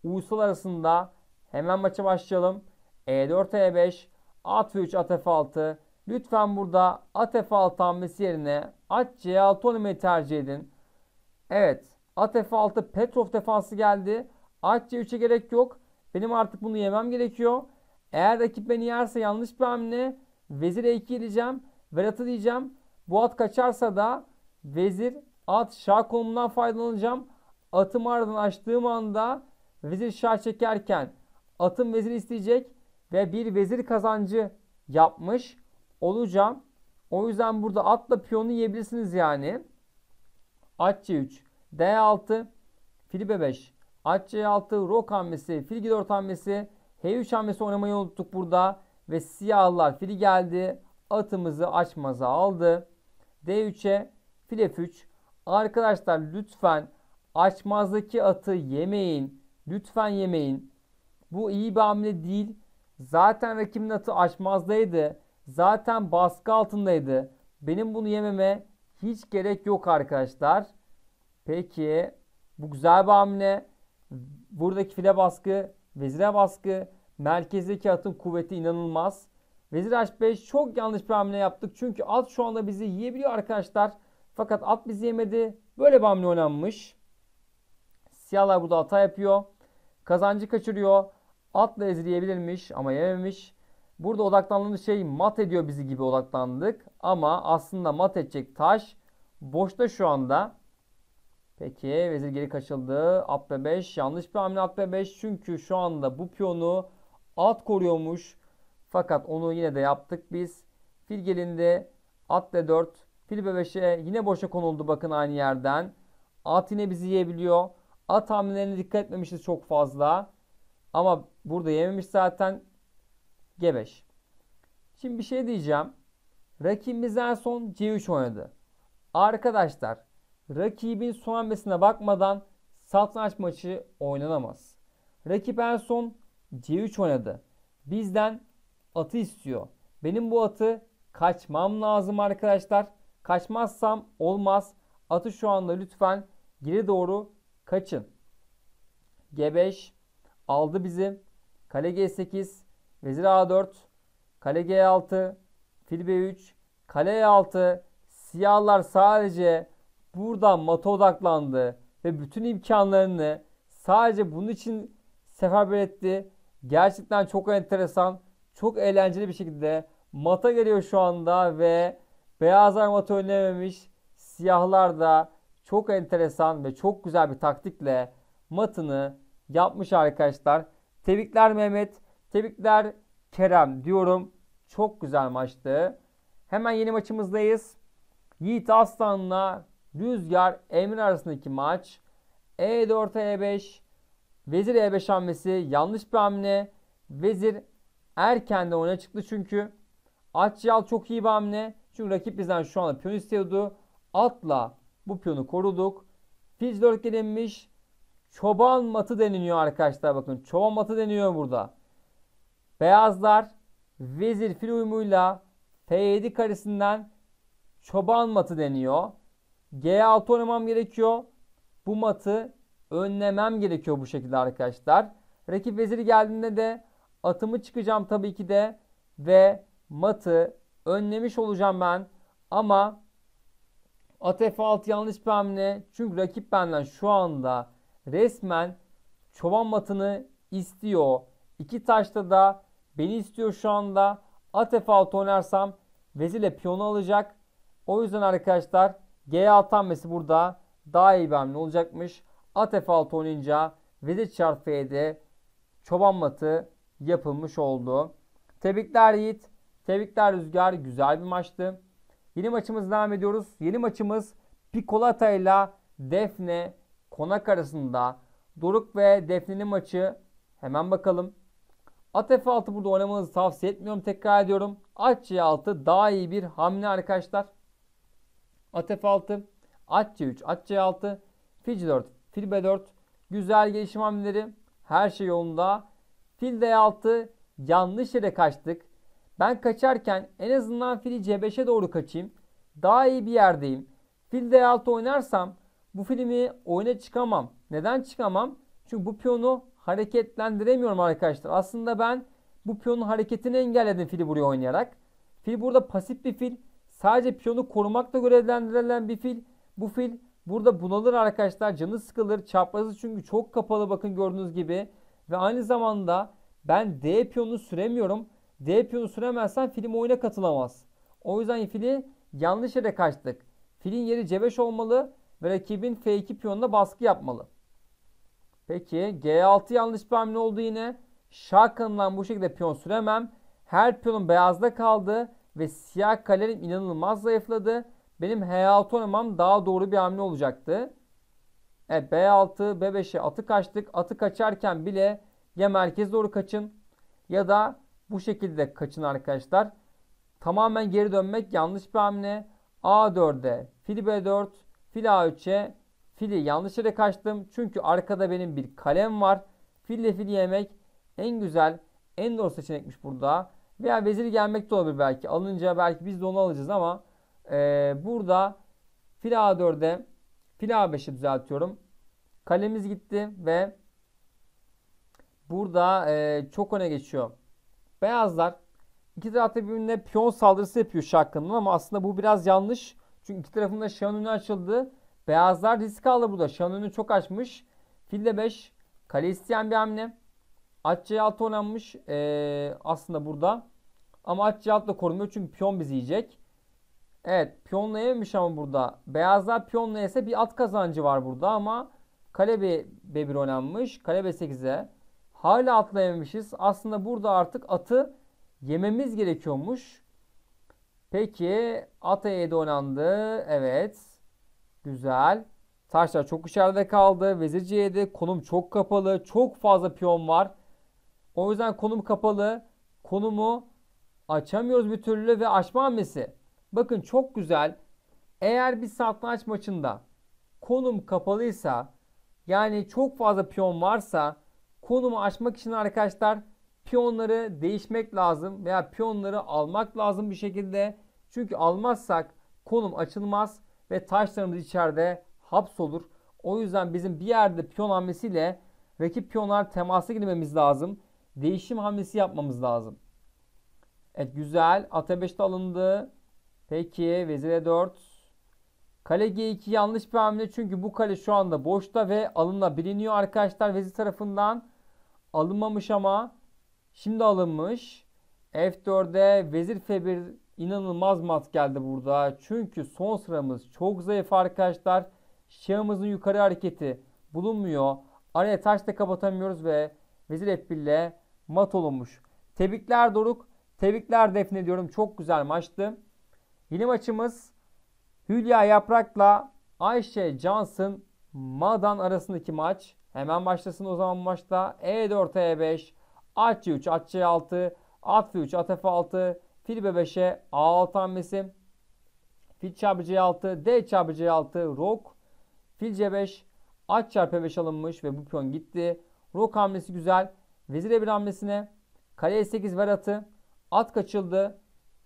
S1: Uysal arasında. Hemen maça başlayalım. E4 E5 at 3 at F6 Lütfen burada at F6 hamlesi yerine at C6 oynamayı tercih edin. Evet at F6 Petrov defansı geldi. At C3'e gerek yok. Benim artık bunu yemem gerekiyor. Eğer rakip beni yerse yanlış bir hamle. Vezir e2 diyeceğim. Ver diyeceğim. Bu at kaçarsa da vezir at şah konumundan faydalanacağım. Atım aradan açtığım anda vezir şah çekerken atım vezir isteyecek ve bir vezir kazancı yapmış olacağım. O yüzden burada atla piyonu yiyebilirsiniz yani. At c3, d6, fil b5, at c6, rok hamlesi, fil g4 hamlesi, h3 hamlesi oynamayı unuttuk burada ve siyahlar fili geldi. Atımızı açmaza aldı. D3'e fil F3. Arkadaşlar lütfen açmazdaki atı yemeyin. Lütfen yemeyin. Bu iyi bir hamle değil. Zaten rakibin atı açmazdaydı. Zaten baskı altındaydı. Benim bunu yememe hiç gerek yok arkadaşlar. Peki bu güzel bir hamle. Buradaki file baskı, vezire baskı Merkezdeki atın kuvveti inanılmaz. Vezir H5 çok yanlış bir hamle yaptık. Çünkü at şu anda bizi yiyebiliyor arkadaşlar. Fakat at bizi yemedi. Böyle bir hamle oynanmış. Siyahlar burada hata yapıyor. Kazancı kaçırıyor. Atla ezir ama yememiş. Burada odaklandığımız şey mat ediyor bizi gibi odaklandık. Ama aslında mat edecek taş boşta şu anda. Peki vezir geri kaçıldı. At B5 yanlış bir hamle at B5 çünkü şu anda bu piyonu At koruyormuş. Fakat onu yine de yaptık biz. Fil gelinde at D4. Fil B5'e yine boşa konuldu bakın aynı yerden. At yine bizi yiyebiliyor. At hamlelerine dikkat etmemişiz çok fazla. Ama burada yememiş zaten. G5. Şimdi bir şey diyeceğim. Rakibimiz en son C3 oynadı. Arkadaşlar rakibin son hamlesine bakmadan satranç maçı oynanamaz. Rakip en son C3 oynadı. Bizden atı istiyor. Benim bu atı kaçmam lazım arkadaşlar. Kaçmazsam olmaz. Atı şu anda lütfen geri doğru kaçın. G5 aldı bizi. Kale G8, Vezir A4, Kale G6, Fil B3, Kale E6. Siyahlar sadece buradan mata odaklandı ve bütün imkanlarını sadece bunun için seferber etti Gerçekten çok enteresan, çok eğlenceli bir şekilde mata geliyor şu anda ve beyazlar matı önlememiş. Siyahlar da çok enteresan ve çok güzel bir taktikle matını yapmış arkadaşlar. Tebrikler Mehmet, tebrikler Kerem diyorum. Çok güzel maçtı. Hemen yeni maçımızdayız. Yiğit Aslan'la Rüzgar Emir arasındaki maç. E4 E5 Vezir E5 hamlesi yanlış bir hamle. Vezir erken de oyuna çıktı çünkü. At Yal çok iyi bir hamle. Çünkü rakip bizden şu anda piyon istiyordu. Atla bu piyonu koruduk. Fil 4 gelinmiş. Çoban matı deniliyor arkadaşlar bakın. Çoban matı deniyor burada. Beyazlar vezir fil uyumuyla F7 karesinden çoban matı deniyor. G6 oynamam gerekiyor. Bu matı önlemem gerekiyor bu şekilde arkadaşlar. Rakip veziri geldiğinde de atımı çıkacağım tabii ki de ve matı önlemiş olacağım ben. Ama at f6 yanlış bir hamle. Çünkü rakip benden şu anda resmen çoban matını istiyor. İki taşta da beni istiyor şu anda. At f6 oynarsam vezirle piyonu alacak. O yüzden arkadaşlar G hamlesi burada daha iyi bir hamle olacakmış. At F6 oynayınca vezir çarp F'de çoban matı yapılmış oldu. Tebrikler Yiğit. Tebrikler Rüzgar. Güzel bir maçtı. Yeni maçımız devam ediyoruz. Yeni maçımız Pikolata ile Defne Konak arasında. Doruk ve Defne'nin maçı. Hemen bakalım. At F6 burada oynamanızı tavsiye etmiyorum. Tekrar ediyorum. At C6 daha iyi bir hamle arkadaşlar. At F6, At C3, At C6, Fil 4 Fil B4 güzel gelişim hamleleri. Her şey yolunda. Fil D6 yanlış yere kaçtık. Ben kaçarken en azından fili C5'e doğru kaçayım. Daha iyi bir yerdeyim. Fil D6 oynarsam bu filmi oyuna çıkamam. Neden çıkamam? Çünkü bu piyonu hareketlendiremiyorum arkadaşlar. Aslında ben bu piyonun hareketini engelledim fili buraya oynayarak. Fil burada pasif bir fil. Sadece piyonu korumakla görevlendirilen bir fil. Bu fil Burada bunalır arkadaşlar. Canı sıkılır. Çaprazı çünkü çok kapalı bakın gördüğünüz gibi. Ve aynı zamanda ben D piyonu süremiyorum. D piyonu süremezsen film oyuna katılamaz. O yüzden fili yanlış yere kaçtık. Filin yeri C5 olmalı ve rakibin F2 piyonuna baskı yapmalı. Peki G6 yanlış bir hamle oldu yine. Şah bu şekilde piyon süremem. Her piyonun beyazda kaldı ve siyah kalerim inanılmaz zayıfladı. Benim H6 oynamam daha doğru bir hamle olacaktı. Evet B6, B5'e atı kaçtık. Atı kaçarken bile ya merkeze doğru kaçın ya da bu şekilde kaçın arkadaşlar. Tamamen geri dönmek yanlış bir hamle. A4'e, fil B4, fil A3'e, fili yanlış yere kaçtım. Çünkü arkada benim bir kalem var. Fille fili yemek en güzel, en doğru seçenekmiş burada. Veya vezir gelmek de olabilir belki. Alınca belki biz de onu alacağız ama ee, burada fil A4'e fil A5'i düzeltiyorum. Kalemiz gitti ve burada e, çok öne geçiyor. Beyazlar iki tarafta birbirine piyon saldırısı yapıyor Şahkın'ın ama aslında bu biraz yanlış. Çünkü iki tarafında şan önü açıldı. Beyazlar risk aldı burada. Şan önü çok açmış. Fil de 5. Kale isteyen bir hamle. At C6 oynanmış ee, aslında burada. Ama at C6 da korunmuyor çünkü piyon bizi yiyecek. Evet piyonla yememiş ama burada. Beyazlar piyonla yese bir at kazancı var burada ama kale B, B1 oynanmış. Kale B8'e. Hala atla yememişiz. Aslında burada artık atı yememiz gerekiyormuş. Peki at E7 oynandı. Evet. Güzel. Taşlar çok içeride kaldı. Vezir C7 konum çok kapalı. Çok fazla piyon var. O yüzden konum kapalı. Konumu açamıyoruz bir türlü ve açma hamlesi. Bakın çok güzel. Eğer bir satranç maçında konum kapalıysa yani çok fazla piyon varsa konumu açmak için arkadaşlar piyonları değişmek lazım veya piyonları almak lazım bir şekilde. Çünkü almazsak konum açılmaz ve taşlarımız içeride hapsolur. O yüzden bizim bir yerde piyon hamlesiyle rakip piyonlar temasa girmemiz lazım. Değişim hamlesi yapmamız lazım. Evet güzel. At 5'te alındı. Peki vezire 4. Kale G2 yanlış bir hamle çünkü bu kale şu anda boşta ve alınla biliniyor arkadaşlar vezir tarafından. Alınmamış ama şimdi alınmış. F4'e vezir F1 inanılmaz mat geldi burada. Çünkü son sıramız çok zayıf arkadaşlar. Şahımızın yukarı hareketi bulunmuyor. Araya taş da kapatamıyoruz ve vezir F1 ile mat olunmuş. Tebrikler Doruk. Tebrikler Defne diyorum. Çok güzel maçtı. Yeni maçımız Hülya Yaprak'la Ayşe Johnson Madan arasındaki maç. Hemen başlasın o zaman maçta. E4, E5, H3, H6, at F3, at F6, fil B5'e A6 hamlesi. Fil çarpı C6, D çarpı C6, Rok, fil C5, at çarpı E5 alınmış ve bu piyon gitti. Rok hamlesi güzel. Vezir E1 hamlesine kale E8 ver atı. At kaçıldı.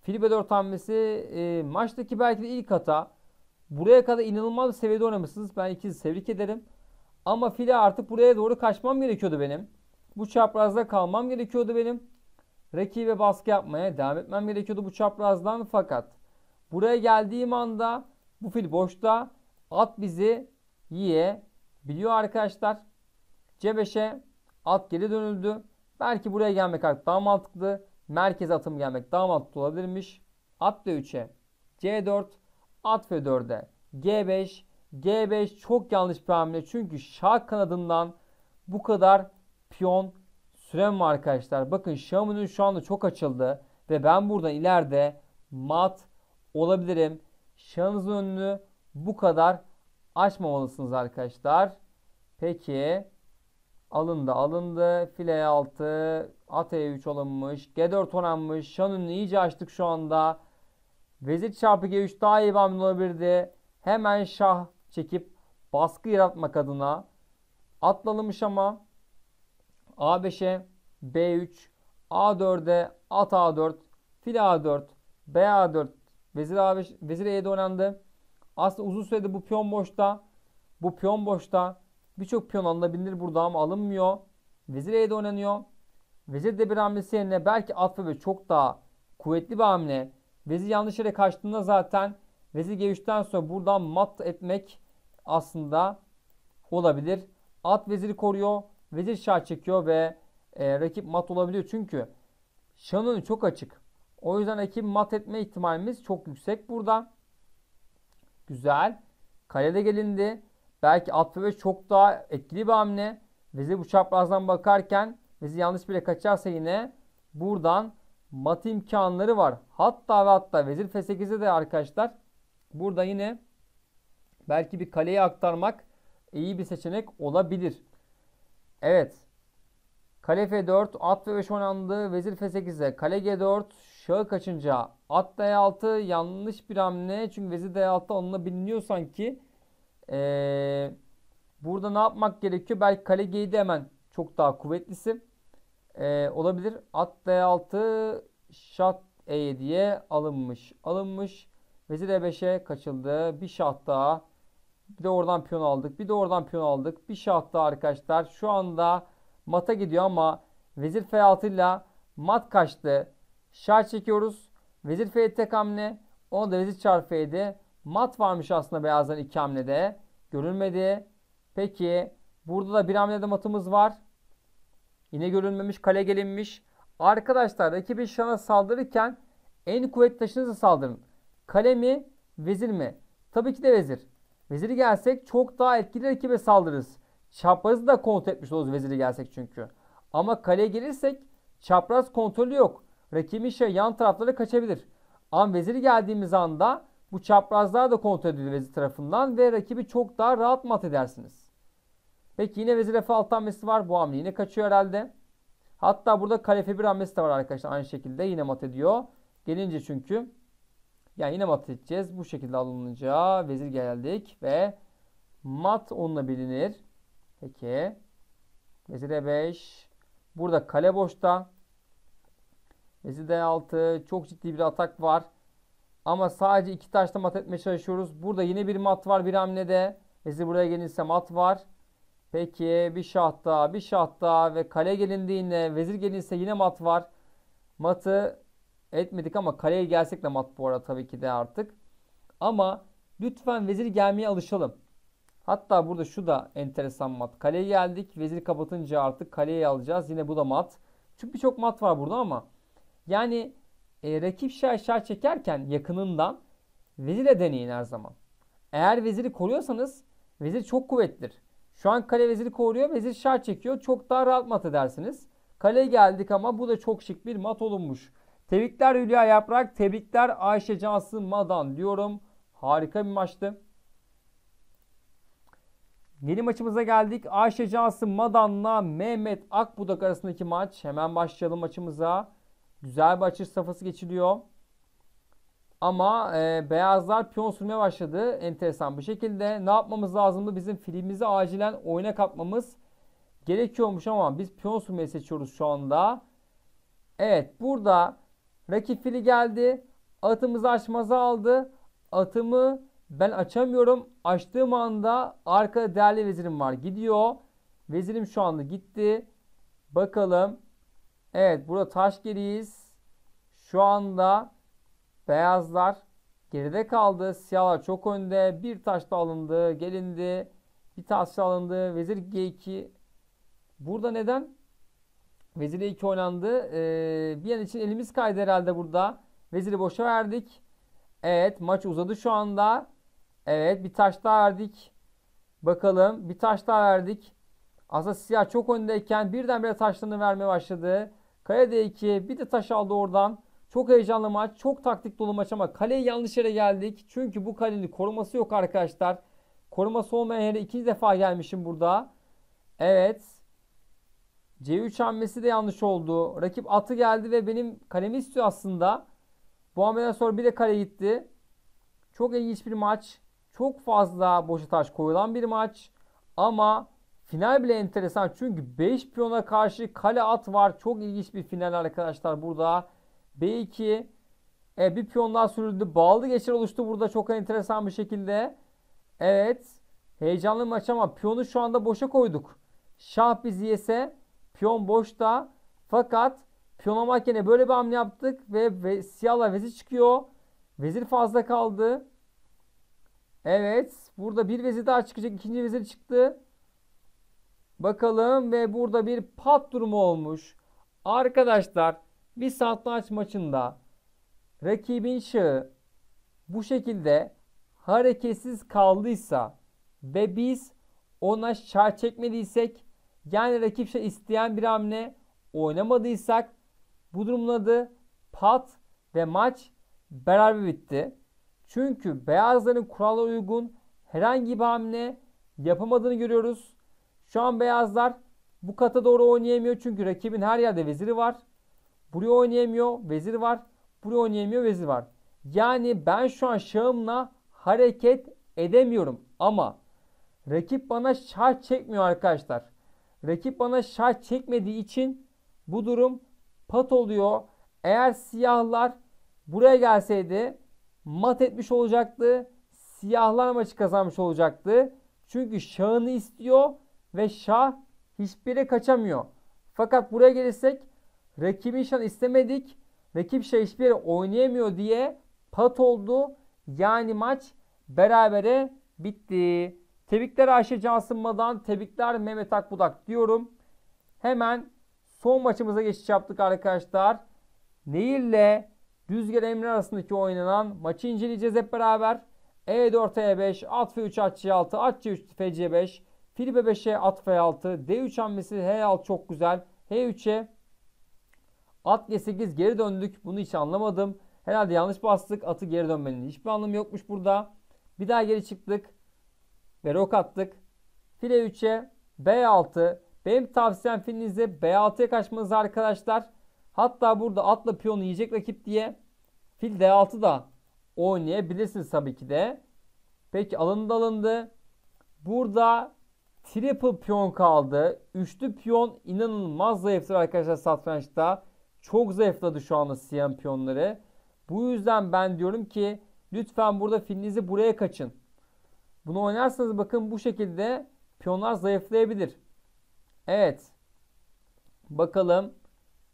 S1: Filipe 4 hamlesi e, maçtaki belki de ilk hata. Buraya kadar inanılmaz bir seviyede oynamışsınız. Ben ikinizi tebrik ederim. Ama file artık buraya doğru kaçmam gerekiyordu benim. Bu çaprazda kalmam gerekiyordu benim. Rakibe baskı yapmaya devam etmem gerekiyordu bu çaprazdan. Fakat buraya geldiğim anda bu fil boşta. At bizi biliyor arkadaşlar. C5'e at geri dönüldü. Belki buraya gelmek artık daha mantıklı merkez atım gelmek daha mantıklı olabilirmiş. At D3'e C4 at F4'e G5 G5 çok yanlış bir hamle çünkü şah kanadından bu kadar piyon sürem var arkadaşlar. Bakın şahımın şu anda çok açıldı ve ben buradan ileride mat olabilirim. Şahınızın önünü bu kadar açmamalısınız arkadaşlar. Peki Alındı alındı. File 6. At E3 alınmış. G4 şan Şan'ın iyice açtık şu anda. Vezir çarpı G3 daha iyi bir hamle olabilirdi. Hemen şah çekip baskı yaratmak adına atlanmış ama A5'e B3 A4'e at A4 fil A4 B A4 vezir A5 vezir E'de oynandı. Aslında uzun süredir bu piyon boşta. Bu piyon boşta. Birçok piyon alınabilir burada ama alınmıyor. Vezir E'de oynanıyor. Vezir de bir hamlesi yerine belki at ve çok daha kuvvetli bir hamle. Vezir yanlış yere kaçtığında zaten vezir G3'ten sonra buradan mat etmek aslında olabilir. At veziri koruyor. Vezir şah çekiyor ve e, rakip mat olabiliyor. Çünkü şahın çok açık. O yüzden rakip mat etme ihtimalimiz çok yüksek burada. Güzel. Kalede gelindi. Belki alt ve çok daha etkili bir hamle. Vezir bu çaprazdan bakarken Vezir yanlış bile kaçarsa yine buradan mat imkanları var. Hatta ve hatta Vezir F8'e de arkadaşlar burada yine belki bir kaleye aktarmak iyi bir seçenek olabilir. Evet. Kale F4, at ve 5 oynandı. Vezir F8'e. Kale G4, şahı kaçınca. At D6 yanlış bir hamle. Çünkü vezir D6 onunla biliniyor sanki. Ee, burada ne yapmak gerekiyor? Belki kale g hemen çok daha kuvvetlisi ee, olabilir. At D6 şat E7'ye alınmış. Alınmış. Vezir E5'e kaçıldı. Bir şah daha. Bir de oradan piyon aldık. Bir de oradan piyon aldık. Bir şah daha arkadaşlar. Şu anda mata gidiyor ama Vezir F6 ile mat kaçtı. Şah çekiyoruz. Vezir F7 tek hamle. Onu da vezir çarpı 7. Mat varmış aslında beyazların iki hamlede. Görülmedi. Peki burada da bir hamlede matımız var. Yine görülmemiş. Kale gelinmiş. Arkadaşlar rakibin şana saldırırken en kuvvetli taşınıza saldırın. Kale mi? Vezir mi? Tabii ki de vezir. Veziri gelsek çok daha etkili rakibe saldırırız. Çaprazı da kontrol etmiş oluruz veziri gelsek çünkü. Ama kaleye gelirsek çapraz kontrolü yok. Rakibin şey yan taraflara kaçabilir. Ama veziri geldiğimiz anda bu çaprazlar da kontrol edilir vezir tarafından ve rakibi çok daha rahat mat edersiniz. Peki yine vezir f alt hamlesi var. Bu hamle yine kaçıyor herhalde. Hatta burada kale f1 hamlesi de var arkadaşlar. Aynı şekilde yine mat ediyor. Gelince çünkü yani yine mat edeceğiz. Bu şekilde alınınca vezir geldik ve mat onunla bilinir. Peki. Vezir e5. Burada kale boşta. Vezir d6. Çok ciddi bir atak var. Ama sadece iki taşla mat etmeye çalışıyoruz. Burada yine bir mat var bir hamlede. Vezir buraya gelinirse mat var. Peki bir şah daha bir şah daha ve kale gelindiğinde vezir gelinirse yine mat var. Matı etmedik ama kaleye gelsek de mat bu arada tabii ki de artık. Ama lütfen vezir gelmeye alışalım. Hatta burada şu da enteresan mat. Kaleye geldik. Vezir kapatınca artık kaleye alacağız. Yine bu da mat. Çünkü birçok mat var burada ama. Yani e, rakip şah aşağı çekerken yakınından vezire deneyin her zaman. Eğer veziri koruyorsanız vezir çok kuvvetlidir. Şu an kale veziri koruyor, vezir şah çekiyor. Çok daha rahat mat edersiniz. Kaleye geldik ama bu da çok şık bir mat olunmuş. Tebrikler Hülya Yaprak, tebrikler Ayşe Cansı Madan diyorum. Harika bir maçtı. Yeni maçımıza geldik. Ayşe Cansı Madan'la Mehmet Akbudak arasındaki maç. Hemen başlayalım maçımıza. Güzel bir açış safhası geçiliyor. Ama e, beyazlar piyon sürmeye başladı enteresan bir şekilde. Ne yapmamız lazımdı? Bizim filimizi acilen oyuna katmamız gerekiyormuş ama biz piyon sürmeyi seçiyoruz şu anda. Evet burada rakip fili geldi. Atımızı açmaza aldı. Atımı ben açamıyorum. Açtığım anda arkada değerli vezirim var. Gidiyor. Vezirim şu anda gitti. Bakalım Evet burada taş geriyiz. Şu anda beyazlar geride kaldı. Siyahlar çok önde. Bir taş da alındı. Gelindi. Bir taş da alındı. Vezir G2. Burada neden? Vezir E2 oynandı. Ee, bir an için elimiz kaydı herhalde burada. Veziri boşa verdik. Evet maç uzadı şu anda. Evet bir taş daha verdik. Bakalım bir taş daha verdik. Aslında siyah çok öndeyken birdenbire taşlarını vermeye başladı. Kaya D2 bir de taş aldı oradan. Çok heyecanlı maç. Çok taktik dolu maç ama kaleye yanlış yere geldik. Çünkü bu kalenin koruması yok arkadaşlar. Koruması olmayan yere ikinci defa gelmişim burada. Evet. C3 hamlesi de yanlış oldu. Rakip atı geldi ve benim kalemi istiyor aslında. Bu hamleden sonra bir de kale gitti. Çok ilginç bir maç. Çok fazla boşa taş koyulan bir maç. Ama Final bile enteresan çünkü 5 piyona karşı kale at var. Çok ilginç bir final arkadaşlar burada. B2 e, bir piyon daha sürüldü. Bağlı geçer oluştu burada çok enteresan bir şekilde. Evet. Heyecanlı maç ama piyonu şu anda boşa koyduk. Şah bizi yese piyon boşta. Fakat piyona makine böyle bir hamle yaptık ve, ve siyahla vezir çıkıyor. Vezir fazla kaldı. Evet. Burada bir vezir daha çıkacak. ikinci vezir çıktı. Bakalım ve burada bir pat durumu olmuş. Arkadaşlar bir satranç maçında rakibin şahı bu şekilde hareketsiz kaldıysa ve biz ona şah çekmediysek yani rakip şah isteyen bir hamle oynamadıysak bu durumun adı pat ve maç beraber bitti. Çünkü beyazların kurallara uygun herhangi bir hamle yapamadığını görüyoruz. Şu an beyazlar bu kata doğru oynayamıyor. Çünkü rakibin her yerde veziri var. Buraya oynayamıyor. Vezir var. Buraya oynayamıyor. Vezir var. Yani ben şu an şahımla hareket edemiyorum. Ama rakip bana şah çekmiyor arkadaşlar. Rakip bana şah çekmediği için bu durum pat oluyor. Eğer siyahlar buraya gelseydi mat etmiş olacaktı. Siyahlar maçı kazanmış olacaktı. Çünkü şahını istiyor ve şah hiçbire kaçamıyor. Fakat buraya gelirsek rakibin şan istemedik. Rakip şah hiçbir oynayamıyor diye pat oldu. Yani maç berabere bitti. Tebrikler Ayşe Cansınmadan, tebrikler Mehmet Akbudak diyorum. Hemen son maçımıza geçiş yaptık arkadaşlar. Nehir'le Rüzgar Emre arasındaki oynanan maçı inceleyeceğiz hep beraber. E4, E5, at F3, at C6, at C3, FC5, Fil b 5'e at f6. D3 hamlesi h6 çok güzel. H3'e at g8 geri döndük. Bunu hiç anlamadım. Herhalde yanlış bastık. Atı geri dönmenin hiçbir anlamı yokmuş burada. Bir daha geri çıktık. Ve rok attık. Fil e3'e b6. Benim tavsiyem filinize b6'ya kaçmanız arkadaşlar. Hatta burada atla piyonu yiyecek rakip diye fil d6 da oynayabilirsiniz tabii ki de. Peki alındı alındı. Burada Triple piyon kaldı. Üçlü piyon inanılmaz zayıftır arkadaşlar satrançta. Çok zayıfladı şu anda siyah piyonları. Bu yüzden ben diyorum ki lütfen burada filinizi buraya kaçın. Bunu oynarsanız bakın bu şekilde piyonlar zayıflayabilir. Evet. Bakalım.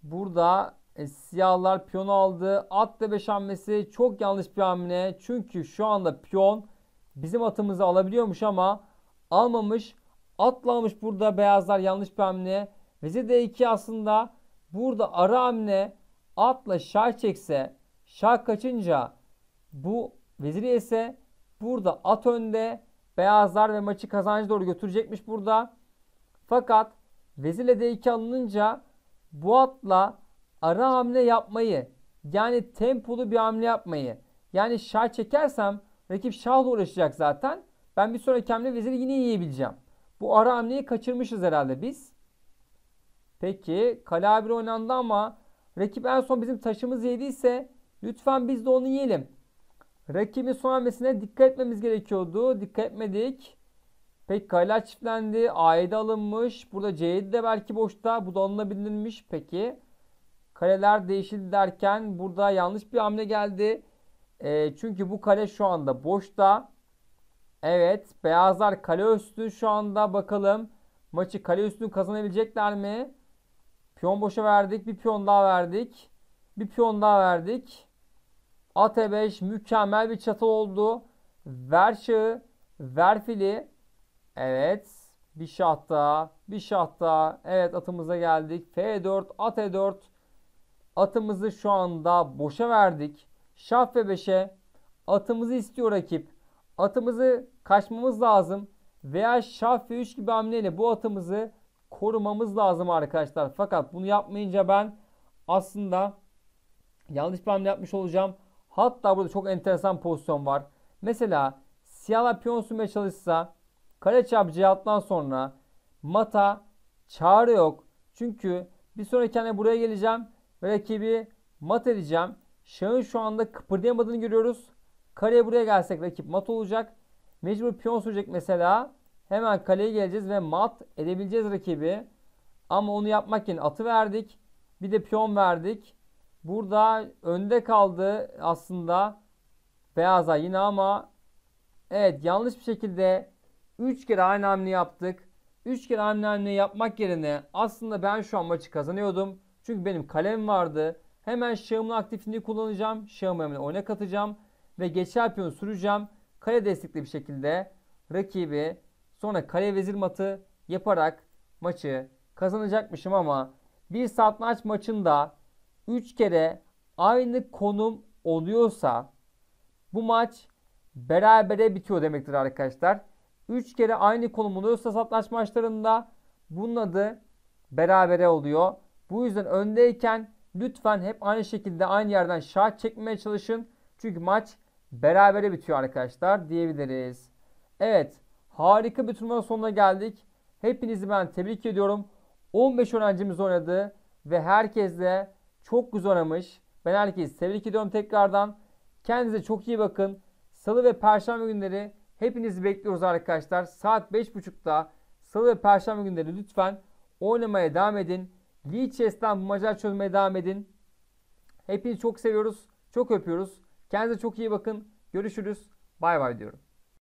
S1: Burada e, siyahlar piyon aldı. At da 5 hamlesi çok yanlış bir hamle. Çünkü şu anda piyon bizim atımızı alabiliyormuş ama almamış atlamış burada beyazlar yanlış bir hamle. Vezir D2 aslında burada ara hamle atla şah çekse şah kaçınca bu veziri ise burada at önde beyazlar ve maçı kazancı doğru götürecekmiş burada. Fakat vezirle D2 alınınca bu atla ara hamle yapmayı yani tempolu bir hamle yapmayı yani şah çekersem rakip şahla uğraşacak zaten. Ben bir sonraki hamle veziri yine yiyebileceğim. Bu ara hamleyi kaçırmışız herhalde biz. Peki kale oynandı ama rakip en son bizim taşımız yediyse lütfen biz de onu yiyelim. Rakibin son hamlesine dikkat etmemiz gerekiyordu. Dikkat etmedik. Peki kaleler çiftlendi. A7 alınmış. Burada c de belki boşta. Bu da alınabilirmiş. Peki kaleler değişildi derken burada yanlış bir hamle geldi. E, çünkü bu kale şu anda boşta. Evet beyazlar kale üstü şu anda bakalım. Maçı kale üstünü kazanabilecekler mi? Piyon boşa verdik. Bir piyon daha verdik. Bir piyon daha verdik. At E5 mükemmel bir çatal oldu. Ver şahı. Ver fili. Evet. Bir şah daha. Bir şah daha. Evet atımıza geldik. F4. At E4. Atımızı şu anda boşa verdik. Şah F5'e. Atımızı istiyor rakip. Atımızı kaçmamız lazım. Veya şaf ve 3 gibi hamleyle bu atımızı korumamız lazım arkadaşlar. Fakat bunu yapmayınca ben aslında yanlış bir hamle yapmış olacağım. Hatta burada çok enteresan pozisyon var. Mesela siyahlar piyon sürmeye çalışsa kale çarpı cihattan sonra mata çağrı yok. Çünkü bir sonraki hamle buraya geleceğim ve rakibi mat edeceğim. Şahın şu anda kıpırdayamadığını görüyoruz. Kareye buraya gelsek rakip mat olacak. Mecbur piyon sürecek mesela. Hemen kaleye geleceğiz ve mat edebileceğiz rakibi. Ama onu yapmak için atı verdik. Bir de piyon verdik. Burada önde kaldı aslında Beyaza yine ama evet yanlış bir şekilde 3 kere aynı hamle yaptık. 3 kere aynı hamle yapmak yerine aslında ben şu an maçı kazanıyordum. Çünkü benim kalem vardı. Hemen şahımın aktifini kullanacağım. Şahımı hemen oyuna katacağım. Ve geçer piyonu süreceğim kale destekli bir şekilde rakibi sonra kale vezir matı yaparak maçı kazanacakmışım ama bir satranç maçında 3 kere aynı konum oluyorsa bu maç berabere bitiyor demektir arkadaşlar. 3 kere aynı konum oluyorsa satranç maçlarında bunun adı berabere oluyor. Bu yüzden öndeyken lütfen hep aynı şekilde aynı yerden şah çekmeye çalışın. Çünkü maç berabere bitiyor arkadaşlar diyebiliriz. Evet harika bir turnuvanın sonuna geldik. Hepinizi ben tebrik ediyorum. 15 öğrencimiz oynadı ve herkes de çok güzel oynamış. Ben herkesi tebrik ediyorum tekrardan. Kendinize çok iyi bakın. Salı ve Perşembe günleri hepinizi bekliyoruz arkadaşlar. Saat 5.30'da Salı ve Perşembe günleri lütfen oynamaya devam edin. Lee Chess'ten macar çözmeye devam edin. Hepinizi çok seviyoruz. Çok öpüyoruz. Kendinize çok iyi bakın. Görüşürüz. Bay bay diyorum.